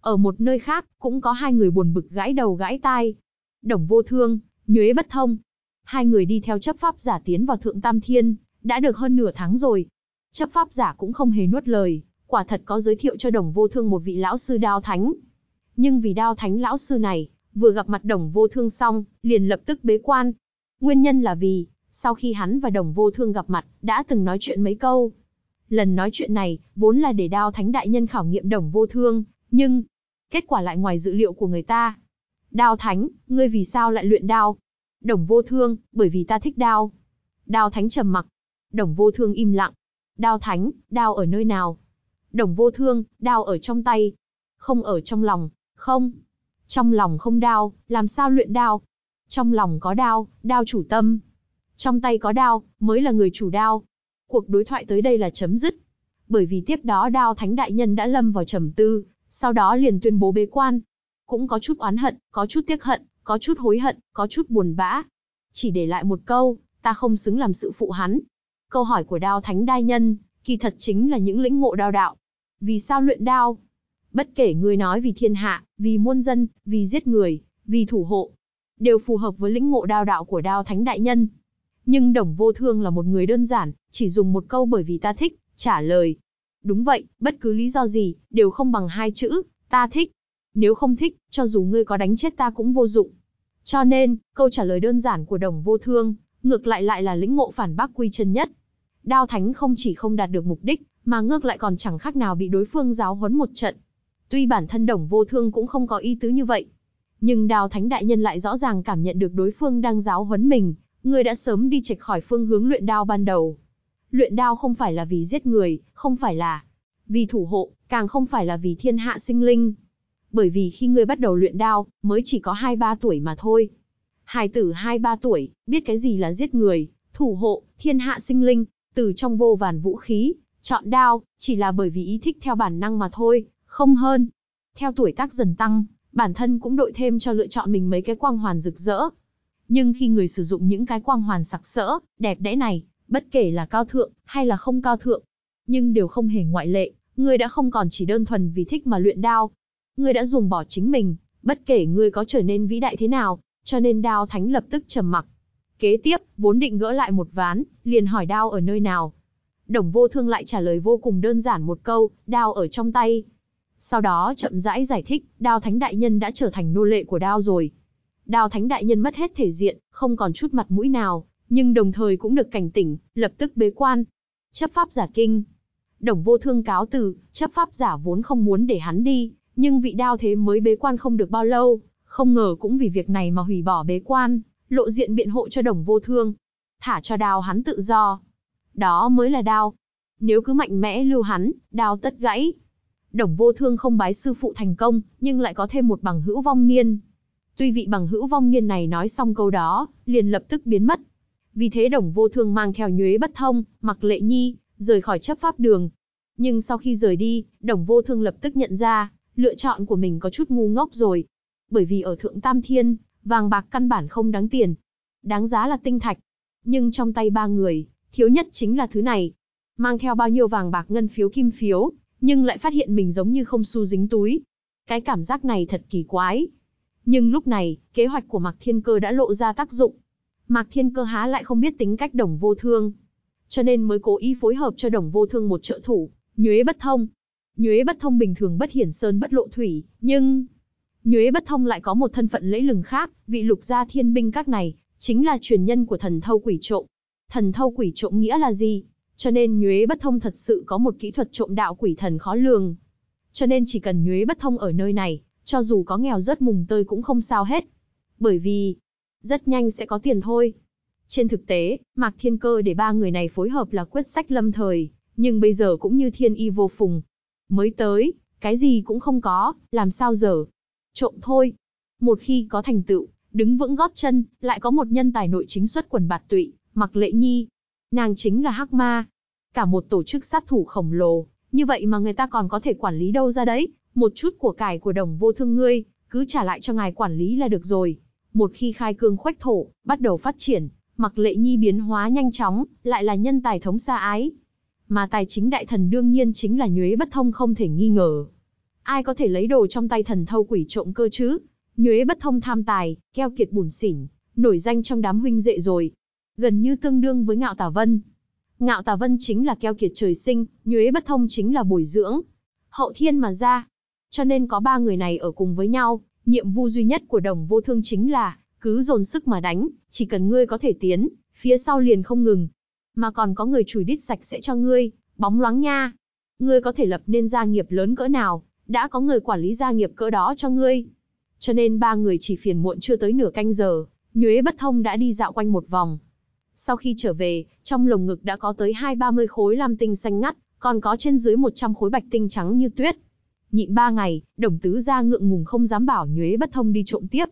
Ở một nơi khác, cũng có hai người buồn bực gãi đầu gãi tai. Đồng vô thương, nhuế bất thông. Hai người đi theo chấp pháp giả tiến vào Thượng Tam Thiên, đã được hơn nửa tháng rồi. Chấp pháp giả cũng không hề nuốt lời, quả thật có giới thiệu cho đồng vô thương một vị lão sư đao thánh. Nhưng vì đao thánh lão sư này, vừa gặp mặt đồng vô thương xong, liền lập tức bế quan, Nguyên nhân là vì, sau khi hắn và đồng vô thương gặp mặt, đã từng nói chuyện mấy câu. Lần nói chuyện này, vốn là để đao thánh đại nhân khảo nghiệm đồng vô thương, nhưng, kết quả lại ngoài dự liệu của người ta. Đao thánh, ngươi vì sao lại luyện đao? Đồng vô thương, bởi vì ta thích đao. Đao thánh trầm mặc. Đồng vô thương im lặng. Đao thánh, đao ở nơi nào? Đồng vô thương, đao ở trong tay. Không ở trong lòng, không. Trong lòng không đao, làm sao luyện đao? Trong lòng có đao, đao chủ tâm. Trong tay có đao, mới là người chủ đao. Cuộc đối thoại tới đây là chấm dứt. Bởi vì tiếp đó đao thánh đại nhân đã lâm vào trầm tư, sau đó liền tuyên bố bế quan. Cũng có chút oán hận, có chút tiếc hận, có chút hối hận, có chút buồn bã. Chỉ để lại một câu, ta không xứng làm sự phụ hắn. Câu hỏi của đao thánh đai nhân, kỳ thật chính là những lĩnh ngộ đao đạo. Vì sao luyện đao? Bất kể người nói vì thiên hạ, vì muôn dân, vì giết người, vì thủ hộ, đều phù hợp với lĩnh ngộ đao đạo của đao thánh đại nhân. Nhưng đồng vô thương là một người đơn giản, chỉ dùng một câu bởi vì ta thích, trả lời. Đúng vậy, bất cứ lý do gì, đều không bằng hai chữ, ta thích. Nếu không thích, cho dù ngươi có đánh chết ta cũng vô dụng. Cho nên, câu trả lời đơn giản của đồng vô thương, ngược lại lại là lĩnh ngộ phản bác quy chân nhất. Đao thánh không chỉ không đạt được mục đích, mà ngược lại còn chẳng khác nào bị đối phương giáo huấn một trận. Tuy bản thân đồng vô thương cũng không có ý tứ như vậy, nhưng Đào Thánh Đại Nhân lại rõ ràng cảm nhận được đối phương đang giáo huấn mình, người đã sớm đi chệch khỏi phương hướng luyện đao ban đầu. Luyện đao không phải là vì giết người, không phải là vì thủ hộ, càng không phải là vì thiên hạ sinh linh. Bởi vì khi ngươi bắt đầu luyện đao, mới chỉ có hai ba tuổi mà thôi. Hài tử hai ba tuổi, biết cái gì là giết người, thủ hộ, thiên hạ sinh linh, từ trong vô vàn vũ khí, chọn đao, chỉ là bởi vì ý thích theo bản năng mà thôi, không hơn. Theo tuổi tác dần tăng, bản thân cũng đội thêm cho lựa chọn mình mấy cái quang hoàn rực rỡ. Nhưng khi người sử dụng những cái quang hoàn sặc sỡ, đẹp đẽ này, bất kể là cao thượng hay là không cao thượng, nhưng đều không hề ngoại lệ, người đã không còn chỉ đơn thuần vì thích mà luyện đao. Người đã dùng bỏ chính mình, bất kể người có trở nên vĩ đại thế nào, cho nên đao thánh lập tức trầm mặc. Kế tiếp, vốn định gỡ lại một ván, liền hỏi đao ở nơi nào. Đồng vô thương lại trả lời vô cùng đơn giản một câu, đao ở trong tay. Sau đó chậm rãi giải thích, Đao Thánh Đại Nhân đã trở thành nô lệ của Đao rồi. Đao Thánh Đại Nhân mất hết thể diện, không còn chút mặt mũi nào, nhưng đồng thời cũng được cảnh tỉnh, lập tức bế quan. Chấp pháp giả kinh. Đồng vô thương cáo từ, chấp pháp giả vốn không muốn để hắn đi, nhưng vị đao thế mới bế quan không được bao lâu, không ngờ cũng vì việc này mà hủy bỏ bế quan, lộ diện biện hộ cho đồng vô thương. Thả cho đao hắn tự do. Đó mới là đao. Nếu cứ mạnh mẽ lưu hắn, đao tất gãy. Đồng vô thương không bái sư phụ thành công, nhưng lại có thêm một bằng hữu vong niên. Tuy vị bằng hữu vong niên này nói xong câu đó, liền lập tức biến mất. Vì thế đồng vô thương mang theo nhuế bất thông, mặc lệ nhi, rời khỏi chấp pháp đường. Nhưng sau khi rời đi, đồng vô thương lập tức nhận ra, lựa chọn của mình có chút ngu ngốc rồi. Bởi vì ở thượng Tam Thiên, vàng bạc căn bản không đáng tiền. Đáng giá là tinh thạch. Nhưng trong tay ba người, thiếu nhất chính là thứ này. Mang theo bao nhiêu vàng bạc ngân phiếu kim phiếu, nhưng lại phát hiện mình giống như không su dính túi. Cái cảm giác này thật kỳ quái. Nhưng lúc này, kế hoạch của Mạc Thiên Cơ đã lộ ra tác dụng. Mạc Thiên Cơ há lại không biết tính cách đồng vô thương. Cho nên mới cố ý phối hợp cho đồng vô thương một trợ thủ, nhuế bất thông. Nhuế bất thông bình thường bất hiển sơn bất lộ thủy, nhưng... Nhuế bất thông lại có một thân phận lẫy lừng khác, vị lục gia thiên binh các này, chính là truyền nhân của thần thâu quỷ trộm. Thần thâu quỷ trộm nghĩa là gì? Cho nên Nhuế Bất Thông thật sự có một kỹ thuật trộm đạo quỷ thần khó lường. Cho nên chỉ cần Nhuế Bất Thông ở nơi này, cho dù có nghèo rớt mùng tơi cũng không sao hết. Bởi vì, rất nhanh sẽ có tiền thôi. Trên thực tế, Mạc Thiên Cơ để ba người này phối hợp là quyết sách lâm thời, nhưng bây giờ cũng như thiên y vô phùng. Mới tới, cái gì cũng không có, làm sao giờ? Trộm thôi. Một khi có thành tựu, đứng vững gót chân, lại có một nhân tài nội chính xuất quần bạt tụy, Mạc Lệ Nhi, Nàng chính là Hắc Ma. Cả một tổ chức sát thủ khổng lồ, như vậy mà người ta còn có thể quản lý đâu ra đấy. Một chút của cải của đồng vô thương ngươi, cứ trả lại cho ngài quản lý là được rồi. Một khi khai cương khoách thổ, bắt đầu phát triển, mặc lệ nhi biến hóa nhanh chóng, lại là nhân tài thống xa ái. Mà tài chính đại thần đương nhiên chính là nhuế bất thông không thể nghi ngờ. Ai có thể lấy đồ trong tay thần thâu quỷ trộm cơ chứ? Nhuế bất thông tham tài, keo kiệt bùn xỉn, nổi danh trong đám huynh dệ rồi, gần như tương đương với ngạo tả vân. Ngạo tả vân chính là keo kiệt trời sinh, nhuế bất thông chính là bồi dưỡng. Hậu thiên mà ra. Cho nên có ba người này ở cùng với nhau, nhiệm vụ duy nhất của đồng vô thương chính là, cứ dồn sức mà đánh, chỉ cần ngươi có thể tiến, phía sau liền không ngừng. Mà còn có người chùi đít sạch sẽ cho ngươi, bóng loáng nha. Ngươi có thể lập nên gia nghiệp lớn cỡ nào, đã có người quản lý gia nghiệp cỡ đó cho ngươi. Cho nên ba người chỉ phiền muộn chưa tới nửa canh giờ, Nhuế Bất Thông đã đi dạo quanh một vòng, sau khi trở về, trong lồng ngực đã có tới hai ba mươi khối lam tinh xanh ngắt, còn có trên dưới một trăm khối bạch tinh trắng như tuyết. Nhịn ba ngày, đồng tứ gia ngượng ngùng không dám bảo nhuế bất thông đi trộm tiếp.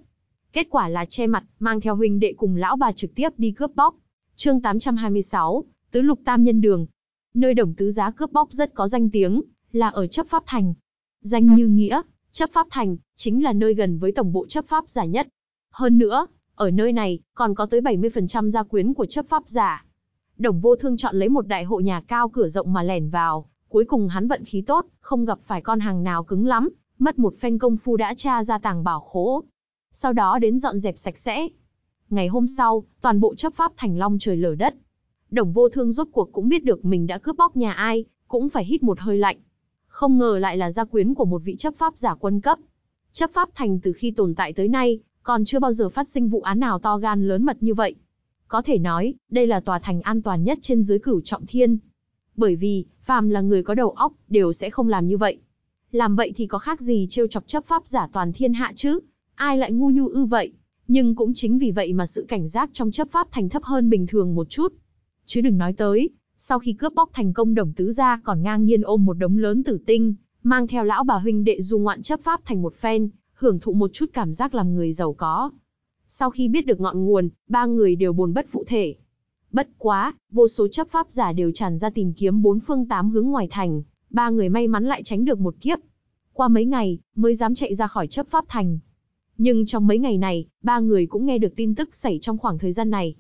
Kết quả là che mặt, mang theo huynh đệ cùng lão bà trực tiếp đi cướp bóc. chương 826, Tứ Lục Tam Nhân Đường. Nơi đồng tứ giá cướp bóc rất có danh tiếng, là ở chấp pháp thành. Danh như nghĩa, chấp pháp thành, chính là nơi gần với tổng bộ chấp pháp giả nhất. Hơn nữa, ở nơi này, còn có tới 70% gia quyến của chấp pháp giả. Đồng vô thương chọn lấy một đại hộ nhà cao cửa rộng mà lẻn vào, cuối cùng hắn vận khí tốt, không gặp phải con hàng nào cứng lắm, mất một phen công phu đã tra ra tàng bảo khố. Sau đó đến dọn dẹp sạch sẽ. Ngày hôm sau, toàn bộ chấp pháp thành long trời lở đất. Đồng vô thương rốt cuộc cũng biết được mình đã cướp bóc nhà ai, cũng phải hít một hơi lạnh. Không ngờ lại là gia quyến của một vị chấp pháp giả quân cấp. Chấp pháp thành từ khi tồn tại tới nay, còn chưa bao giờ phát sinh vụ án nào to gan lớn mật như vậy. Có thể nói, đây là tòa thành an toàn nhất trên dưới cửu trọng thiên. Bởi vì, phàm là người có đầu óc, đều sẽ không làm như vậy. Làm vậy thì có khác gì trêu chọc chấp pháp giả toàn thiên hạ chứ? Ai lại ngu nhu ư vậy? Nhưng cũng chính vì vậy mà sự cảnh giác trong chấp pháp thành thấp hơn bình thường một chút. Chứ đừng nói tới, sau khi cướp bóc thành công đồng tứ gia còn ngang nhiên ôm một đống lớn tử tinh, mang theo lão bà huynh đệ du ngoạn chấp pháp thành một phen, hưởng thụ một chút cảm giác làm người giàu có. Sau khi biết được ngọn nguồn, ba người đều buồn bất phụ thể. Bất quá, vô số chấp pháp giả đều tràn ra tìm kiếm bốn phương tám hướng ngoài thành, ba người may mắn lại tránh được một kiếp. Qua mấy ngày, mới dám chạy ra khỏi chấp pháp thành. Nhưng trong mấy ngày này, ba người cũng nghe được tin tức xảy trong khoảng thời gian này.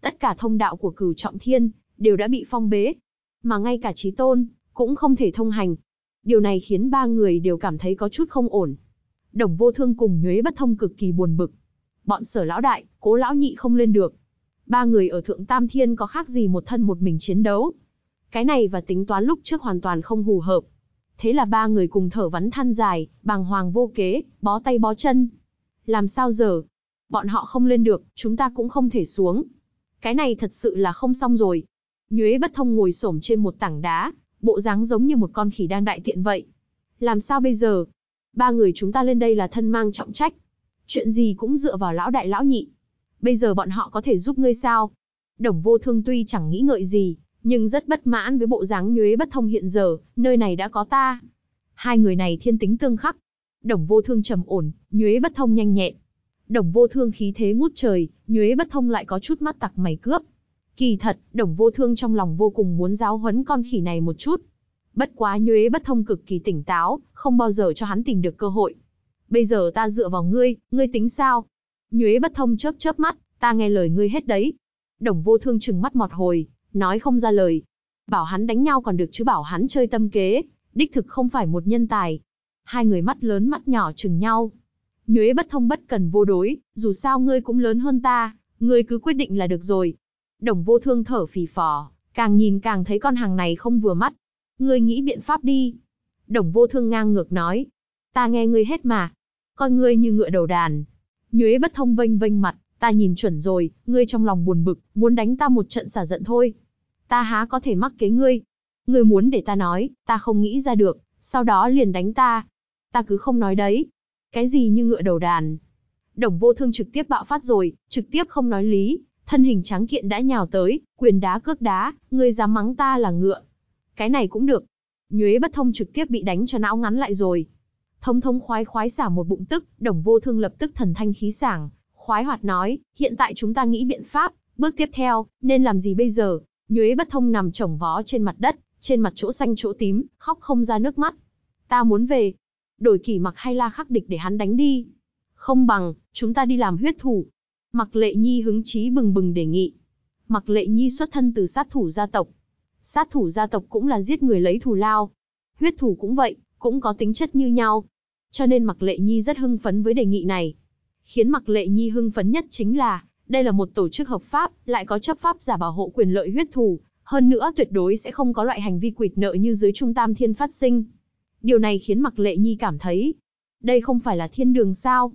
Tất cả thông đạo của cửu trọng thiên, đều đã bị phong bế. Mà ngay cả trí tôn, cũng không thể thông hành. Điều này khiến ba người đều cảm thấy có chút không ổn. Đồng vô thương cùng nhuế bất thông cực kỳ buồn bực. Bọn sở lão đại, cố lão nhị không lên được. Ba người ở thượng tam thiên có khác gì một thân một mình chiến đấu. Cái này và tính toán lúc trước hoàn toàn không hù hợp. Thế là ba người cùng thở vắn than dài, bàng hoàng vô kế, bó tay bó chân. Làm sao giờ? Bọn họ không lên được, chúng ta cũng không thể xuống. Cái này thật sự là không xong rồi. Nhuế bất thông ngồi xổm trên một tảng đá, bộ dáng giống như một con khỉ đang đại tiện vậy. Làm sao bây giờ? ba người chúng ta lên đây là thân mang trọng trách. Chuyện gì cũng dựa vào lão đại lão nhị. Bây giờ bọn họ có thể giúp ngươi sao? Đồng vô thương tuy chẳng nghĩ ngợi gì, nhưng rất bất mãn với bộ dáng nhuế bất thông hiện giờ, nơi này đã có ta. Hai người này thiên tính tương khắc. Đồng vô thương trầm ổn, nhuế bất thông nhanh nhẹn. Đồng vô thương khí thế ngút trời, nhuế bất thông lại có chút mắt tặc mày cướp. Kỳ thật, đồng vô thương trong lòng vô cùng muốn giáo huấn con khỉ này một chút. Bất quá nhuế bất thông cực kỳ tỉnh táo, không bao giờ cho hắn tìm được cơ hội. Bây giờ ta dựa vào ngươi, ngươi tính sao? Nhuế bất thông chớp chớp mắt, ta nghe lời ngươi hết đấy. Đồng vô thương chừng mắt mọt hồi, nói không ra lời. Bảo hắn đánh nhau còn được chứ bảo hắn chơi tâm kế, đích thực không phải một nhân tài. Hai người mắt lớn mắt nhỏ chừng nhau. Nhuế bất thông bất cần vô đối, dù sao ngươi cũng lớn hơn ta, ngươi cứ quyết định là được rồi. Đồng vô thương thở phì phò, càng nhìn càng thấy con hàng này không vừa mắt. Ngươi nghĩ biện pháp đi. Đồng vô thương ngang ngược nói. Ta nghe ngươi hết mà. Coi ngươi như ngựa đầu đàn. Nhuế bất thông vênh vênh mặt, ta nhìn chuẩn rồi, ngươi trong lòng buồn bực, muốn đánh ta một trận xả giận thôi. Ta há có thể mắc kế ngươi. Ngươi muốn để ta nói, ta không nghĩ ra được, sau đó liền đánh ta. Ta cứ không nói đấy. Cái gì như ngựa đầu đàn. Đồng vô thương trực tiếp bạo phát rồi, trực tiếp không nói lý, thân hình tráng kiện đã nhào tới, quyền đá cước đá, ngươi dám mắng ta là ngựa, cái này cũng được. Nhuế bất thông trực tiếp bị đánh cho não ngắn lại rồi. Thống thống khoái khoái xả một bụng tức, đồng vô thương lập tức thần thanh khí sảng. Khoái hoạt nói, hiện tại chúng ta nghĩ biện pháp, bước tiếp theo, nên làm gì bây giờ? Nhuế bất thông nằm chồng vó trên mặt đất, trên mặt chỗ xanh chỗ tím, khóc không ra nước mắt. Ta muốn về. Đổi kỷ mặc hay la khắc địch để hắn đánh đi. Không bằng, chúng ta đi làm huyết thủ. Mặc lệ nhi hứng chí bừng bừng đề nghị. Mặc lệ nhi xuất thân từ sát thủ gia tộc, Sát thủ gia tộc cũng là giết người lấy thù lao. Huyết thủ cũng vậy, cũng có tính chất như nhau. Cho nên Mặc Lệ Nhi rất hưng phấn với đề nghị này. Khiến Mặc Lệ Nhi hưng phấn nhất chính là, đây là một tổ chức hợp pháp, lại có chấp pháp giả bảo hộ quyền lợi huyết thủ, hơn nữa tuyệt đối sẽ không có loại hành vi quỵt nợ như dưới trung tam thiên phát sinh. Điều này khiến Mặc Lệ Nhi cảm thấy, đây không phải là thiên đường sao?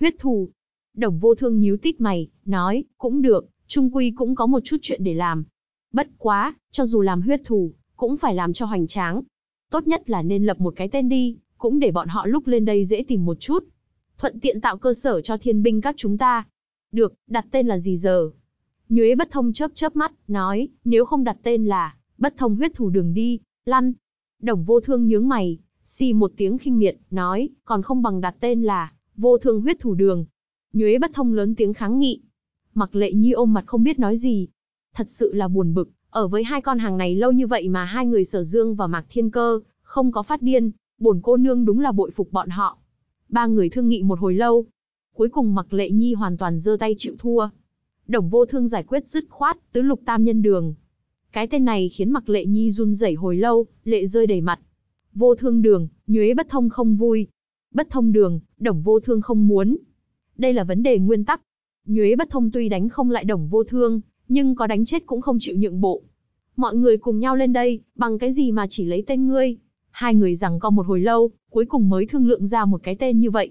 Huyết thủ, Đồng vô thương nhíu tít mày, nói, cũng được, trung quy cũng có một chút chuyện để làm, Bất quá, cho dù làm huyết thủ, cũng phải làm cho hoành tráng. Tốt nhất là nên lập một cái tên đi, cũng để bọn họ lúc lên đây dễ tìm một chút. Thuận tiện tạo cơ sở cho thiên binh các chúng ta. Được, đặt tên là gì giờ? Nhuế bất thông chớp chớp mắt, nói, nếu không đặt tên là, bất thông huyết thủ đường đi, lăn. Đồng vô thương nhướng mày, xì một tiếng khinh miệt, nói, còn không bằng đặt tên là, vô thương huyết thủ đường. Nhuế bất thông lớn tiếng kháng nghị. Mặc lệ nhi ôm mặt không biết nói gì, thật sự là buồn bực, ở với hai con hàng này lâu như vậy mà hai người sở dương và mạc thiên cơ, không có phát điên, bổn cô nương đúng là bội phục bọn họ. Ba người thương nghị một hồi lâu, cuối cùng Mạc lệ nhi hoàn toàn giơ tay chịu thua. Đồng vô thương giải quyết dứt khoát, tứ lục tam nhân đường. Cái tên này khiến Mạc lệ nhi run rẩy hồi lâu, lệ rơi đầy mặt. Vô thương đường, nhuế bất thông không vui. Bất thông đường, đồng vô thương không muốn. Đây là vấn đề nguyên tắc. Nhuế bất thông tuy đánh không lại đồng vô thương, nhưng có đánh chết cũng không chịu nhượng bộ. Mọi người cùng nhau lên đây, bằng cái gì mà chỉ lấy tên ngươi? Hai người rằng co một hồi lâu, cuối cùng mới thương lượng ra một cái tên như vậy.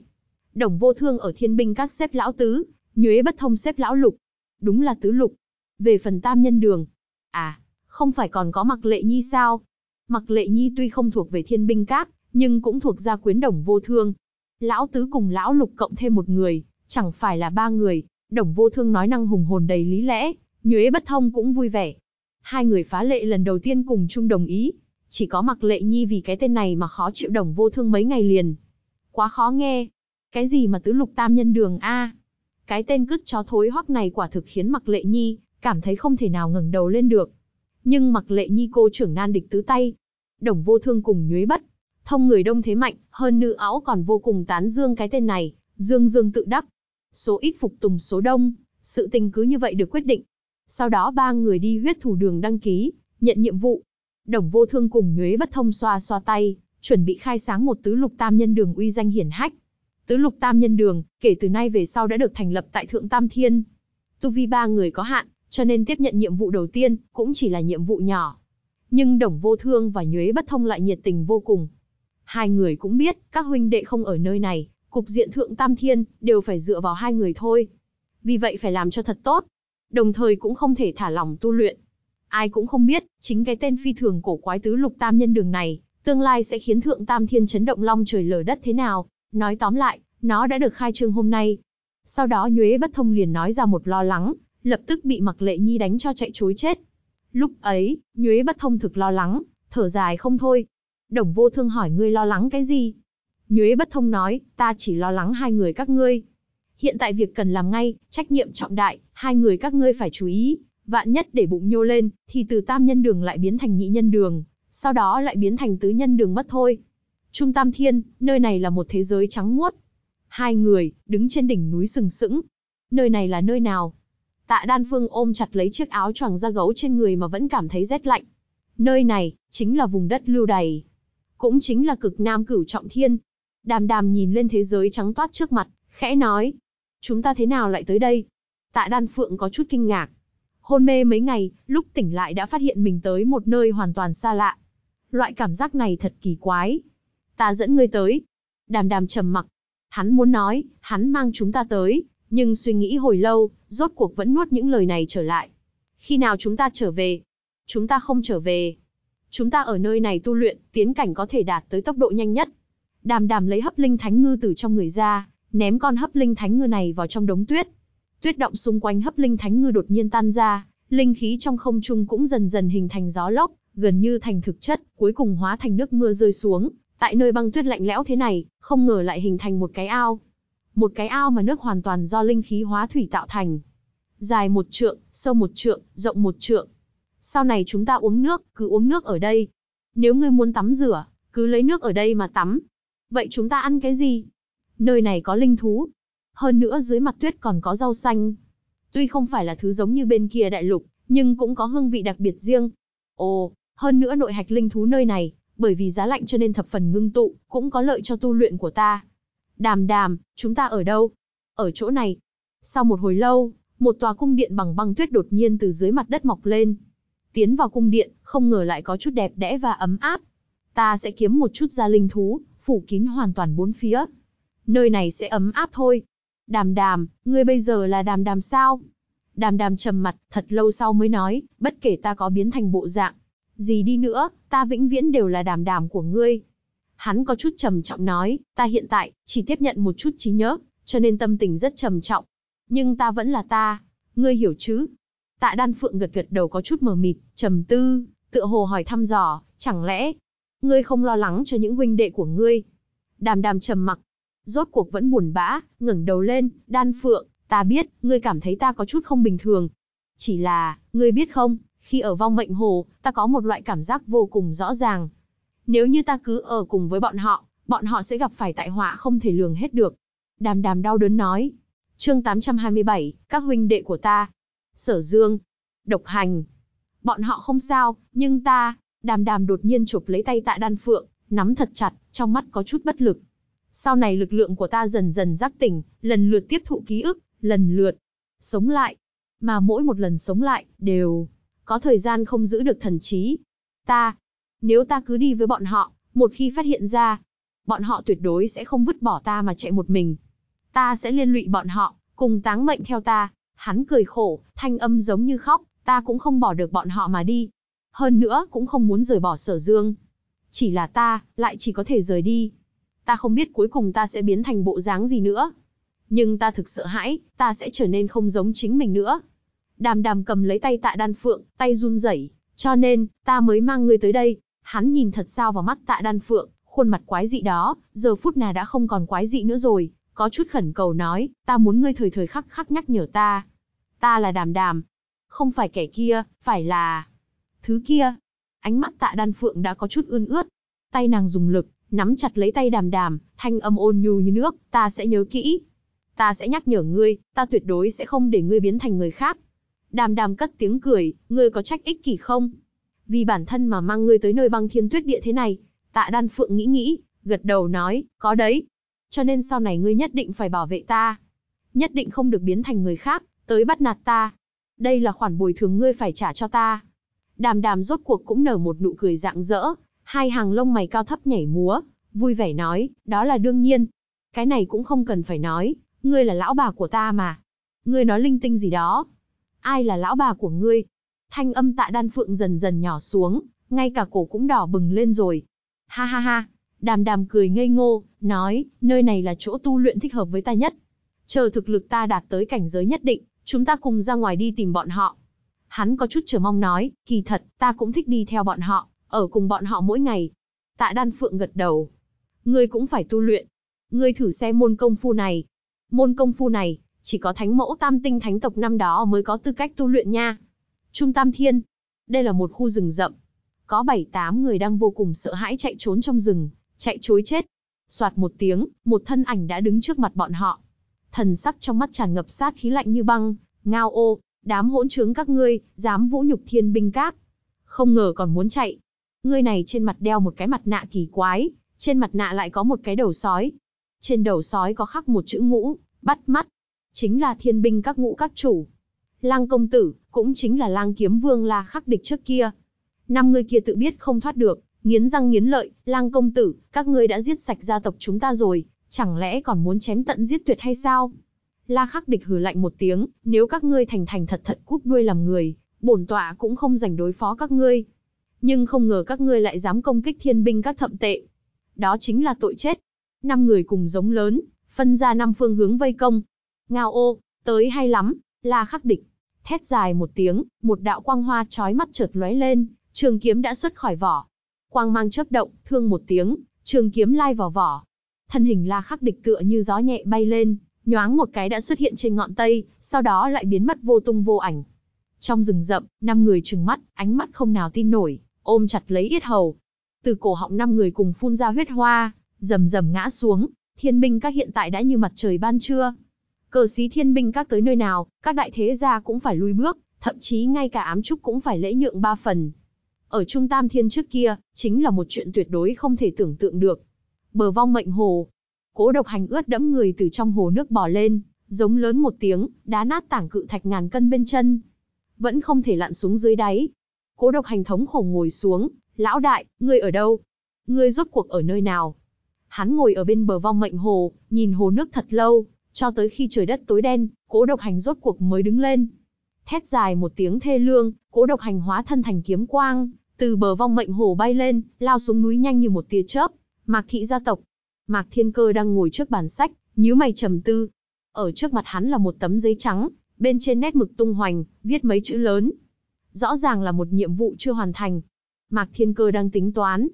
Đồng vô thương ở thiên binh các xếp lão tứ, nhuế bất thông xếp lão lục. Đúng là tứ lục. Về phần tam nhân đường. À, không phải còn có mặc lệ nhi sao? Mặc lệ nhi tuy không thuộc về thiên binh các, nhưng cũng thuộc gia quyến đồng vô thương. Lão tứ cùng lão lục cộng thêm một người, chẳng phải là ba người. Đồng vô thương nói năng hùng hồn đầy lý lẽ, Nhuế bất thông cũng vui vẻ. Hai người phá lệ lần đầu tiên cùng chung đồng ý. Chỉ có mặc lệ nhi vì cái tên này mà khó chịu đồng vô thương mấy ngày liền. Quá khó nghe. Cái gì mà tứ lục tam nhân đường A? Cái tên cứt chó thối hoắc này quả thực khiến mặc lệ nhi cảm thấy không thể nào ngẩng đầu lên được. Nhưng mặc lệ nhi cô trưởng nan địch tứ tay. Đồng vô thương cùng nhuế bất. Thông người đông thế mạnh, hơn nữ áo còn vô cùng tán dương cái tên này, dương dương tự đắc. Số ít phục tùng số đông, sự tình cứ như vậy được quyết định. Sau đó ba người đi huyết thủ đường đăng ký, nhận nhiệm vụ. Đồng vô thương cùng nhuế bất thông xoa xoa tay, chuẩn bị khai sáng một tứ lục tam nhân đường uy danh hiển hách. Tứ lục tam nhân đường, kể từ nay về sau đã được thành lập tại Thượng Tam Thiên. Tu vi ba người có hạn, cho nên tiếp nhận nhiệm vụ đầu tiên cũng chỉ là nhiệm vụ nhỏ. Nhưng Đồng Vô Thương và Nhuế Bất Thông lại nhiệt tình vô cùng. Hai người cũng biết, các huynh đệ không ở nơi này, cục diện Thượng Tam Thiên đều phải dựa vào hai người thôi. Vì vậy phải làm cho thật tốt, đồng thời cũng không thể thả lòng tu luyện. Ai cũng không biết, chính cái tên phi thường cổ quái tứ lục tam nhân đường này, tương lai sẽ khiến thượng tam thiên chấn động long trời lở đất thế nào. Nói tóm lại, nó đã được khai trương hôm nay. Sau đó Nhuế Bất Thông liền nói ra một lo lắng, lập tức bị Mặc Lệ Nhi đánh cho chạy chối chết. Lúc ấy, Nhuế Bất Thông thực lo lắng, thở dài không thôi. Đồng vô thương hỏi ngươi lo lắng cái gì? Nhuế Bất Thông nói, ta chỉ lo lắng hai người các ngươi, hiện tại việc cần làm ngay, trách nhiệm trọng đại, hai người các ngươi phải chú ý, vạn nhất để bụng nhô lên, thì từ tam nhân đường lại biến thành nhị nhân đường, sau đó lại biến thành tứ nhân đường mất thôi. Trung Tam Thiên, nơi này là một thế giới trắng muốt. Hai người, đứng trên đỉnh núi sừng sững. Nơi này là nơi nào? Tạ Đan Phương ôm chặt lấy chiếc áo choàng da gấu trên người mà vẫn cảm thấy rét lạnh. Nơi này, chính là vùng đất lưu đày. Cũng chính là cực nam cửu trọng thiên. Đàm đàm nhìn lên thế giới trắng toát trước mặt, khẽ nói, chúng ta thế nào lại tới đây? Tạ Đan Phượng có chút kinh ngạc. Hôn mê mấy ngày, lúc tỉnh lại đã phát hiện mình tới một nơi hoàn toàn xa lạ. Loại cảm giác này thật kỳ quái. Ta dẫn ngươi tới. Đàm đàm trầm mặc. Hắn muốn nói, hắn mang chúng ta tới, nhưng suy nghĩ hồi lâu, rốt cuộc vẫn nuốt những lời này trở lại. Khi nào chúng ta trở về? Chúng ta không trở về. Chúng ta ở nơi này tu luyện, tiến cảnh có thể đạt tới tốc độ nhanh nhất. Đàm đàm lấy hấp linh thánh ngư từ trong người ra, ném con hấp linh thánh ngư này vào trong đống tuyết. Tuyết động xung quanh hấp linh thánh ngư đột nhiên tan ra, linh khí trong không trung cũng dần dần hình thành gió lốc, gần như thành thực chất, cuối cùng hóa thành nước mưa rơi xuống. Tại nơi băng tuyết lạnh lẽo thế này, không ngờ lại hình thành một cái ao. Một cái ao mà nước hoàn toàn do linh khí hóa thủy tạo thành. Dài một trượng, sâu một trượng, rộng một trượng. Sau này chúng ta uống nước, cứ uống nước ở đây. Nếu ngươi muốn tắm rửa, cứ lấy nước ở đây mà tắm. Vậy chúng ta ăn cái gì? Nơi này có linh thú. Hơn nữa dưới mặt tuyết còn có rau xanh. Tuy không phải là thứ giống như bên kia đại lục, nhưng cũng có hương vị đặc biệt riêng. Ồ, hơn nữa nội hạch linh thú nơi này, bởi vì giá lạnh cho nên thập phần ngưng tụ, cũng có lợi cho tu luyện của ta. Đàm đàm, chúng ta ở đâu? Ở chỗ này. Sau một hồi lâu, một tòa cung điện bằng băng tuyết đột nhiên từ dưới mặt đất mọc lên. Tiến vào cung điện, không ngờ lại có chút đẹp đẽ và ấm áp. Ta sẽ kiếm một chút ra linh thú, phủ kín hoàn toàn bốn phía, nơi này sẽ ấm áp thôi. Đàm đàm, ngươi bây giờ là đàm đàm sao? Đàm đàm trầm mặt, thật lâu sau mới nói, bất kể ta có biến thành bộ dạng. Gì đi nữa, ta vĩnh viễn đều là đàm đàm của ngươi. Hắn có chút trầm trọng nói, ta hiện tại, chỉ tiếp nhận một chút trí nhớ, cho nên tâm tình rất trầm trọng. Nhưng ta vẫn là ta, ngươi hiểu chứ? Tạ đan phượng gật gật đầu có chút mờ mịt, trầm tư, tựa hồ hỏi thăm dò, chẳng lẽ, ngươi không lo lắng cho những huynh đệ của ngươi? Đàm đàm trầm mặc, Rốt cuộc vẫn buồn bã, ngẩng đầu lên, đan phượng, ta biết, ngươi cảm thấy ta có chút không bình thường. Chỉ là, ngươi biết không, khi ở vong mệnh hồ, ta có một loại cảm giác vô cùng rõ ràng. Nếu như ta cứ ở cùng với bọn họ, bọn họ sẽ gặp phải tai họa không thể lường hết được. Đàm đàm đau đớn nói. chương 827, các huynh đệ của ta. Sở dương. Độc hành. Bọn họ không sao, nhưng ta, đàm đàm đột nhiên chụp lấy tay tạ đan phượng, nắm thật chặt, trong mắt có chút bất lực. Sau này lực lượng của ta dần dần giác tỉnh, lần lượt tiếp thụ ký ức, lần lượt sống lại. Mà mỗi một lần sống lại, đều có thời gian không giữ được thần trí. Ta, nếu ta cứ đi với bọn họ, một khi phát hiện ra, bọn họ tuyệt đối sẽ không vứt bỏ ta mà chạy một mình. Ta sẽ liên lụy bọn họ, cùng táng mệnh theo ta. Hắn cười khổ, thanh âm giống như khóc, ta cũng không bỏ được bọn họ mà đi. Hơn nữa, cũng không muốn rời bỏ sở dương. Chỉ là ta, lại chỉ có thể rời đi ta không biết cuối cùng ta sẽ biến thành bộ dáng gì nữa. Nhưng ta thực sợ hãi, ta sẽ trở nên không giống chính mình nữa. Đàm đàm cầm lấy tay tạ đan phượng, tay run rẩy, cho nên, ta mới mang ngươi tới đây. Hắn nhìn thật sao vào mắt tạ đan phượng, khuôn mặt quái dị đó, giờ phút nào đã không còn quái dị nữa rồi, có chút khẩn cầu nói, ta muốn ngươi thời thời khắc khắc nhắc nhở ta. Ta là đàm đàm, không phải kẻ kia, phải là... Thứ kia, ánh mắt tạ đan phượng đã có chút ươn ướt. Tay nàng dùng lực, nắm chặt lấy tay đàm đàm, thanh âm ôn nhu như nước, ta sẽ nhớ kỹ. Ta sẽ nhắc nhở ngươi, ta tuyệt đối sẽ không để ngươi biến thành người khác. Đàm đàm cất tiếng cười, ngươi có trách ích kỷ không? Vì bản thân mà mang ngươi tới nơi băng thiên tuyết địa thế này, tạ đan phượng nghĩ nghĩ, gật đầu nói, có đấy. Cho nên sau này ngươi nhất định phải bảo vệ ta. Nhất định không được biến thành người khác, tới bắt nạt ta. Đây là khoản bồi thường ngươi phải trả cho ta. Đàm đàm rốt cuộc cũng nở một nụ cười rạng rỡ, hai hàng lông mày cao thấp nhảy múa, vui vẻ nói, đó là đương nhiên. Cái này cũng không cần phải nói, ngươi là lão bà của ta mà. Ngươi nói linh tinh gì đó. Ai là lão bà của ngươi? Thanh âm tạ đan phượng dần dần nhỏ xuống, ngay cả cổ cũng đỏ bừng lên rồi. Ha ha ha, đàm đàm cười ngây ngô, nói, nơi này là chỗ tu luyện thích hợp với ta nhất. Chờ thực lực ta đạt tới cảnh giới nhất định, chúng ta cùng ra ngoài đi tìm bọn họ. Hắn có chút chờ mong nói, kỳ thật, ta cũng thích đi theo bọn họ, ở cùng bọn họ mỗi ngày. Tạ Đan Phượng gật đầu. Ngươi cũng phải tu luyện. Ngươi thử xem môn công phu này. Môn công phu này, chỉ có thánh mẫu tam tinh thánh tộc năm đó mới có tư cách tu luyện nha. Trung Tam Thiên. Đây là một khu rừng rậm. Có bảy tám người đang vô cùng sợ hãi chạy trốn trong rừng, chạy chối chết. Soạt một tiếng, một thân ảnh đã đứng trước mặt bọn họ. Thần sắc trong mắt tràn ngập sát khí lạnh như băng, ngao ô, đám hỗn trướng các ngươi, dám vũ nhục thiên binh cát. Không ngờ còn muốn chạy ngươi này trên mặt đeo một cái mặt nạ kỳ quái, trên mặt nạ lại có một cái đầu sói. Trên đầu sói có khắc một chữ ngũ, bắt mắt, chính là thiên binh các ngũ các chủ. Lang công tử, cũng chính là lang kiếm vương la khắc địch trước kia. Năm người kia tự biết không thoát được, nghiến răng nghiến lợi, lang công tử, các ngươi đã giết sạch gia tộc chúng ta rồi, chẳng lẽ còn muốn chém tận giết tuyệt hay sao? La khắc địch hừ lạnh một tiếng, nếu các ngươi thành thành thật thật cúp đuôi làm người, bổn tọa cũng không dành đối phó các ngươi, nhưng không ngờ các ngươi lại dám công kích thiên binh các thậm tệ. Đó chính là tội chết. Năm người cùng giống lớn, phân ra năm phương hướng vây công. Ngao ô, tới hay lắm, la khắc địch. Thét dài một tiếng, một đạo quang hoa chói mắt chợt lóe lên, trường kiếm đã xuất khỏi vỏ. Quang mang chớp động, thương một tiếng, trường kiếm lai vào vỏ. Thân hình la khắc địch tựa như gió nhẹ bay lên, nhoáng một cái đã xuất hiện trên ngọn tây, sau đó lại biến mất vô tung vô ảnh. Trong rừng rậm, năm người trừng mắt, ánh mắt không nào tin nổi ôm chặt lấy yết hầu. Từ cổ họng năm người cùng phun ra huyết hoa, rầm rầm ngã xuống, thiên binh các hiện tại đã như mặt trời ban trưa. Cờ sĩ thiên binh các tới nơi nào, các đại thế gia cũng phải lui bước, thậm chí ngay cả ám trúc cũng phải lễ nhượng ba phần. Ở trung tam thiên trước kia, chính là một chuyện tuyệt đối không thể tưởng tượng được. Bờ vong mệnh hồ, cố độc hành ướt đẫm người từ trong hồ nước bò lên, giống lớn một tiếng, đá nát tảng cự thạch ngàn cân bên chân. Vẫn không thể lặn xuống dưới đáy, Cố độc hành thống khổ ngồi xuống, lão đại, ngươi ở đâu? Ngươi rốt cuộc ở nơi nào? Hắn ngồi ở bên bờ vong mệnh hồ, nhìn hồ nước thật lâu, cho tới khi trời đất tối đen, cố độc hành rốt cuộc mới đứng lên. Thét dài một tiếng thê lương, cố độc hành hóa thân thành kiếm quang, từ bờ vong mệnh hồ bay lên, lao xuống núi nhanh như một tia chớp. Mạc thị gia tộc, Mạc Thiên Cơ đang ngồi trước bàn sách, nhíu mày trầm tư. Ở trước mặt hắn là một tấm giấy trắng, bên trên nét mực tung hoành, viết mấy chữ lớn, Rõ ràng là một nhiệm vụ chưa hoàn thành. Mạc Thiên Cơ đang tính toán.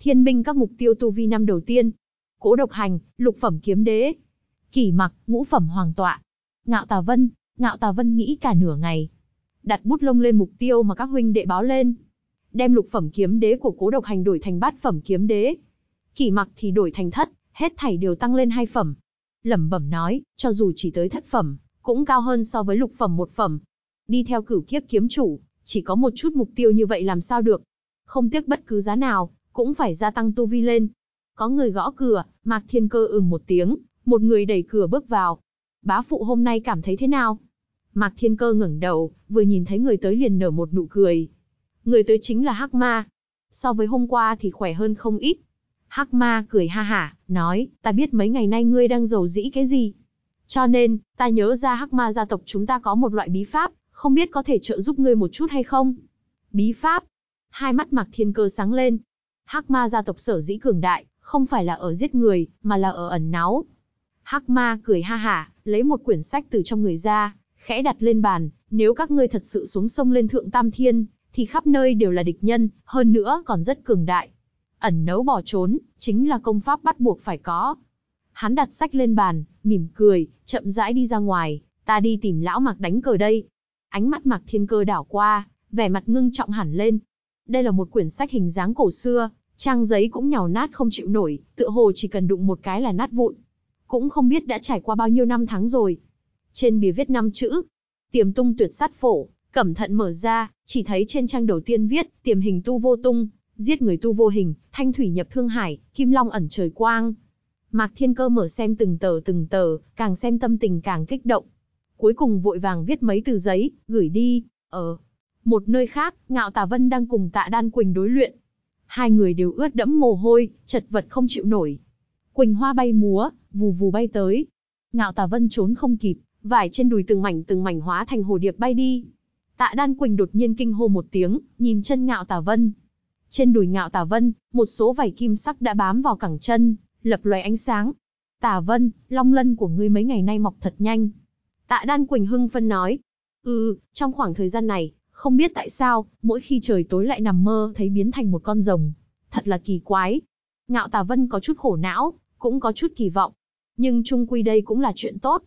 Thiên binh các mục tiêu tu vi năm đầu tiên. Cố độc hành, lục phẩm kiếm đế. Kỷ mặc, ngũ phẩm hoàng tọa. Ngạo Tà Vân, Ngạo Tà Vân nghĩ cả nửa ngày. Đặt bút lông lên mục tiêu mà các huynh đệ báo lên. Đem lục phẩm kiếm đế của cố độc hành đổi thành bát phẩm kiếm đế. Kỷ mặc thì đổi thành thất, hết thảy đều tăng lên hai phẩm. Lẩm bẩm nói, cho dù chỉ tới thất phẩm, cũng cao hơn so với lục phẩm một phẩm. Đi theo cửu kiếp kiếm chủ, chỉ có một chút mục tiêu như vậy làm sao được. Không tiếc bất cứ giá nào, cũng phải gia tăng tu vi lên. Có người gõ cửa, Mạc Thiên Cơ ừm một tiếng, một người đẩy cửa bước vào. Bá phụ hôm nay cảm thấy thế nào? Mạc Thiên Cơ ngẩng đầu, vừa nhìn thấy người tới liền nở một nụ cười. Người tới chính là Hắc Ma. So với hôm qua thì khỏe hơn không ít. Hắc Ma cười ha hả, nói, ta biết mấy ngày nay ngươi đang giàu dĩ cái gì. Cho nên, ta nhớ ra Hắc Ma gia tộc chúng ta có một loại bí pháp, không biết có thể trợ giúp ngươi một chút hay không? Bí pháp. Hai mắt Mạc Thiên Cơ sáng lên. Hắc ma gia tộc sở dĩ cường đại, không phải là ở giết người, mà là ở ẩn náu. Hắc ma cười ha hả, lấy một quyển sách từ trong người ra, khẽ đặt lên bàn, nếu các ngươi thật sự xuống sông lên thượng Tam Thiên, thì khắp nơi đều là địch nhân, hơn nữa còn rất cường đại. Ẩn nấu bỏ trốn, chính là công pháp bắt buộc phải có. Hắn đặt sách lên bàn, mỉm cười, chậm rãi đi ra ngoài, ta đi tìm lão mặc đánh cờ đây. Ánh mắt Mạc Thiên Cơ đảo qua, vẻ mặt ngưng trọng hẳn lên. Đây là một quyển sách hình dáng cổ xưa, trang giấy cũng nhàu nát không chịu nổi, tựa hồ chỉ cần đụng một cái là nát vụn. Cũng không biết đã trải qua bao nhiêu năm tháng rồi. Trên bìa viết năm chữ, tiềm tung tuyệt sát phổ, Cẩm thận mở ra, chỉ thấy trên trang đầu tiên viết, tiềm hình tu vô tung, giết người tu vô hình, thanh thủy nhập thương hải, kim long ẩn trời quang. Mạc Thiên Cơ mở xem từng tờ từng tờ, càng xem tâm tình càng kích động cuối cùng vội vàng viết mấy từ giấy, gửi đi, ở ờ. một nơi khác, Ngạo Tà Vân đang cùng Tạ Đan Quỳnh đối luyện. Hai người đều ướt đẫm mồ hôi, chật vật không chịu nổi. Quỳnh hoa bay múa, vù vù bay tới. Ngạo Tà Vân trốn không kịp, vải trên đùi từng mảnh từng mảnh hóa thành hồ điệp bay đi. Tạ Đan Quỳnh đột nhiên kinh hô một tiếng, nhìn chân Ngạo Tà Vân. Trên đùi Ngạo Tà Vân, một số vảy kim sắc đã bám vào cẳng chân, lập loè ánh sáng. Tà Vân, long lân của ngươi mấy ngày nay mọc thật nhanh. Tạ Đan Quỳnh hưng phân nói. Ừ, trong khoảng thời gian này, không biết tại sao, mỗi khi trời tối lại nằm mơ thấy biến thành một con rồng. Thật là kỳ quái. Ngạo Tà Vân có chút khổ não, cũng có chút kỳ vọng. Nhưng chung quy đây cũng là chuyện tốt.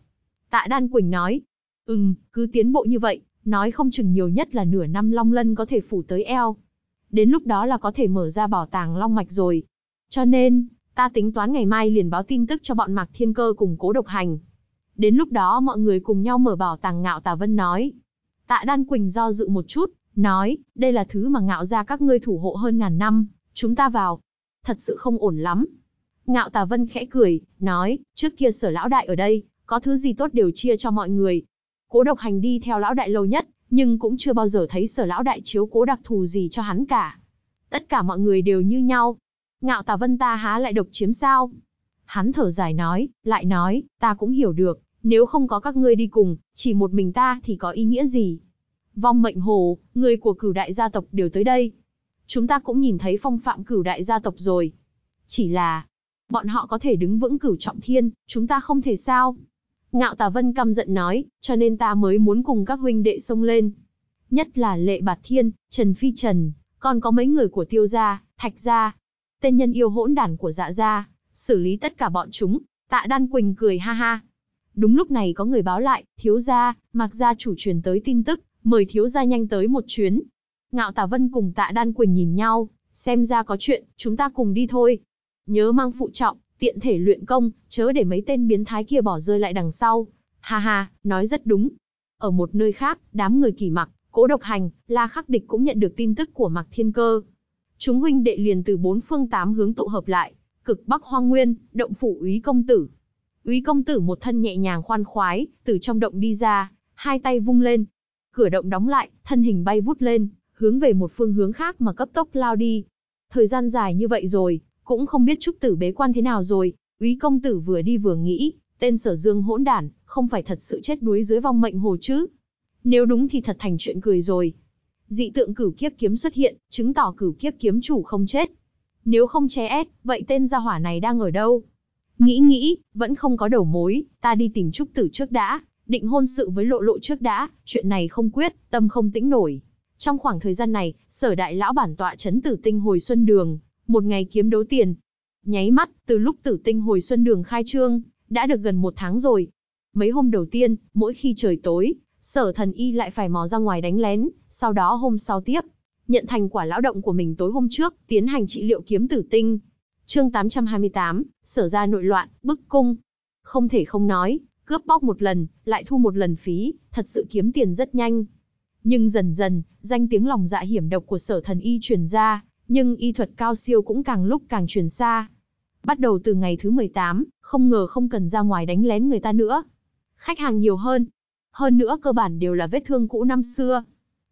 Tạ Đan Quỳnh nói. Ừm, cứ tiến bộ như vậy, nói không chừng nhiều nhất là nửa năm long lân có thể phủ tới eo. Đến lúc đó là có thể mở ra bảo tàng long mạch rồi. Cho nên, ta tính toán ngày mai liền báo tin tức cho bọn Mạc Thiên Cơ cùng cố độc hành, Đến lúc đó mọi người cùng nhau mở bảo tàng ngạo tà vân nói. Tạ Đan Quỳnh do dự một chút, nói, đây là thứ mà ngạo ra các ngươi thủ hộ hơn ngàn năm, chúng ta vào. Thật sự không ổn lắm. Ngạo tà vân khẽ cười, nói, trước kia sở lão đại ở đây, có thứ gì tốt đều chia cho mọi người. Cố độc hành đi theo lão đại lâu nhất, nhưng cũng chưa bao giờ thấy sở lão đại chiếu cố đặc thù gì cho hắn cả. Tất cả mọi người đều như nhau. Ngạo tà vân ta há lại độc chiếm sao? Hắn thở dài nói, lại nói, ta cũng hiểu được, nếu không có các ngươi đi cùng, chỉ một mình ta thì có ý nghĩa gì? Vong mệnh hồ, người của cửu đại gia tộc đều tới đây. Chúng ta cũng nhìn thấy phong phạm cửu đại gia tộc rồi. Chỉ là, bọn họ có thể đứng vững cửu trọng thiên, chúng ta không thể sao. Ngạo Tà Vân căm giận nói, cho nên ta mới muốn cùng các huynh đệ xông lên. Nhất là Lệ Bạt Thiên, Trần Phi Trần, còn có mấy người của Tiêu Gia, Thạch Gia, tên nhân yêu hỗn đản của Dạ Gia, xử lý tất cả bọn chúng. Tạ Đan Quỳnh cười ha ha, Đúng lúc này có người báo lại, thiếu gia, mặc gia chủ truyền tới tin tức, mời thiếu gia nhanh tới một chuyến. Ngạo Tả Vân cùng Tạ Đan Quỳnh nhìn nhau, xem ra có chuyện, chúng ta cùng đi thôi. Nhớ mang phụ trọng, tiện thể luyện công, chớ để mấy tên biến thái kia bỏ rơi lại đằng sau. Ha ha, nói rất đúng. Ở một nơi khác, đám người kỳ mặc, cố độc hành, la khắc địch cũng nhận được tin tức của mặc thiên cơ. Chúng huynh đệ liền từ bốn phương tám hướng tụ hợp lại, cực bắc hoang nguyên, động phủ úy công tử, Úy công tử một thân nhẹ nhàng khoan khoái, từ trong động đi ra, hai tay vung lên. Cửa động đóng lại, thân hình bay vút lên, hướng về một phương hướng khác mà cấp tốc lao đi. Thời gian dài như vậy rồi, cũng không biết trúc tử bế quan thế nào rồi. Úy công tử vừa đi vừa nghĩ, tên sở dương hỗn đản, không phải thật sự chết đuối dưới vong mệnh hồ chứ. Nếu đúng thì thật thành chuyện cười rồi. Dị tượng cửu kiếp kiếm xuất hiện, chứng tỏ cửu kiếp kiếm chủ không chết. Nếu không che ép, vậy tên gia hỏa này đang ở đâu? Nghĩ nghĩ, vẫn không có đầu mối, ta đi tìm Trúc Tử trước đã, định hôn sự với lộ lộ trước đã, chuyện này không quyết, tâm không tĩnh nổi. Trong khoảng thời gian này, sở đại lão bản tọa chấn tử tinh hồi xuân đường, một ngày kiếm đấu tiền. Nháy mắt, từ lúc tử tinh hồi xuân đường khai trương, đã được gần một tháng rồi. Mấy hôm đầu tiên, mỗi khi trời tối, sở thần y lại phải mò ra ngoài đánh lén, sau đó hôm sau tiếp. Nhận thành quả lão động của mình tối hôm trước, tiến hành trị liệu kiếm tử tinh, chương 828, sở ra nội loạn, bức cung. Không thể không nói, cướp bóc một lần, lại thu một lần phí, thật sự kiếm tiền rất nhanh. Nhưng dần dần, danh tiếng lòng dạ hiểm độc của sở thần y truyền ra, nhưng y thuật cao siêu cũng càng lúc càng truyền xa. Bắt đầu từ ngày thứ 18, không ngờ không cần ra ngoài đánh lén người ta nữa. Khách hàng nhiều hơn. Hơn nữa cơ bản đều là vết thương cũ năm xưa.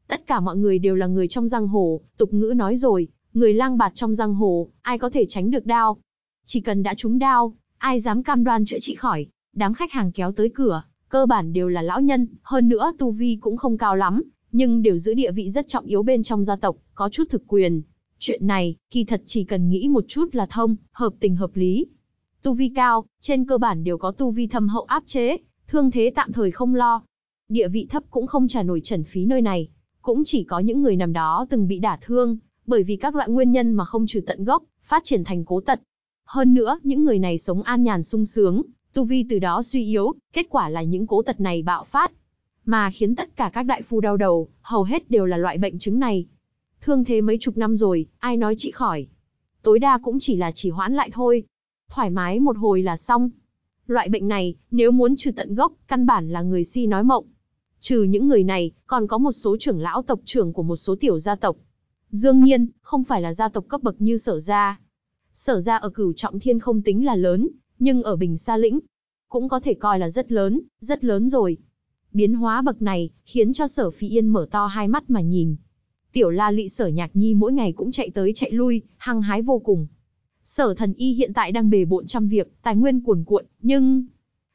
Tất cả mọi người đều là người trong giang hồ, tục ngữ nói rồi, Người lang bạt trong giang hồ, ai có thể tránh được đao? Chỉ cần đã trúng đao, ai dám cam đoan chữa trị khỏi? Đám khách hàng kéo tới cửa, cơ bản đều là lão nhân, hơn nữa tu vi cũng không cao lắm, nhưng đều giữ địa vị rất trọng yếu bên trong gia tộc, có chút thực quyền. Chuyện này, kỳ thật chỉ cần nghĩ một chút là thông, hợp tình hợp lý. Tu vi cao, trên cơ bản đều có tu vi thâm hậu áp chế, thương thế tạm thời không lo. Địa vị thấp cũng không trả nổi trần phí nơi này, cũng chỉ có những người nằm đó từng bị đả thương, bởi vì các loại nguyên nhân mà không trừ tận gốc, phát triển thành cố tật. Hơn nữa, những người này sống an nhàn sung sướng, tu vi từ đó suy yếu, kết quả là những cố tật này bạo phát. Mà khiến tất cả các đại phu đau đầu, hầu hết đều là loại bệnh chứng này. Thương thế mấy chục năm rồi, ai nói chị khỏi. Tối đa cũng chỉ là chỉ hoãn lại thôi. Thoải mái một hồi là xong. Loại bệnh này, nếu muốn trừ tận gốc, căn bản là người si nói mộng. Trừ những người này, còn có một số trưởng lão tộc trưởng của một số tiểu gia tộc, Dương nhiên, không phải là gia tộc cấp bậc như sở gia. Sở gia ở cửu trọng thiên không tính là lớn, nhưng ở bình xa lĩnh, cũng có thể coi là rất lớn, rất lớn rồi. Biến hóa bậc này, khiến cho sở phi yên mở to hai mắt mà nhìn. Tiểu la lị sở nhạc nhi mỗi ngày cũng chạy tới chạy lui, hăng hái vô cùng. Sở thần y hiện tại đang bề bộn trăm việc, tài nguyên cuồn cuộn, nhưng...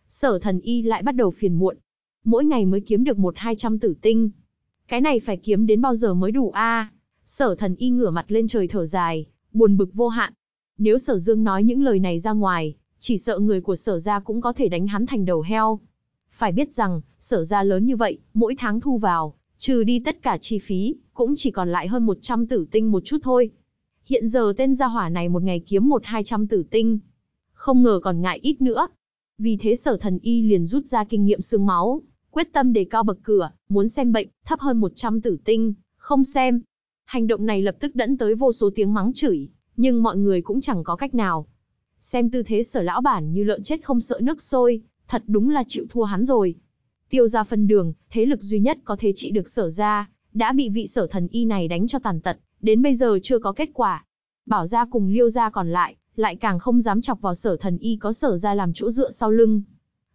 Sở thần y lại bắt đầu phiền muộn. Mỗi ngày mới kiếm được một hai trăm tử tinh. Cái này phải kiếm đến bao giờ mới đủ a à? Sở thần y ngửa mặt lên trời thở dài, buồn bực vô hạn. Nếu sở dương nói những lời này ra ngoài, chỉ sợ người của sở gia cũng có thể đánh hắn thành đầu heo. Phải biết rằng, sở gia lớn như vậy, mỗi tháng thu vào, trừ đi tất cả chi phí, cũng chỉ còn lại hơn 100 tử tinh một chút thôi. Hiện giờ tên gia hỏa này một ngày kiếm một hai trăm tử tinh. Không ngờ còn ngại ít nữa. Vì thế sở thần y liền rút ra kinh nghiệm xương máu, quyết tâm để cao bậc cửa, muốn xem bệnh, thấp hơn 100 tử tinh, không xem, Hành động này lập tức dẫn tới vô số tiếng mắng chửi, nhưng mọi người cũng chẳng có cách nào. Xem tư thế sở lão bản như lợn chết không sợ nước sôi, thật đúng là chịu thua hắn rồi. Tiêu ra phân đường, thế lực duy nhất có thể trị được sở ra, đã bị vị sở thần y này đánh cho tàn tật, đến bây giờ chưa có kết quả. Bảo ra cùng liêu ra còn lại, lại càng không dám chọc vào sở thần y có sở ra làm chỗ dựa sau lưng.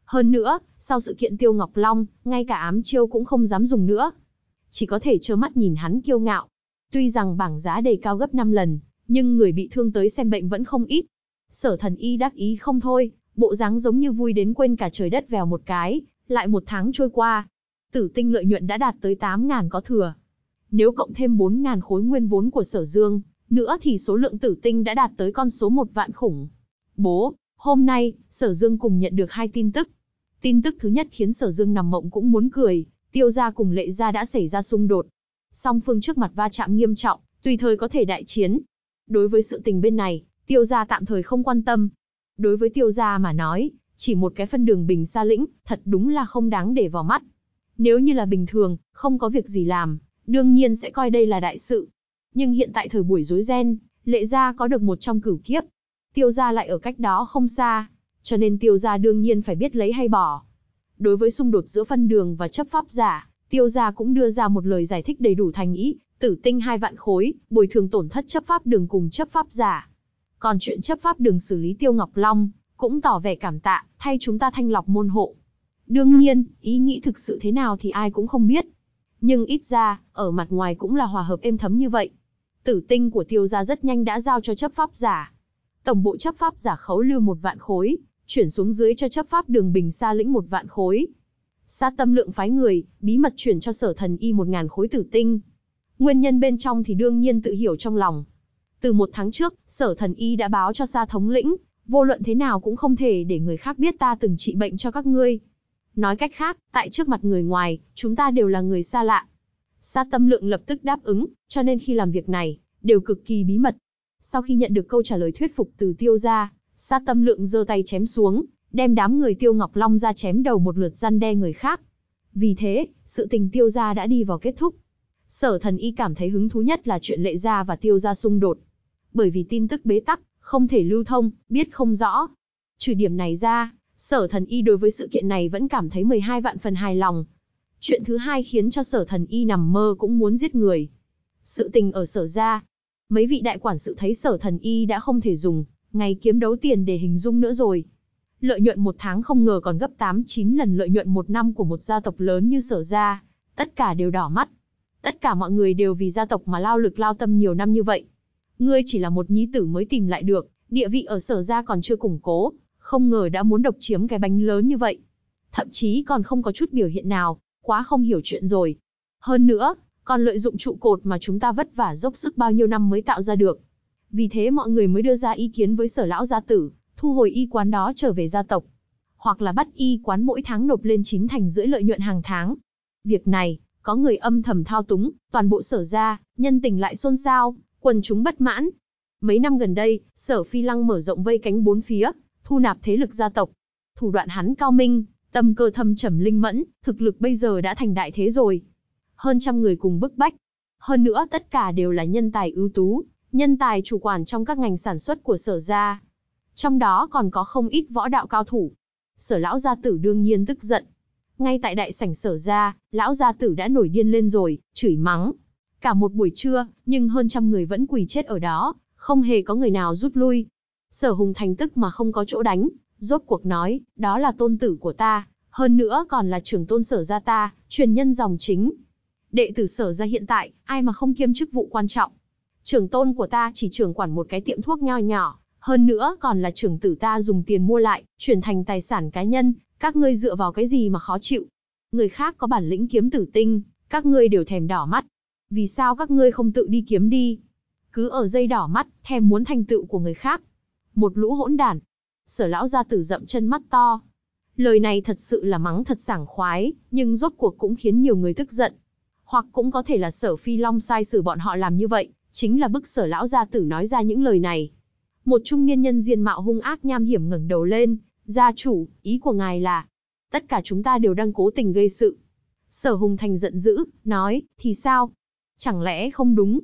Hơn nữa, sau sự kiện Tiêu Ngọc Long, ngay cả ám chiêu cũng không dám dùng nữa. Chỉ có thể trơ mắt nhìn hắn kiêu ngạo, Tuy rằng bảng giá đề cao gấp 5 lần, nhưng người bị thương tới xem bệnh vẫn không ít. Sở thần y đắc ý không thôi, bộ dáng giống như vui đến quên cả trời đất vèo một cái, lại một tháng trôi qua. Tử tinh lợi nhuận đã đạt tới 8.000 có thừa. Nếu cộng thêm 4.000 khối nguyên vốn của sở dương, nữa thì số lượng tử tinh đã đạt tới con số một vạn khủng. Bố, hôm nay, sở dương cùng nhận được hai tin tức. Tin tức thứ nhất khiến sở dương nằm mộng cũng muốn cười, tiêu gia cùng lệ gia đã xảy ra xung đột, song phương trước mặt va chạm nghiêm trọng, tùy thời có thể đại chiến. Đối với sự tình bên này, tiêu gia tạm thời không quan tâm. Đối với tiêu gia mà nói, chỉ một cái phân đường bình xa lĩnh, thật đúng là không đáng để vào mắt. Nếu như là bình thường, không có việc gì làm, đương nhiên sẽ coi đây là đại sự. Nhưng hiện tại thời buổi rối ren, lệ gia có được một trong cửu kiếp. Tiêu gia lại ở cách đó không xa, cho nên tiêu gia đương nhiên phải biết lấy hay bỏ. Đối với xung đột giữa phân đường và chấp pháp giả, tiêu gia cũng đưa ra một lời giải thích đầy đủ thành ý, tử tinh hai vạn khối, bồi thường tổn thất chấp pháp đường cùng chấp pháp giả. Còn chuyện chấp pháp đường xử lý tiêu Ngọc Long, cũng tỏ vẻ cảm tạ, thay chúng ta thanh lọc môn hộ. Đương nhiên, ý nghĩ thực sự thế nào thì ai cũng không biết. Nhưng ít ra, ở mặt ngoài cũng là hòa hợp êm thấm như vậy. Tử tinh của tiêu gia rất nhanh đã giao cho chấp pháp giả. Tổng bộ chấp pháp giả khấu lưu một vạn khối, chuyển xuống dưới cho chấp pháp đường bình xa lĩnh một vạn khối, Sa tâm lượng phái người, bí mật chuyển cho sở thần y một ngàn khối tử tinh. Nguyên nhân bên trong thì đương nhiên tự hiểu trong lòng. Từ một tháng trước, sở thần y đã báo cho Sa thống lĩnh, vô luận thế nào cũng không thể để người khác biết ta từng trị bệnh cho các ngươi. Nói cách khác, tại trước mặt người ngoài, chúng ta đều là người xa lạ. Sa tâm lượng lập tức đáp ứng, cho nên khi làm việc này, đều cực kỳ bí mật. Sau khi nhận được câu trả lời thuyết phục từ tiêu gia, Sa tâm lượng giơ tay chém xuống, đem đám người tiêu ngọc long ra chém đầu một lượt răn đe người khác. Vì thế, sự tình tiêu gia đã đi vào kết thúc. Sở thần y cảm thấy hứng thú nhất là chuyện lệ gia và tiêu gia xung đột. Bởi vì tin tức bế tắc, không thể lưu thông, biết không rõ. Trừ điểm này ra, sở thần y đối với sự kiện này vẫn cảm thấy 12 vạn phần hài lòng. Chuyện thứ hai khiến cho sở thần y nằm mơ cũng muốn giết người. Sự tình ở sở gia. Mấy vị đại quản sự thấy sở thần y đã không thể dùng, ngày kiếm đấu tiền để hình dung nữa rồi. Lợi nhuận một tháng không ngờ còn gấp 8-9 lần lợi nhuận một năm của một gia tộc lớn như sở gia, tất cả đều đỏ mắt. Tất cả mọi người đều vì gia tộc mà lao lực lao tâm nhiều năm như vậy. Ngươi chỉ là một nhí tử mới tìm lại được, địa vị ở sở gia còn chưa củng cố, không ngờ đã muốn độc chiếm cái bánh lớn như vậy. Thậm chí còn không có chút biểu hiện nào, quá không hiểu chuyện rồi. Hơn nữa, còn lợi dụng trụ cột mà chúng ta vất vả dốc sức bao nhiêu năm mới tạo ra được. Vì thế mọi người mới đưa ra ý kiến với sở lão gia tử, thu hồi y quán đó trở về gia tộc. Hoặc là bắt y quán mỗi tháng nộp lên chín thành rưỡi lợi nhuận hàng tháng. Việc này, có người âm thầm thao túng, toàn bộ sở ra, nhân tình lại xôn xao, quần chúng bất mãn. Mấy năm gần đây, sở phi lăng mở rộng vây cánh bốn phía, thu nạp thế lực gia tộc. Thủ đoạn hắn cao minh, tâm cơ thâm trầm linh mẫn, thực lực bây giờ đã thành đại thế rồi. Hơn trăm người cùng bức bách. Hơn nữa tất cả đều là nhân tài ưu tú, nhân tài chủ quản trong các ngành sản xuất của sở gia, trong đó còn có không ít võ đạo cao thủ. Sở lão gia tử đương nhiên tức giận. Ngay tại đại sảnh sở gia, lão gia tử đã nổi điên lên rồi, chửi mắng. Cả một buổi trưa, nhưng hơn trăm người vẫn quỳ chết ở đó, không hề có người nào rút lui. Sở hùng thành tức mà không có chỗ đánh, rốt cuộc nói, đó là tôn tử của ta, hơn nữa còn là trưởng tôn sở gia ta, truyền nhân dòng chính. Đệ tử sở gia hiện tại, ai mà không kiêm chức vụ quan trọng. Trưởng tôn của ta chỉ trưởng quản một cái tiệm thuốc nho nhỏ, hơn nữa còn là trưởng tử ta dùng tiền mua lại, chuyển thành tài sản cá nhân, các ngươi dựa vào cái gì mà khó chịu. Người khác có bản lĩnh kiếm tử tinh, các ngươi đều thèm đỏ mắt. Vì sao các ngươi không tự đi kiếm đi? Cứ ở dây đỏ mắt, thèm muốn thành tựu của người khác. Một lũ hỗn đản. Sở lão gia tử dậm chân mắt to. Lời này thật sự là mắng thật sảng khoái, nhưng rốt cuộc cũng khiến nhiều người tức giận. Hoặc cũng có thể là sở phi long sai xử bọn họ làm như vậy, chính là bức sở lão gia tử nói ra những lời này. Một trung niên nhân diện mạo hung ác nham hiểm ngẩng đầu lên, gia chủ, ý của ngài là, tất cả chúng ta đều đang cố tình gây sự. Sở Hùng Thành giận dữ, nói, thì sao? Chẳng lẽ không đúng?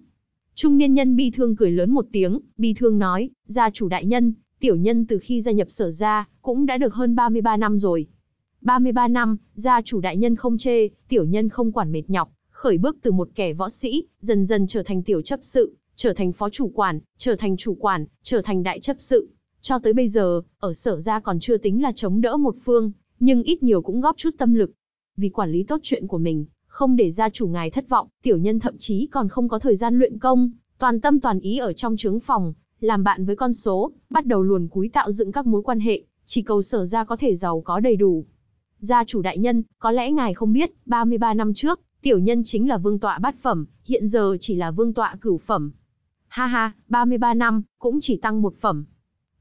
Trung niên nhân bi thương cười lớn một tiếng, bi thương nói, gia chủ đại nhân, tiểu nhân từ khi gia nhập sở gia, cũng đã được hơn 33 năm rồi. 33 năm, gia chủ đại nhân không chê, tiểu nhân không quản mệt nhọc, khởi bước từ một kẻ võ sĩ, dần dần trở thành tiểu chấp sự, trở thành phó chủ quản, trở thành chủ quản, trở thành đại chấp sự. Cho tới bây giờ, ở sở ra còn chưa tính là chống đỡ một phương, nhưng ít nhiều cũng góp chút tâm lực. Vì quản lý tốt chuyện của mình, không để gia chủ ngài thất vọng, tiểu nhân thậm chí còn không có thời gian luyện công, toàn tâm toàn ý ở trong trướng phòng, làm bạn với con số, bắt đầu luồn cúi tạo dựng các mối quan hệ, chỉ cầu sở ra có thể giàu có đầy đủ. Gia chủ đại nhân, có lẽ ngài không biết, 33 năm trước, tiểu nhân chính là vương tọa bát phẩm, hiện giờ chỉ là vương tọa cửu phẩm. Ha ha, 33 năm, cũng chỉ tăng một phẩm.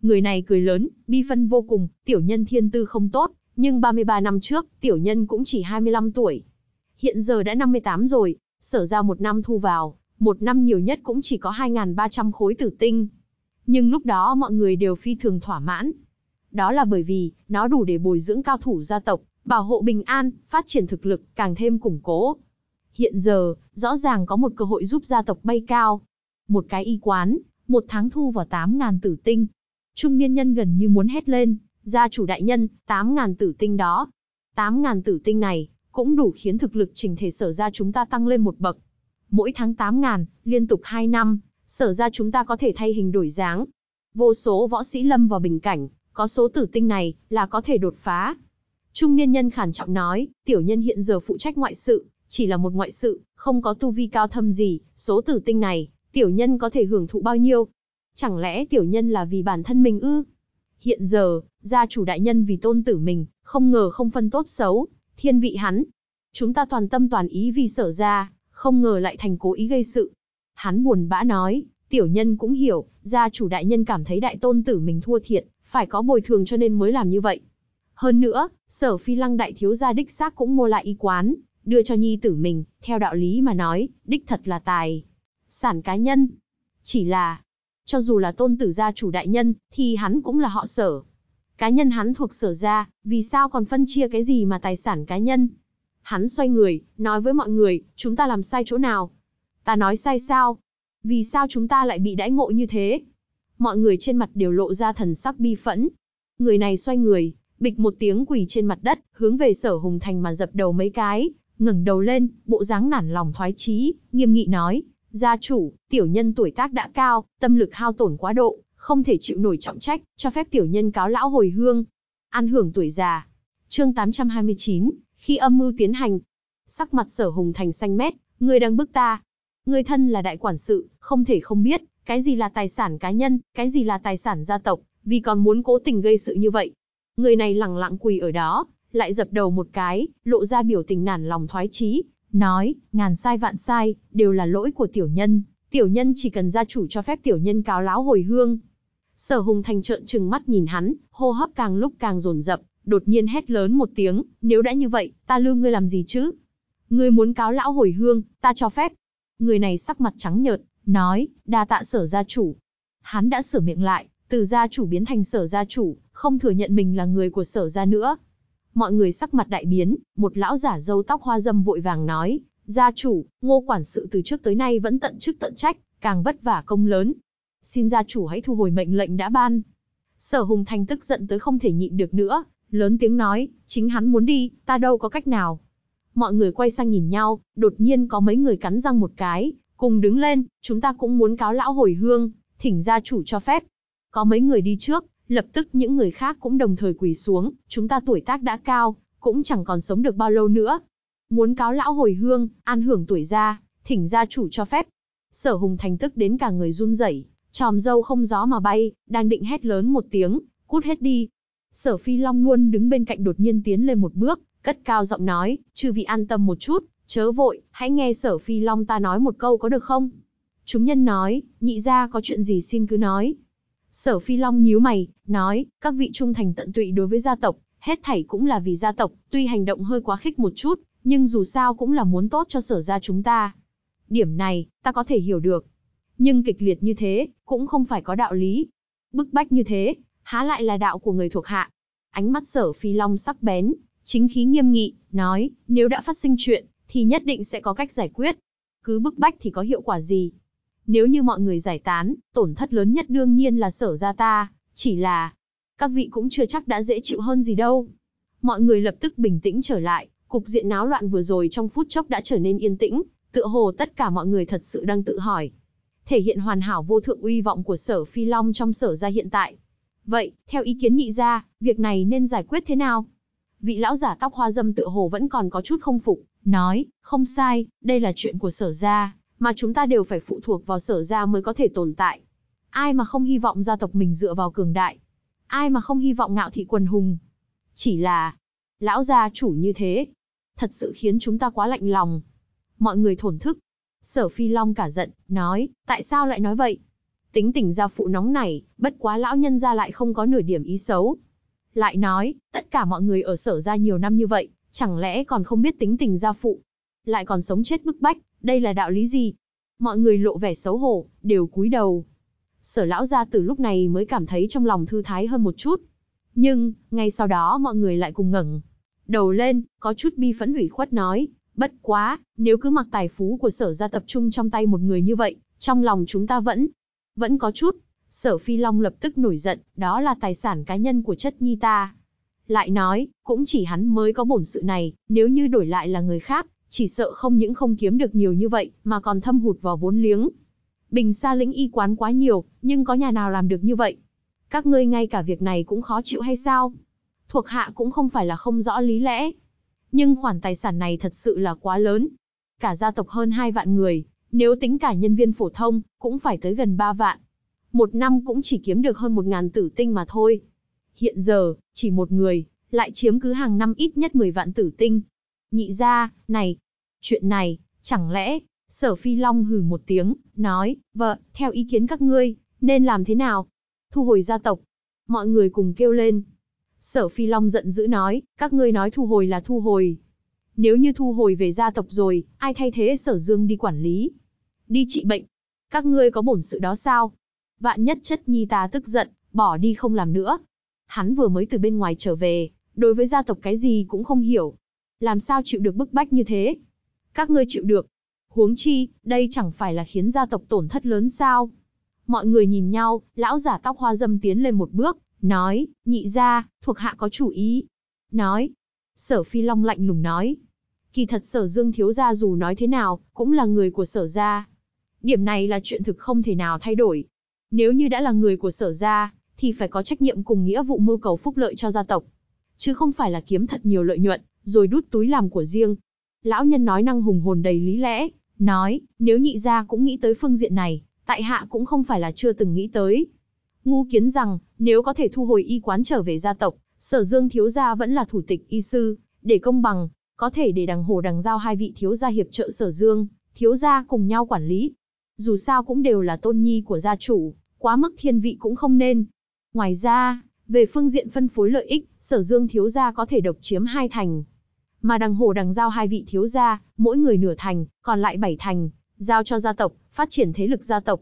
Người này cười lớn, bi phân vô cùng, tiểu nhân thiên tư không tốt, nhưng 33 năm trước, tiểu nhân cũng chỉ 25 tuổi. Hiện giờ đã 58 rồi, sở ra một năm thu vào, một năm nhiều nhất cũng chỉ có 2.300 khối tử tinh. Nhưng lúc đó mọi người đều phi thường thỏa mãn. Đó là bởi vì, nó đủ để bồi dưỡng cao thủ gia tộc, bảo hộ bình an, phát triển thực lực, càng thêm củng cố. Hiện giờ, rõ ràng có một cơ hội giúp gia tộc bay cao, một cái y quán, một tháng thu vào 8.000 tử tinh. Trung niên nhân gần như muốn hét lên, gia chủ đại nhân, 8.000 tử tinh đó. 8.000 tử tinh này, cũng đủ khiến thực lực trình thể sở ra chúng ta tăng lên một bậc. Mỗi tháng 8.000, liên tục 2 năm, sở ra chúng ta có thể thay hình đổi dáng. Vô số võ sĩ lâm vào bình cảnh, có số tử tinh này là có thể đột phá. Trung niên nhân khản trọng nói, tiểu nhân hiện giờ phụ trách ngoại sự, chỉ là một ngoại sự, không có tu vi cao thâm gì, số tử tinh này tiểu nhân có thể hưởng thụ bao nhiêu? Chẳng lẽ tiểu nhân là vì bản thân mình ư? Hiện giờ, gia chủ đại nhân vì tôn tử mình, không ngờ không phân tốt xấu, thiên vị hắn. Chúng ta toàn tâm toàn ý vì sở ra, không ngờ lại thành cố ý gây sự. Hắn buồn bã nói, tiểu nhân cũng hiểu, gia chủ đại nhân cảm thấy đại tôn tử mình thua thiệt, phải có bồi thường cho nên mới làm như vậy. Hơn nữa, sở phi lăng đại thiếu gia đích xác cũng mua lại y quán, đưa cho nhi tử mình, theo đạo lý mà nói, đích thật là tài, sản cá nhân. Chỉ là, cho dù là tôn tử gia chủ đại nhân, thì hắn cũng là họ sở. Cá nhân hắn thuộc sở gia, vì sao còn phân chia cái gì mà tài sản cá nhân? Hắn xoay người, nói với mọi người, chúng ta làm sai chỗ nào? Ta nói sai sao? Vì sao chúng ta lại bị đãi ngộ như thế? Mọi người trên mặt đều lộ ra thần sắc bi phẫn. Người này xoay người, bịch một tiếng quỳ trên mặt đất, hướng về sở hùng thành mà dập đầu mấy cái, ngẩng đầu lên, bộ dáng nản lòng thoái chí, nghiêm nghị nói, Gia chủ, tiểu nhân tuổi tác đã cao, tâm lực hao tổn quá độ, không thể chịu nổi trọng trách, cho phép tiểu nhân cáo lão hồi hương. An hưởng tuổi già. Chương 829, khi âm mưu tiến hành. Sắc mặt sở hùng thành xanh mét, người đang bức ta. người thân là đại quản sự, không thể không biết, cái gì là tài sản cá nhân, cái gì là tài sản gia tộc, vì còn muốn cố tình gây sự như vậy. Người này lẳng lặng quỳ ở đó, lại dập đầu một cái, lộ ra biểu tình nản lòng thoái chí, nói, ngàn sai vạn sai, đều là lỗi của tiểu nhân, tiểu nhân chỉ cần gia chủ cho phép tiểu nhân cáo lão hồi hương. Sở Hùng Thành trợn trừng mắt nhìn hắn, hô hấp càng lúc càng dồn dập, đột nhiên hét lớn một tiếng, nếu đã như vậy, ta lưu ngươi làm gì chứ? Ngươi muốn cáo lão hồi hương, ta cho phép. Người này sắc mặt trắng nhợt, nói, đa tạ sở gia chủ. Hắn đã sửa miệng lại, từ gia chủ biến thành sở gia chủ, không thừa nhận mình là người của sở gia nữa. Mọi người sắc mặt đại biến, một lão giả râu tóc hoa dâm vội vàng nói, gia chủ, ngô quản sự từ trước tới nay vẫn tận chức tận trách, càng vất vả công lớn. Xin gia chủ hãy thu hồi mệnh lệnh đã ban. Sở Hùng Thành tức giận tới không thể nhịn được nữa, lớn tiếng nói, chính hắn muốn đi, ta đâu có cách nào. Mọi người quay sang nhìn nhau, đột nhiên có mấy người cắn răng một cái, cùng đứng lên, chúng ta cũng muốn cáo lão hồi hương, thỉnh gia chủ cho phép. Có mấy người đi trước, Lập tức những người khác cũng đồng thời quỳ xuống, chúng ta tuổi tác đã cao, cũng chẳng còn sống được bao lâu nữa. Muốn cáo lão hồi hương, an hưởng tuổi già, thỉnh gia chủ cho phép. Sở hùng thành tức đến cả người run rẩy, tròm dâu không gió mà bay, đang định hét lớn một tiếng, cút hết đi. Sở phi long luôn đứng bên cạnh đột nhiên tiến lên một bước, cất cao giọng nói, chư vị an tâm một chút, chớ vội, hãy nghe sở phi long ta nói một câu có được không? Chúng nhân nói, nhị gia có chuyện gì xin cứ nói, Sở Phi Long nhíu mày, nói, các vị trung thành tận tụy đối với gia tộc, hết thảy cũng là vì gia tộc, tuy hành động hơi quá khích một chút, nhưng dù sao cũng là muốn tốt cho sở gia chúng ta. Điểm này, ta có thể hiểu được. Nhưng kịch liệt như thế, cũng không phải có đạo lý. Bức bách như thế, há lại là đạo của người thuộc hạ. Ánh mắt sở Phi Long sắc bén, chính khí nghiêm nghị, nói, nếu đã phát sinh chuyện, thì nhất định sẽ có cách giải quyết. Cứ bức bách thì có hiệu quả gì? Nếu như mọi người giải tán, tổn thất lớn nhất đương nhiên là sở ra ta, chỉ là... Các vị cũng chưa chắc đã dễ chịu hơn gì đâu. Mọi người lập tức bình tĩnh trở lại, cục diện náo loạn vừa rồi trong phút chốc đã trở nên yên tĩnh, tựa hồ tất cả mọi người thật sự đang tự hỏi. Thể hiện hoàn hảo vô thượng uy vọng của sở phi long trong sở ra hiện tại. Vậy, theo ý kiến nhị gia, việc này nên giải quyết thế nào? Vị lão giả tóc hoa dâm tựa hồ vẫn còn có chút không phục, nói, không sai, đây là chuyện của sở gia mà chúng ta đều phải phụ thuộc vào sở gia mới có thể tồn tại. Ai mà không hy vọng gia tộc mình dựa vào cường đại? Ai mà không hy vọng ngạo thị quần hùng? Chỉ là, lão gia chủ như thế, thật sự khiến chúng ta quá lạnh lòng. Mọi người thổn thức. Sở Phi Long cả giận, nói, tại sao lại nói vậy? Tính tình gia phụ nóng này, bất quá lão nhân gia lại không có nửa điểm ý xấu. Lại nói, tất cả mọi người ở sở gia nhiều năm như vậy, chẳng lẽ còn không biết tính tình gia phụ, lại còn sống chết bức bách, đây là đạo lý gì? Mọi người lộ vẻ xấu hổ, đều cúi đầu. Sở lão gia từ lúc này mới cảm thấy trong lòng thư thái hơn một chút. Nhưng, ngay sau đó mọi người lại cùng ngẩng đầu lên, có chút bi phẫn ủy khuất nói, bất quá, nếu cứ mặc tài phú của sở gia tập trung trong tay một người như vậy, trong lòng chúng ta vẫn, vẫn có chút. Sở Phi Long lập tức nổi giận, đó là tài sản cá nhân của chất nhi ta. Lại nói, cũng chỉ hắn mới có bổn sự này, nếu như đổi lại là người khác, chỉ sợ không những không kiếm được nhiều như vậy, mà còn thâm hụt vào vốn liếng. Bình xa lĩnh y quán quá nhiều, nhưng có nhà nào làm được như vậy? Các ngươi ngay cả việc này cũng khó chịu hay sao? Thuộc hạ cũng không phải là không rõ lý lẽ. Nhưng khoản tài sản này thật sự là quá lớn. Cả gia tộc hơn 2 vạn người, nếu tính cả nhân viên phổ thông, cũng phải tới gần 3 vạn. Một năm cũng chỉ kiếm được hơn 1.000 tử tinh mà thôi. Hiện giờ, chỉ một người, lại chiếm cứ hàng năm ít nhất 10 vạn tử tinh. Nhị ra, này, Chuyện này, chẳng lẽ, sở phi long hừ một tiếng, nói, vợ, theo ý kiến các ngươi, nên làm thế nào? Thu hồi gia tộc. Mọi người cùng kêu lên. Sở phi long giận dữ nói, các ngươi nói thu hồi là thu hồi. Nếu như thu hồi về gia tộc rồi, ai thay thế sở dương đi quản lý? Đi trị bệnh. Các ngươi có bổn sự đó sao? Vạn nhất chất nhi ta tức giận, bỏ đi không làm nữa. Hắn vừa mới từ bên ngoài trở về, đối với gia tộc cái gì cũng không hiểu. Làm sao chịu được bức bách như thế? Các ngươi chịu được. Huống chi, đây chẳng phải là khiến gia tộc tổn thất lớn sao? Mọi người nhìn nhau, lão giả tóc hoa dâm tiến lên một bước, nói, nhị gia, thuộc hạ có chủ ý. Nói, sở phi long lạnh lùng nói. Kỳ thật sở dương thiếu gia dù nói thế nào, cũng là người của sở gia. Điểm này là chuyện thực không thể nào thay đổi. Nếu như đã là người của sở gia, thì phải có trách nhiệm cùng nghĩa vụ mưu cầu phúc lợi cho gia tộc. Chứ không phải là kiếm thật nhiều lợi nhuận, rồi đút túi làm của riêng, Lão nhân nói năng hùng hồn đầy lý lẽ, nói, nếu nhị gia cũng nghĩ tới phương diện này, tại hạ cũng không phải là chưa từng nghĩ tới. Ngu kiến rằng, nếu có thể thu hồi y quán trở về gia tộc, sở dương thiếu gia vẫn là thủ tịch y sư, để công bằng, có thể để đằng hồ đằng giao hai vị thiếu gia hiệp trợ sở dương, thiếu gia cùng nhau quản lý. Dù sao cũng đều là tôn nhi của gia chủ, quá mức thiên vị cũng không nên. Ngoài ra, về phương diện phân phối lợi ích, sở dương thiếu gia có thể độc chiếm hai thành, mà đằng hồ đằng giao hai vị thiếu gia, mỗi người nửa thành, còn lại bảy thành, giao cho gia tộc, phát triển thế lực gia tộc.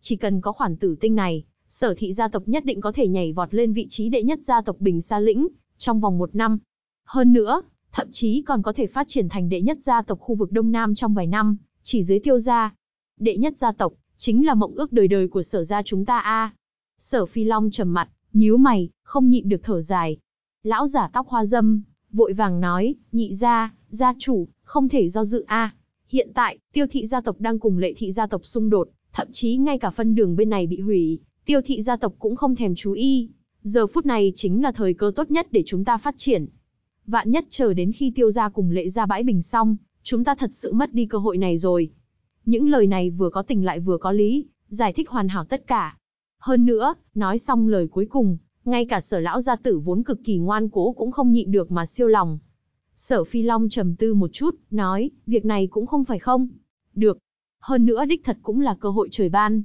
Chỉ cần có khoản tử tinh này, sở thị gia tộc nhất định có thể nhảy vọt lên vị trí đệ nhất gia tộc Bình Sa Lĩnh, trong vòng một năm. Hơn nữa, thậm chí còn có thể phát triển thành đệ nhất gia tộc khu vực Đông Nam trong vài năm, chỉ dưới tiêu gia. Đệ nhất gia tộc, chính là mộng ước đời đời của sở gia chúng ta a Sở Phi Long trầm mặt, nhíu mày, không nhịn được thở dài. Lão giả tóc hoa dâm, vội vàng nói, nhị gia, gia chủ, không thể do dự a. Hiện tại, tiêu thị gia tộc đang cùng lệ thị gia tộc xung đột, thậm chí ngay cả phân đường bên này bị hủy, tiêu thị gia tộc cũng không thèm chú ý. Giờ phút này chính là thời cơ tốt nhất để chúng ta phát triển. Vạn nhất chờ đến khi tiêu gia cùng lệ gia bãi bình xong, chúng ta thật sự mất đi cơ hội này rồi. Những lời này vừa có tình lại vừa có lý, giải thích hoàn hảo tất cả. Hơn nữa, nói xong lời cuối cùng, ngay cả sở lão gia tử vốn cực kỳ ngoan cố cũng không nhịn được mà siêu lòng. Sở Phi Long trầm tư một chút, nói, việc này cũng không phải không. Được. Hơn nữa đích thật cũng là cơ hội trời ban.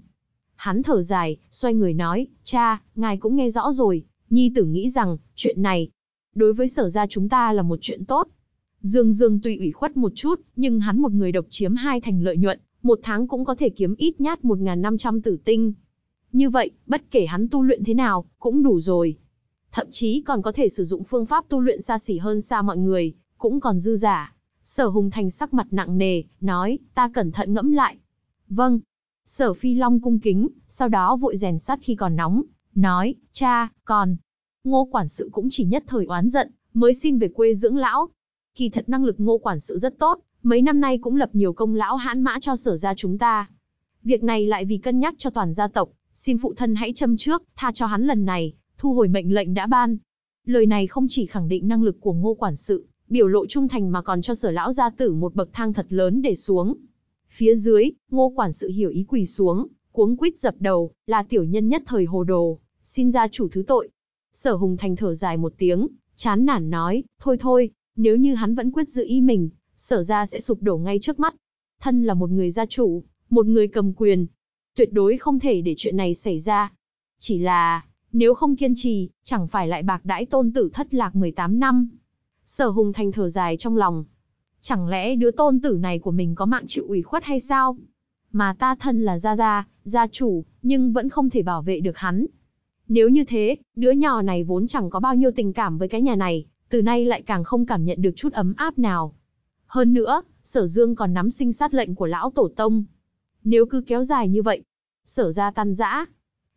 Hắn thở dài, xoay người nói, cha, ngài cũng nghe rõ rồi, Nhi tử nghĩ rằng, chuyện này, đối với sở gia chúng ta là một chuyện tốt. Dương Dương tuy ủy khuất một chút, nhưng hắn một người độc chiếm hai thành lợi nhuận, một tháng cũng có thể kiếm ít nhát 1.500 tử tinh. Như vậy, bất kể hắn tu luyện thế nào, cũng đủ rồi. Thậm chí còn có thể sử dụng phương pháp tu luyện xa xỉ hơn xa mọi người, cũng còn dư giả. Sở Hùng Thành sắc mặt nặng nề, nói, ta cẩn thận ngẫm lại. Vâng. Sở Phi Long cung kính, sau đó vội rèn sắt khi còn nóng, nói, cha, con Ngô quản sự cũng chỉ nhất thời oán giận, mới xin về quê dưỡng lão. Kỳ thật năng lực ngô quản sự rất tốt, mấy năm nay cũng lập nhiều công lão hãn mã cho sở gia chúng ta. Việc này lại vì cân nhắc cho toàn gia tộc, Xin phụ thân hãy châm trước, tha cho hắn lần này, thu hồi mệnh lệnh đã ban. Lời này không chỉ khẳng định năng lực của ngô quản sự, biểu lộ trung thành mà còn cho sở lão gia tử một bậc thang thật lớn để xuống. Phía dưới, ngô quản sự hiểu ý quỳ xuống, cuống quýt dập đầu, là tiểu nhân nhất thời hồ đồ, xin ra chủ thứ tội. Sở hùng thành thở dài một tiếng, chán nản nói, thôi thôi, nếu như hắn vẫn quyết giữ ý mình, sở ra sẽ sụp đổ ngay trước mắt. Thân là một người gia chủ, một người cầm quyền, tuyệt đối không thể để chuyện này xảy ra. Chỉ là, nếu không kiên trì, chẳng phải lại bạc đãi tôn tử thất lạc 18 năm. Sở Hùng Thành thở dài trong lòng. Chẳng lẽ đứa tôn tử này của mình có mạng chịu ủy khuất hay sao? Mà ta thân là gia gia, gia chủ, nhưng vẫn không thể bảo vệ được hắn. Nếu như thế, đứa nhỏ này vốn chẳng có bao nhiêu tình cảm với cái nhà này, từ nay lại càng không cảm nhận được chút ấm áp nào. Hơn nữa, sở dương còn nắm sinh sát lệnh của lão tổ tông. Nếu cứ kéo dài như vậy, sở ra tan rã.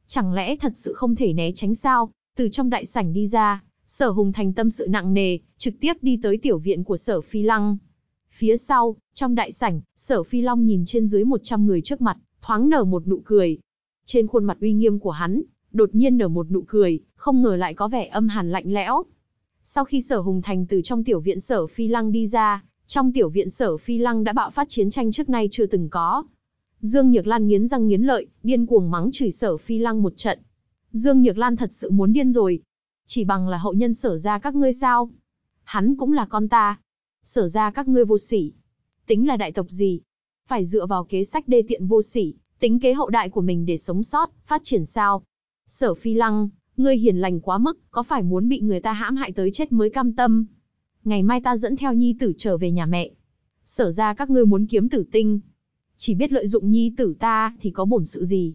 Chẳng lẽ thật sự không thể né tránh sao? Từ trong đại sảnh đi ra, sở hùng thành tâm sự nặng nề, trực tiếp đi tới tiểu viện của sở phi lăng. Phía sau, trong đại sảnh, sở phi long nhìn trên dưới 100 người trước mặt, thoáng nở một nụ cười. Trên khuôn mặt uy nghiêm của hắn, đột nhiên nở một nụ cười, không ngờ lại có vẻ âm hàn lạnh lẽo. Sau khi sở hùng thành từ trong tiểu viện sở phi lăng đi ra, trong tiểu viện sở phi lăng đã bạo phát chiến tranh trước nay chưa từng có. Dương Nhược Lan nghiến răng nghiến lợi, điên cuồng mắng chửi sở phi lăng một trận. Dương Nhược Lan thật sự muốn điên rồi. Chỉ bằng là hậu nhân sở ra các ngươi sao? Hắn cũng là con ta. Sở ra các ngươi vô sỉ. Tính là đại tộc gì? Phải dựa vào kế sách đê tiện vô sỉ, tính kế hậu đại của mình để sống sót, phát triển sao? Sở phi lăng, ngươi hiền lành quá mức, có phải muốn bị người ta hãm hại tới chết mới cam tâm? Ngày mai ta dẫn theo nhi tử trở về nhà mẹ. Sở ra các ngươi muốn kiếm tử tinh, chỉ biết lợi dụng nhi tử ta thì có bổn sự gì?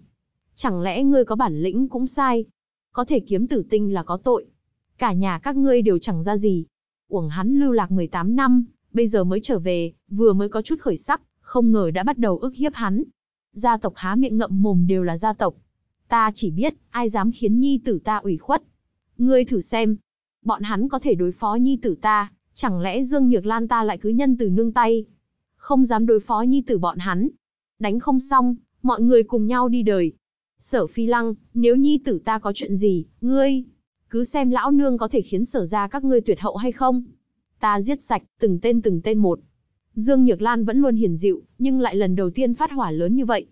Chẳng lẽ ngươi có bản lĩnh cũng sai? Có thể kiếm tử tinh là có tội. Cả nhà các ngươi đều chẳng ra gì. Uổng hắn lưu lạc 18 năm, bây giờ mới trở về, vừa mới có chút khởi sắc, không ngờ đã bắt đầu ức hiếp hắn. Gia tộc há miệng ngậm mồm đều là gia tộc. Ta chỉ biết, ai dám khiến nhi tử ta ủy khuất. Ngươi thử xem, bọn hắn có thể đối phó nhi tử ta, chẳng lẽ Dương Nhược Lan ta lại cứ nhân từ nương tay không dám đối phó nhi tử bọn hắn. Đánh không xong, mọi người cùng nhau đi đời. Sở phi lăng, nếu nhi tử ta có chuyện gì, ngươi, cứ xem lão nương có thể khiến sở ra các ngươi tuyệt hậu hay không. Ta giết sạch, từng tên từng tên một. Dương Nhược Lan vẫn luôn hiền dịu, nhưng lại lần đầu tiên phát hỏa lớn như vậy.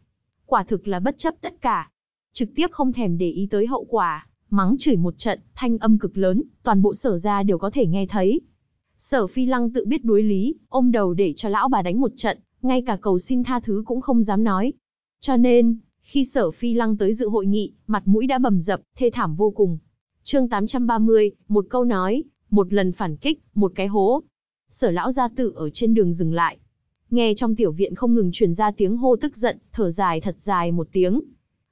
Quả thực là bất chấp tất cả. Trực tiếp không thèm để ý tới hậu quả, mắng chửi một trận, thanh âm cực lớn, toàn bộ sở ra đều có thể nghe thấy. Sở Phi Lăng tự biết đối lý, ôm đầu để cho lão bà đánh một trận, ngay cả cầu xin tha thứ cũng không dám nói. Cho nên, khi Sở Phi Lăng tới dự hội nghị, mặt mũi đã bầm dập, thê thảm vô cùng. chương 830, một câu nói, một lần phản kích, một cái hố. Sở lão gia tử ở trên đường dừng lại. Nghe trong tiểu viện không ngừng truyền ra tiếng hô tức giận, thở dài thật dài một tiếng.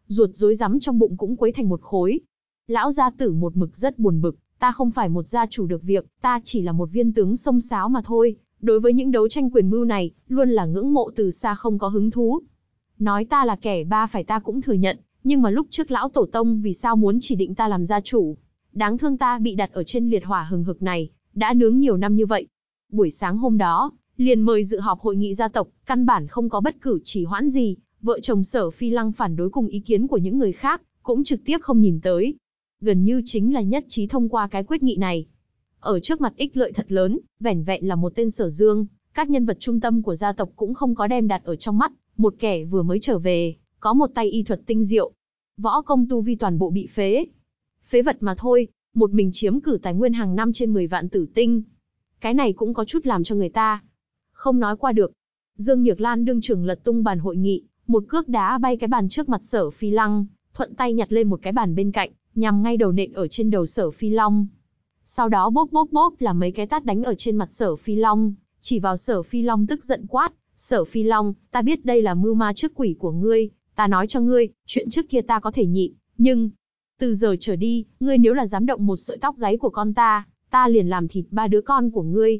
Ruột rối rắm trong bụng cũng quấy thành một khối. Lão gia tử một mực rất buồn bực, ta không phải một gia chủ được việc, ta chỉ là một viên tướng sông sáo mà thôi, đối với những đấu tranh quyền mưu này, luôn là ngưỡng mộ từ xa không có hứng thú. Nói ta là kẻ ba phải ta cũng thừa nhận, nhưng mà lúc trước lão tổ tông vì sao muốn chỉ định ta làm gia chủ? Đáng thương ta bị đặt ở trên liệt hỏa hừng hực này, đã nướng nhiều năm như vậy. Buổi sáng hôm đó, liền mời dự họp hội nghị gia tộc, căn bản không có bất cử chỉ hoãn gì, vợ chồng sở phi lăng phản đối cùng ý kiến của những người khác, cũng trực tiếp không nhìn tới, gần như chính là nhất trí thông qua cái quyết nghị này. Ở trước mặt ích lợi thật lớn, vẻn vẹn là một tên sở dương, các nhân vật trung tâm của gia tộc cũng không có đem đặt ở trong mắt, một kẻ vừa mới trở về, có một tay y thuật tinh diệu. Võ công tu vi toàn bộ bị phế. Phế vật mà thôi, một mình chiếm cử tài nguyên hàng năm trên 10 vạn tử tinh. Cái này cũng có chút làm cho người ta. Không nói qua được. Dương Nhược Lan đương trường lật tung bàn hội nghị, một cước đá bay cái bàn trước mặt sở phi lăng, thuận tay nhặt lên một cái bàn bên cạnh, nhằm ngay đầu nện ở trên đầu sở phi long. Sau đó bốp bốp bốp là mấy cái tát đánh ở trên mặt sở phi long, chỉ vào sở phi long tức giận quát, sở phi long, ta biết đây là mưu ma trước quỷ của ngươi, ta nói cho ngươi, chuyện trước kia ta có thể nhịn, nhưng, từ giờ trở đi, ngươi nếu là dám động một sợi tóc gáy của con ta, ta liền làm thịt ba đứa con của ngươi.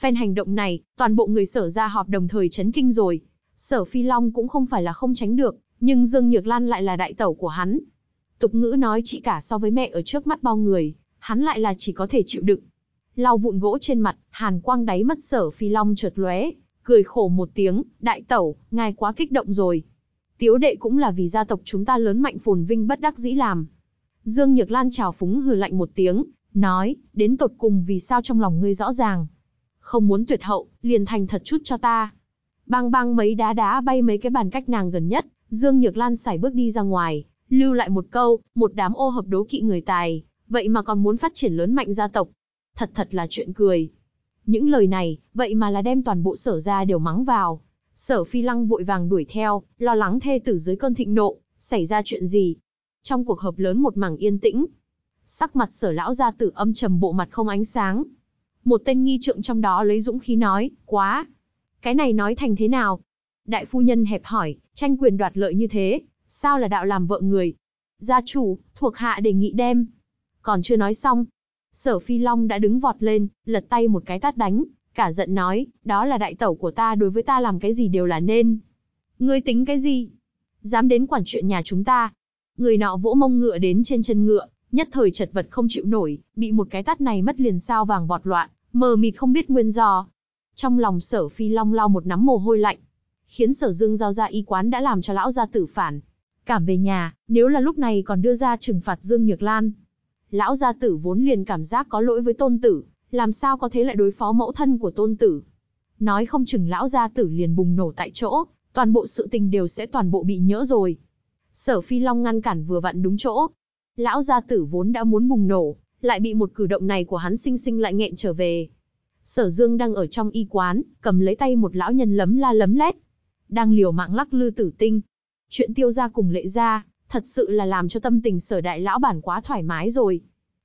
Phen hành động này, toàn bộ người sở ra họp đồng thời chấn kinh rồi. Sở Phi Long cũng không phải là không tránh được, nhưng Dương Nhược Lan lại là đại tẩu của hắn, Tục ngữ nói chị cả so với mẹ ở trước mắt bao người, hắn lại là chỉ có thể chịu đựng. Lau vụn gỗ trên mặt, hàn quang đáy mắt sở phi long chợt lóe, cười khổ một tiếng, đại tẩu, ngài quá kích động rồi. Tiếu đệ cũng là vì gia tộc chúng ta lớn mạnh phồn vinh bất đắc dĩ làm. Dương Nhược Lan chào phúng hừ lạnh một tiếng, nói, đến tột cùng vì sao trong lòng ngươi rõ ràng. Không muốn tuyệt hậu, liền thành thật chút cho ta. Bang bang mấy đá đá bay mấy cái bàn cách nàng gần nhất, Dương Nhược Lan xảy bước đi ra ngoài, Lưu lại một câu, một đám ô hợp đấu kỵ người tài, vậy mà còn muốn phát triển lớn mạnh gia tộc. Thật thật là chuyện cười. Những lời này, vậy mà là đem toàn bộ sở ra đều mắng vào. Sở phi lăng vội vàng đuổi theo, lo lắng thê tử dưới cơn thịnh nộ, xảy ra chuyện gì. Trong cuộc họp lớn một mảng yên tĩnh. Sắc mặt sở lão gia tử âm trầm bộ mặt không ánh sáng. Một tên nghi trượng trong đó lấy dũng khí nói, quá. Cái này nói thành thế nào? Đại phu nhân hẹp hỏi, tranh quyền đoạt lợi như thế, sao là đạo làm vợ người? Gia chủ, thuộc hạ đề nghị đem. Còn chưa nói xong, sở phi long đã đứng vọt lên, lật tay một cái tát đánh, cả giận nói, đó là đại tẩu của ta đối với ta làm cái gì đều là nên. Ngươi tính cái gì? Dám đến quản chuyện nhà chúng ta. Người nọ vỗ mông ngựa đến trên chân ngựa, nhất thời chật vật không chịu nổi, bị một cái tát này mất liền sao vàng vọt loạn, mờ mịt không biết nguyên do. Trong lòng sở phi long lau một nắm mồ hôi lạnh, khiến sở dương giao ra y quán đã làm cho lão gia tử phản, Cảm về nhà, nếu là lúc này còn đưa ra trừng phạt Dương Nhược Lan. Lão gia tử vốn liền cảm giác có lỗi với tôn tử, làm sao có thế lại đối phó mẫu thân của tôn tử. Nói không chừng lão gia tử liền bùng nổ tại chỗ, toàn bộ sự tình đều sẽ toàn bộ bị nhỡ rồi. Sở Phi Long ngăn cản vừa vặn đúng chỗ. Lão gia tử vốn đã muốn bùng nổ, lại bị một cử động này của hắn sinh sinh lại nghẹn trở về. Sở Dương đang ở trong y quán, cầm lấy tay một lão nhân lấm la lấm lét. Đang liều mạng lắc lư tử tinh, chuyện tiêu ra cùng lệ ra, thật sự là làm cho tâm tình sở đại lão bản quá thoải mái rồi.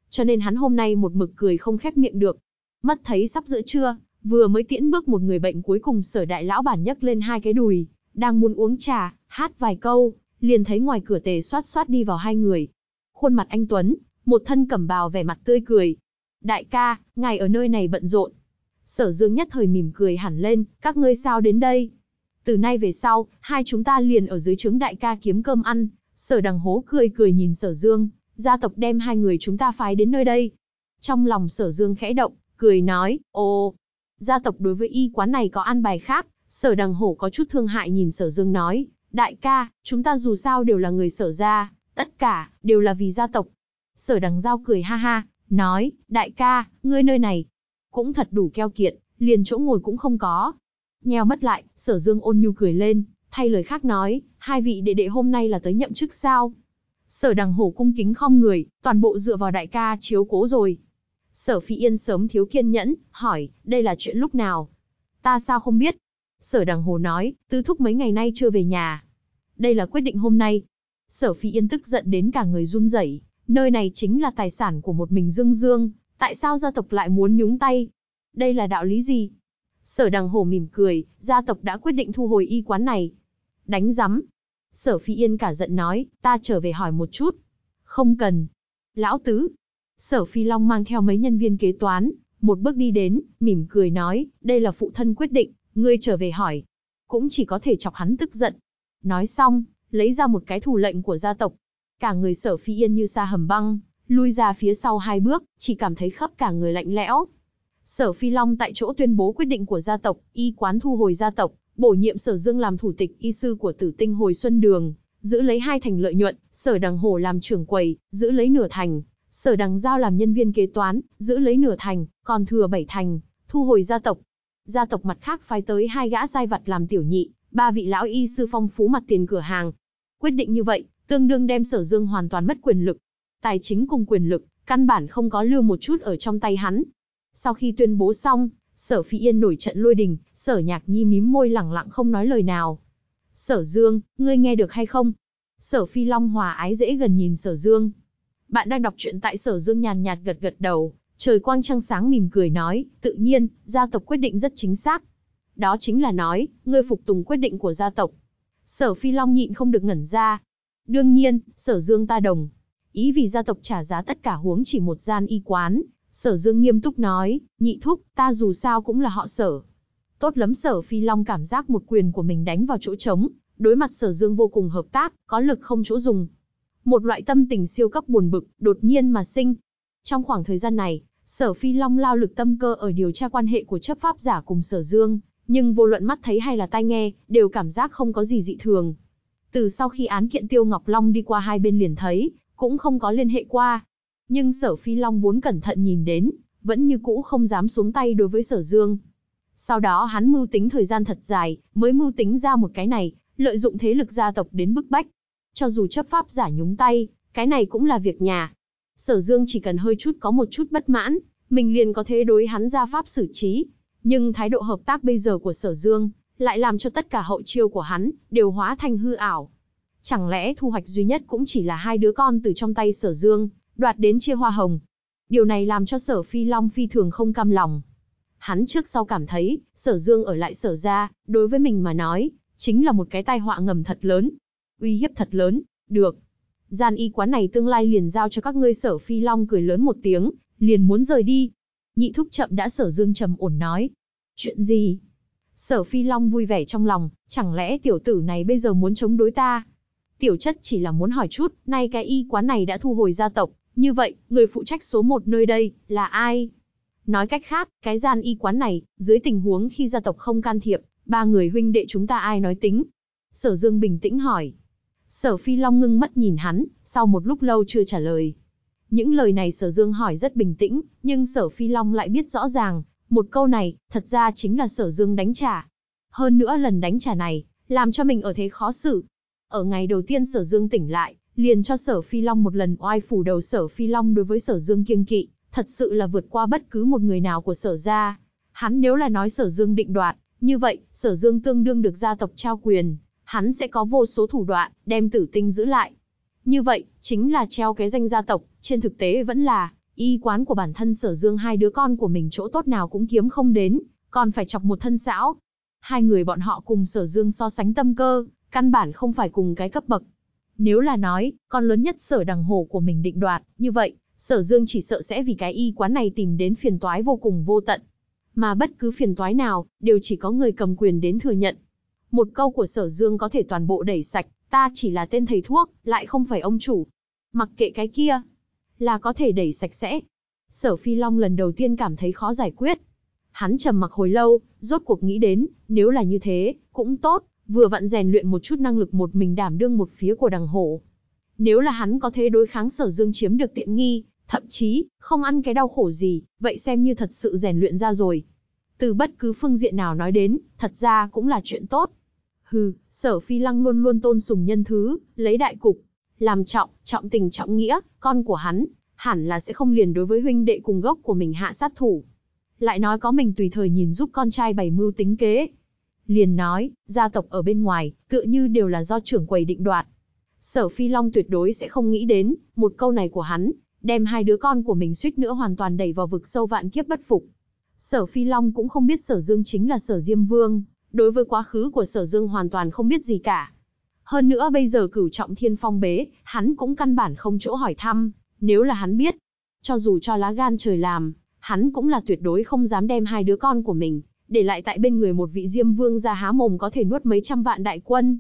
Cho nên hắn hôm nay một mực cười không khép miệng được. mắt thấy sắp giữa trưa, vừa mới tiễn bước một người bệnh cuối cùng sở đại lão bản nhấc lên hai cái đùi, đang muốn uống trà, hát vài câu, liền thấy ngoài cửa tề xoát xoát đi vào hai người. Khuôn mặt anh Tuấn, một thân cẩm bào vẻ mặt tươi cười. Đại ca, ngài ở nơi này bận rộn. Sở dương nhất thời mỉm cười hẳn lên, các ngươi sao đến đây? từ nay về sau, hai chúng ta liền ở dưới trướng đại ca kiếm cơm ăn. Sở đằng hố cười cười nhìn sở dương, gia tộc đem hai người chúng ta phái đến nơi đây. Trong lòng sở dương khẽ động, cười nói, ồ, gia tộc đối với y quán này có an bài khác. Sở đằng hổ có chút thương hại nhìn sở dương nói, đại ca, chúng ta dù sao đều là người sở gia, tất cả, đều là vì gia tộc. Sở đằng giao cười ha ha, nói, đại ca, ngươi nơi này, cũng thật đủ keo kiệt, liền chỗ ngồi cũng không có, Nheo mắt lại, sở dương ôn nhu cười lên, thay lời khác nói, hai vị đệ đệ hôm nay là tới nhậm chức sao. Sở đằng hổ cung kính không người, toàn bộ dựa vào đại ca chiếu cố rồi. Sở phi yên sớm thiếu kiên nhẫn, hỏi, đây là chuyện lúc nào? Ta sao không biết? Sở đằng hồ nói, tứ thúc mấy ngày nay chưa về nhà. Đây là quyết định hôm nay. Sở phi yên tức giận đến cả người run rẩy. nơi này chính là tài sản của một mình dương dương, tại sao gia tộc lại muốn nhúng tay? Đây là đạo lý gì? Sở đằng hồ mỉm cười, gia tộc đã quyết định thu hồi y quán này. Đánh rắm. Sở phi yên cả giận nói, ta trở về hỏi một chút. Không cần. Lão tứ. Sở phi long mang theo mấy nhân viên kế toán, một bước đi đến, mỉm cười nói, đây là phụ thân quyết định, ngươi trở về hỏi. Cũng chỉ có thể chọc hắn tức giận. Nói xong, lấy ra một cái thủ lệnh của gia tộc. Cả người sở phi yên như sa hầm băng, lui ra phía sau hai bước, chỉ cảm thấy khắp cả người lạnh lẽo, Sở Phi Long tại chỗ tuyên bố quyết định của gia tộc, y quán thu hồi gia tộc, bổ nhiệm Sở Dương làm thủ tịch y sư của Tử Tinh hồi Xuân Đường, giữ lấy hai thành lợi nhuận, Sở Đằng Hồ làm trưởng quầy, giữ lấy nửa thành, Sở Đằng Giao làm nhân viên kế toán, giữ lấy nửa thành, còn thừa bảy thành, thu hồi gia tộc. Gia tộc mặt khác phái tới hai gã sai vặt làm tiểu nhị, ba vị lão y sư phong phú mặt tiền cửa hàng. Quyết định như vậy, tương đương đem Sở Dương hoàn toàn mất quyền lực, tài chính cùng quyền lực, căn bản không có lưu một chút ở trong tay hắn, sau khi tuyên bố xong, sở phi yên nổi trận lôi đình, sở nhạc nhi mím môi lẳng lặng không nói lời nào. Sở dương, ngươi nghe được hay không? Sở phi long hòa ái dễ gần nhìn sở dương. Bạn đang đọc truyện tại sở dương nhàn nhạt gật gật đầu, trời quang trăng sáng mỉm cười nói, tự nhiên, gia tộc quyết định rất chính xác. Đó chính là nói, ngươi phục tùng quyết định của gia tộc. Sở phi long nhịn không được ngẩn ra. Đương nhiên, sở dương ta đồng. Ý vì gia tộc trả giá tất cả huống chỉ một gian y quán, Sở Dương nghiêm túc nói, nhị thúc, ta dù sao cũng là họ sở. Tốt lắm sở phi long cảm giác một quyền của mình đánh vào chỗ trống, đối mặt sở dương vô cùng hợp tác, có lực không chỗ dùng. Một loại tâm tình siêu cấp buồn bực, đột nhiên mà sinh. Trong khoảng thời gian này, sở phi long lao lực tâm cơ ở điều tra quan hệ của chấp pháp giả cùng sở dương, nhưng vô luận mắt thấy hay là tai nghe, đều cảm giác không có gì dị thường. Từ sau khi án kiện Tiêu Ngọc Long đi qua hai bên liền thấy, cũng không có liên hệ qua, nhưng sở phi long vốn cẩn thận nhìn đến, vẫn như cũ không dám xuống tay đối với sở dương. Sau đó hắn mưu tính thời gian thật dài, mới mưu tính ra một cái này, lợi dụng thế lực gia tộc đến bức bách. Cho dù chấp pháp giả nhúng tay, cái này cũng là việc nhà. Sở dương chỉ cần hơi chút có một chút bất mãn, mình liền có thế đối hắn ra pháp xử trí. Nhưng thái độ hợp tác bây giờ của sở dương, lại làm cho tất cả hậu chiêu của hắn, đều hóa thành hư ảo. Chẳng lẽ thu hoạch duy nhất cũng chỉ là hai đứa con từ trong tay sở dương, đoạt đến chia hoa hồng. Điều này làm cho sở phi long phi thường không cam lòng. Hắn trước sau cảm thấy, sở dương ở lại sở ra, đối với mình mà nói, chính là một cái tai họa ngầm thật lớn. Uy hiếp thật lớn, được. Gian y quán này tương lai liền giao cho các ngươi sở phi long cười lớn một tiếng, liền muốn rời đi. Nhị thúc chậm đã sở dương trầm ổn nói. Chuyện gì? Sở phi long vui vẻ trong lòng, chẳng lẽ tiểu tử này bây giờ muốn chống đối ta? Tiểu chất chỉ là muốn hỏi chút, nay cái y quán này đã thu hồi gia tộc, như vậy, người phụ trách số một nơi đây là ai? Nói cách khác, cái gian y quán này, dưới tình huống khi gia tộc không can thiệp, ba người huynh đệ chúng ta ai nói tính? Sở Dương bình tĩnh hỏi. Sở Phi Long ngưng mắt nhìn hắn, sau một lúc lâu chưa trả lời. Những lời này Sở Dương hỏi rất bình tĩnh, nhưng Sở Phi Long lại biết rõ ràng, một câu này, thật ra chính là Sở Dương đánh trả. Hơn nữa lần đánh trả này, làm cho mình ở thế khó xử. Ở ngày đầu tiên Sở Dương tỉnh lại, liền cho sở phi long một lần oai phủ đầu sở phi long đối với sở dương kiêng kỵ, thật sự là vượt qua bất cứ một người nào của sở gia. Hắn nếu là nói sở dương định đoạt, như vậy, sở dương tương đương được gia tộc trao quyền, hắn sẽ có vô số thủ đoạn, đem tử tinh giữ lại. Như vậy, chính là treo cái danh gia tộc, trên thực tế vẫn là, y quán của bản thân sở dương hai đứa con của mình chỗ tốt nào cũng kiếm không đến, còn phải chọc một thân xảo. Hai người bọn họ cùng sở dương so sánh tâm cơ, căn bản không phải cùng cái cấp bậc. Nếu là nói, con lớn nhất sở đằng hồ của mình định đoạt, như vậy, sở dương chỉ sợ sẽ vì cái y quán này tìm đến phiền toái vô cùng vô tận. Mà bất cứ phiền toái nào, đều chỉ có người cầm quyền đến thừa nhận. Một câu của sở dương có thể toàn bộ đẩy sạch, ta chỉ là tên thầy thuốc, lại không phải ông chủ. Mặc kệ cái kia, là có thể đẩy sạch sẽ. Sở Phi Long lần đầu tiên cảm thấy khó giải quyết. Hắn trầm mặc hồi lâu, rốt cuộc nghĩ đến, nếu là như thế, cũng tốt, vừa vặn rèn luyện một chút năng lực một mình đảm đương một phía của đằng hổ. Nếu là hắn có thế đối kháng sở dương chiếm được tiện nghi, thậm chí, không ăn cái đau khổ gì, vậy xem như thật sự rèn luyện ra rồi. Từ bất cứ phương diện nào nói đến, thật ra cũng là chuyện tốt. Hừ, sở phi lăng luôn luôn tôn sùng nhân thứ, lấy đại cục, làm trọng, trọng tình trọng nghĩa, con của hắn, hẳn là sẽ không liền đối với huynh đệ cùng gốc của mình hạ sát thủ. Lại nói có mình tùy thời nhìn giúp con trai bày mưu tính kế, liền nói, gia tộc ở bên ngoài, tựa như đều là do trưởng quầy định đoạt. Sở Phi Long tuyệt đối sẽ không nghĩ đến, một câu này của hắn, đem hai đứa con của mình suýt nữa hoàn toàn đẩy vào vực sâu vạn kiếp bất phục. Sở Phi Long cũng không biết Sở Dương chính là Sở Diêm Vương, đối với quá khứ của Sở Dương hoàn toàn không biết gì cả. Hơn nữa bây giờ cửu trọng thiên phong bế, hắn cũng căn bản không chỗ hỏi thăm, nếu là hắn biết. Cho dù cho lá gan trời làm, hắn cũng là tuyệt đối không dám đem hai đứa con của mình, để lại tại bên người một vị Diêm Vương gia há mồm có thể nuốt mấy trăm vạn đại quân,